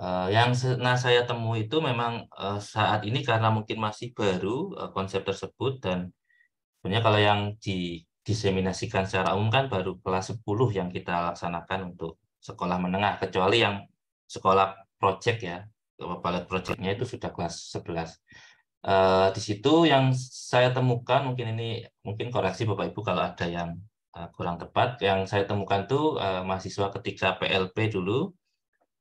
Uh, yang nah saya temui itu memang uh, saat ini karena mungkin masih baru uh, konsep tersebut dan sebenarnya kalau yang didiseminasikan secara umum kan baru kelas 10 yang kita laksanakan untuk sekolah menengah kecuali yang sekolah project ya pilot projectnya itu sudah kelas 11 uh, di situ yang saya temukan mungkin ini mungkin koreksi bapak ibu kalau ada yang Eh, kurang tepat. Yang saya temukan tuh uh, mahasiswa ketika PLP dulu,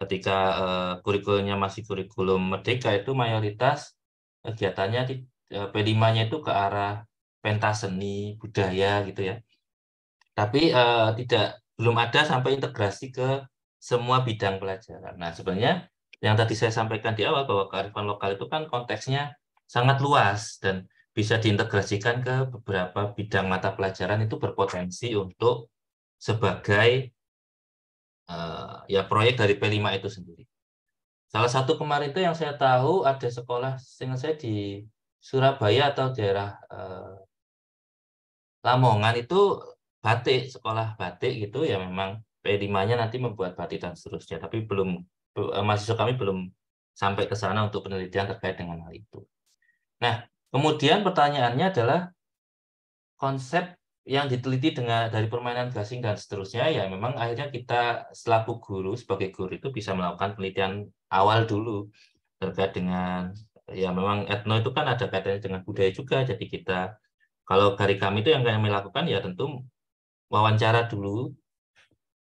ketika uh, kurikulumnya masih kurikulum merdeka itu mayoritas kegiatannya di uh, P5-nya itu ke arah pentas seni, budaya gitu ya. Tapi uh, tidak belum ada sampai integrasi ke semua bidang pelajaran. Nah, sebenarnya yang tadi saya sampaikan di awal bahwa kearifan lokal itu kan konteksnya sangat luas dan bisa diintegrasikan ke beberapa bidang mata pelajaran itu berpotensi untuk sebagai uh, ya proyek dari P5 itu sendiri. Salah satu kemarin itu yang saya tahu ada sekolah sehingga saya di Surabaya atau daerah uh, Lamongan itu batik, sekolah batik gitu ya memang P5-nya nanti membuat batik dan seterusnya, tapi belum eh, mahasiswa kami belum sampai ke sana untuk penelitian terkait dengan hal itu. Nah, Kemudian pertanyaannya adalah konsep yang diteliti dengan dari permainan gasing dan seterusnya ya memang akhirnya kita selaku guru sebagai guru itu bisa melakukan penelitian awal dulu terkait dengan ya memang etno itu kan ada kaitannya dengan budaya juga jadi kita kalau dari kami itu yang kami lakukan ya tentu wawancara dulu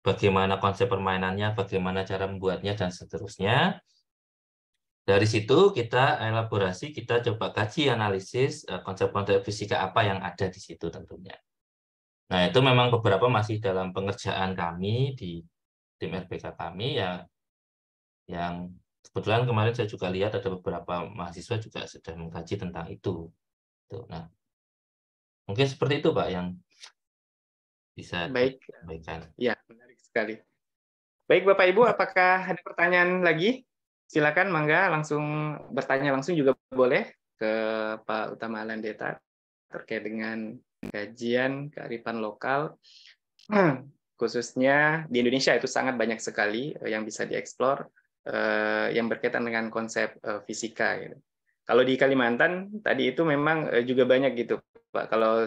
bagaimana konsep permainannya bagaimana cara membuatnya dan seterusnya dari situ kita elaborasi, kita coba kaji analisis eh, konsep-konsep fisika apa yang ada di situ tentunya. Nah, itu memang beberapa masih dalam pengerjaan kami di tim RBK kami yang yang kebetulan kemarin saya juga lihat ada beberapa mahasiswa juga sudah mengkaji tentang itu. nah, mungkin seperti itu Pak yang bisa baik baikkan. Ya, menarik sekali. Baik Bapak Ibu, apakah ada pertanyaan lagi? Silakan Mangga langsung bertanya langsung juga boleh ke Pak Utama Alandeta terkait dengan kajian kearifan lokal <clears throat> khususnya di Indonesia itu sangat banyak sekali eh, yang bisa dieksplor eh, yang berkaitan dengan konsep eh, fisika. Gitu. Kalau di Kalimantan tadi itu memang juga banyak gitu kalau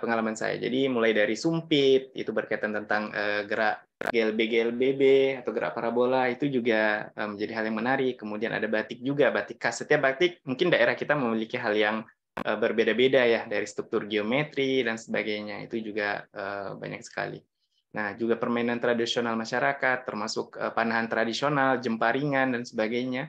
pengalaman saya. Jadi mulai dari sumpit itu berkaitan tentang uh, gerak GLB GLBB atau gerak parabola itu juga menjadi eh, menjadi hal yang menarik. Kemudian ada batik juga, batik khas. Setiap batik mungkin daerah kita memiliki hal yang uh, berbeda-beda ya dari struktur geometri dan sebagainya. Itu juga uh, banyak sekali. Nah, juga permainan tradisional masyarakat termasuk uh, panahan tradisional, jemparingan dan sebagainya.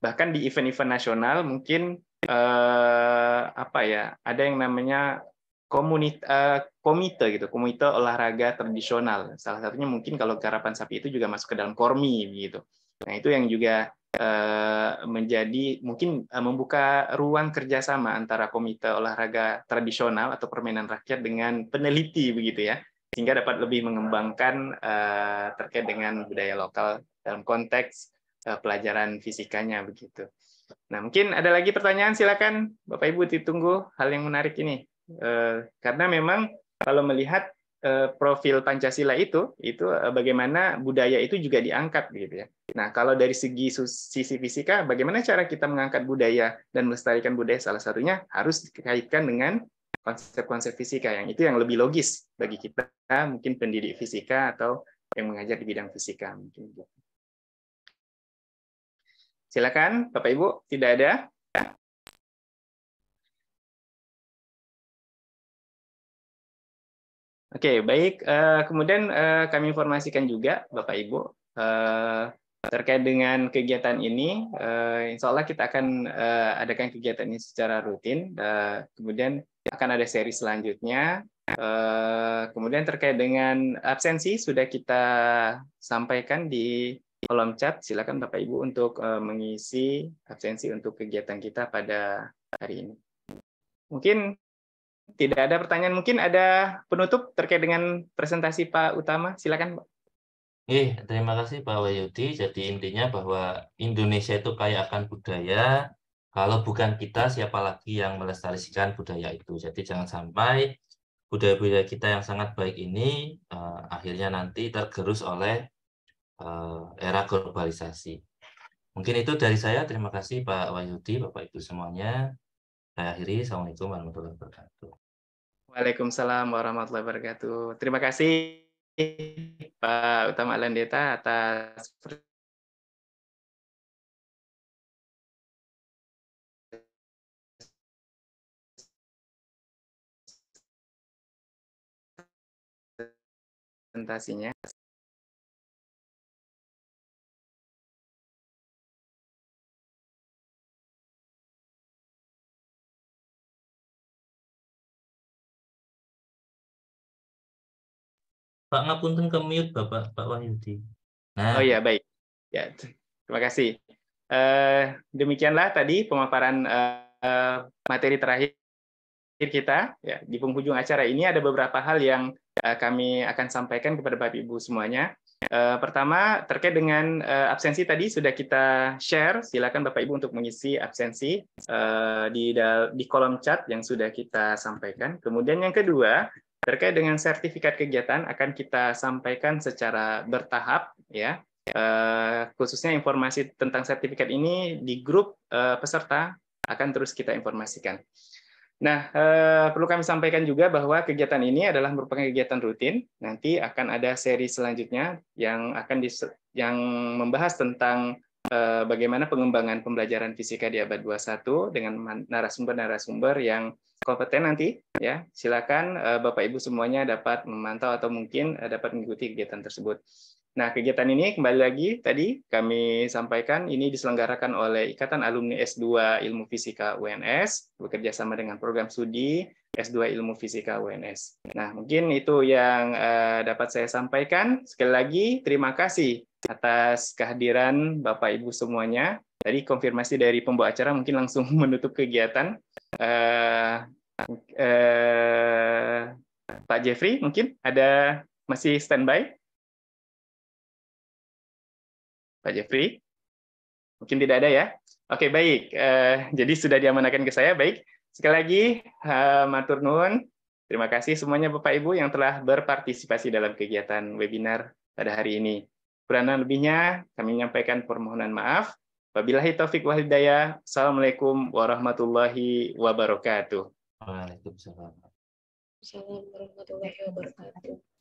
Bahkan di event-event nasional mungkin eh, apa ya ada yang namanya komunita eh, komite gitu komite olahraga tradisional salah satunya mungkin kalau karapan sapi itu juga masuk ke dalam kormi gitu nah itu yang juga eh, menjadi mungkin eh, membuka ruang kerjasama antara komite olahraga tradisional atau permainan rakyat dengan peneliti begitu ya sehingga dapat lebih mengembangkan eh, terkait dengan budaya lokal dalam konteks eh, pelajaran fisikanya begitu. Nah, mungkin ada lagi pertanyaan silakan Bapak Ibu ditunggu hal yang menarik ini. Eh, karena memang kalau melihat eh, profil Pancasila itu itu eh, bagaimana budaya itu juga diangkat gitu ya. Nah, kalau dari segi sisi fisika bagaimana cara kita mengangkat budaya dan melestarikan budaya salah satunya harus dikaitkan dengan konsep-konsep fisika yang itu yang lebih logis bagi kita mungkin pendidik fisika atau yang mengajar di bidang fisika mungkin. Gitu. Silakan, Bapak Ibu. Tidak ada? Oke, baik. Eh, kemudian eh, kami informasikan juga, Bapak Ibu, eh, terkait dengan kegiatan ini, insya Allah kita akan adakan kegiatan ini secara rutin. Kemudian akan ada seri selanjutnya. Kemudian terkait dengan absensi sudah kita sampaikan di kolom chat, silakan Bapak Ibu untuk eh, mengisi absensi untuk kegiatan kita pada hari ini. Mungkin tidak ada pertanyaan, mungkin ada penutup terkait dengan presentasi Pak Utama. Silakan, Pak. Eh, terima kasih Pak wayudi Jadi intinya bahwa Indonesia itu kaya akan budaya. Kalau bukan kita, siapa lagi yang melestarikan budaya itu? Jadi jangan sampai budaya-budaya kita yang sangat baik ini uh, akhirnya nanti tergerus oleh Eh, era globalisasi. Mungkin itu dari saya. Terima kasih Pak Wahyudi, Bapak Ibu semuanya. Saya akhiri. Assalamualaikum warahmatullahi wabarakatuh. Waalaikumsalam warahmatullahi wabarakatuh. Terima kasih Pak Utama Landeta atas presentasinya. Pak Ngapunten ke mute Bapak Pak Wahyudi. Nah. Oh iya baik. Ya terima kasih. Uh, demikianlah tadi pemaparan uh, materi terakhir kita. Ya, di penghujung acara ini ada beberapa hal yang uh, kami akan sampaikan kepada Bapak Ibu semuanya. Uh, pertama terkait dengan uh, absensi tadi sudah kita share. Silakan Bapak Ibu untuk mengisi absensi uh, di di kolom chat yang sudah kita sampaikan. Kemudian yang kedua Terkait dengan sertifikat kegiatan akan kita sampaikan secara bertahap ya. Uh, khususnya informasi tentang sertifikat ini di grup uh, peserta akan terus kita informasikan. Nah, eh, perlu kami sampaikan juga bahwa kegiatan ini adalah merupakan kegiatan rutin. Nanti akan ada seri selanjutnya yang akan yang membahas tentang Eh, bagaimana pengembangan pembelajaran fisika di abad 21 dengan narasumber-narasumber yang kompeten nanti ya. Silakan eh, Bapak Ibu semuanya dapat memantau atau mungkin eh, dapat mengikuti kegiatan tersebut. Nah, kegiatan ini kembali lagi tadi kami sampaikan ini diselenggarakan oleh Ikatan Alumni S2 Ilmu Fisika UNS bekerja sama dengan program studi S2 Ilmu Fisika UNS. Nah, mungkin itu yang uh, dapat saya sampaikan. Sekali lagi, terima kasih atas kehadiran Bapak Ibu semuanya. Tadi konfirmasi dari pembawa acara mungkin langsung <laughs> menutup kegiatan. Uh, uh, Pak Jeffrey, mungkin ada masih standby? Pak Jeffrey? Mungkin tidak ada ya? Oke, baik. Uh, jadi sudah diamanakan ke saya, baik. Sekali lagi, uh, matur nuwun. Terima kasih semuanya Bapak Ibu yang telah berpartisipasi dalam kegiatan webinar pada hari ini. Kurang lebihnya kami menyampaikan permohonan maaf. Wabillahi taufik wal hidayah. Assalamualaikum warahmatullahi wabarakatuh. Waalaikumsalam. Assalamualaikum warahmatullahi wabarakatuh.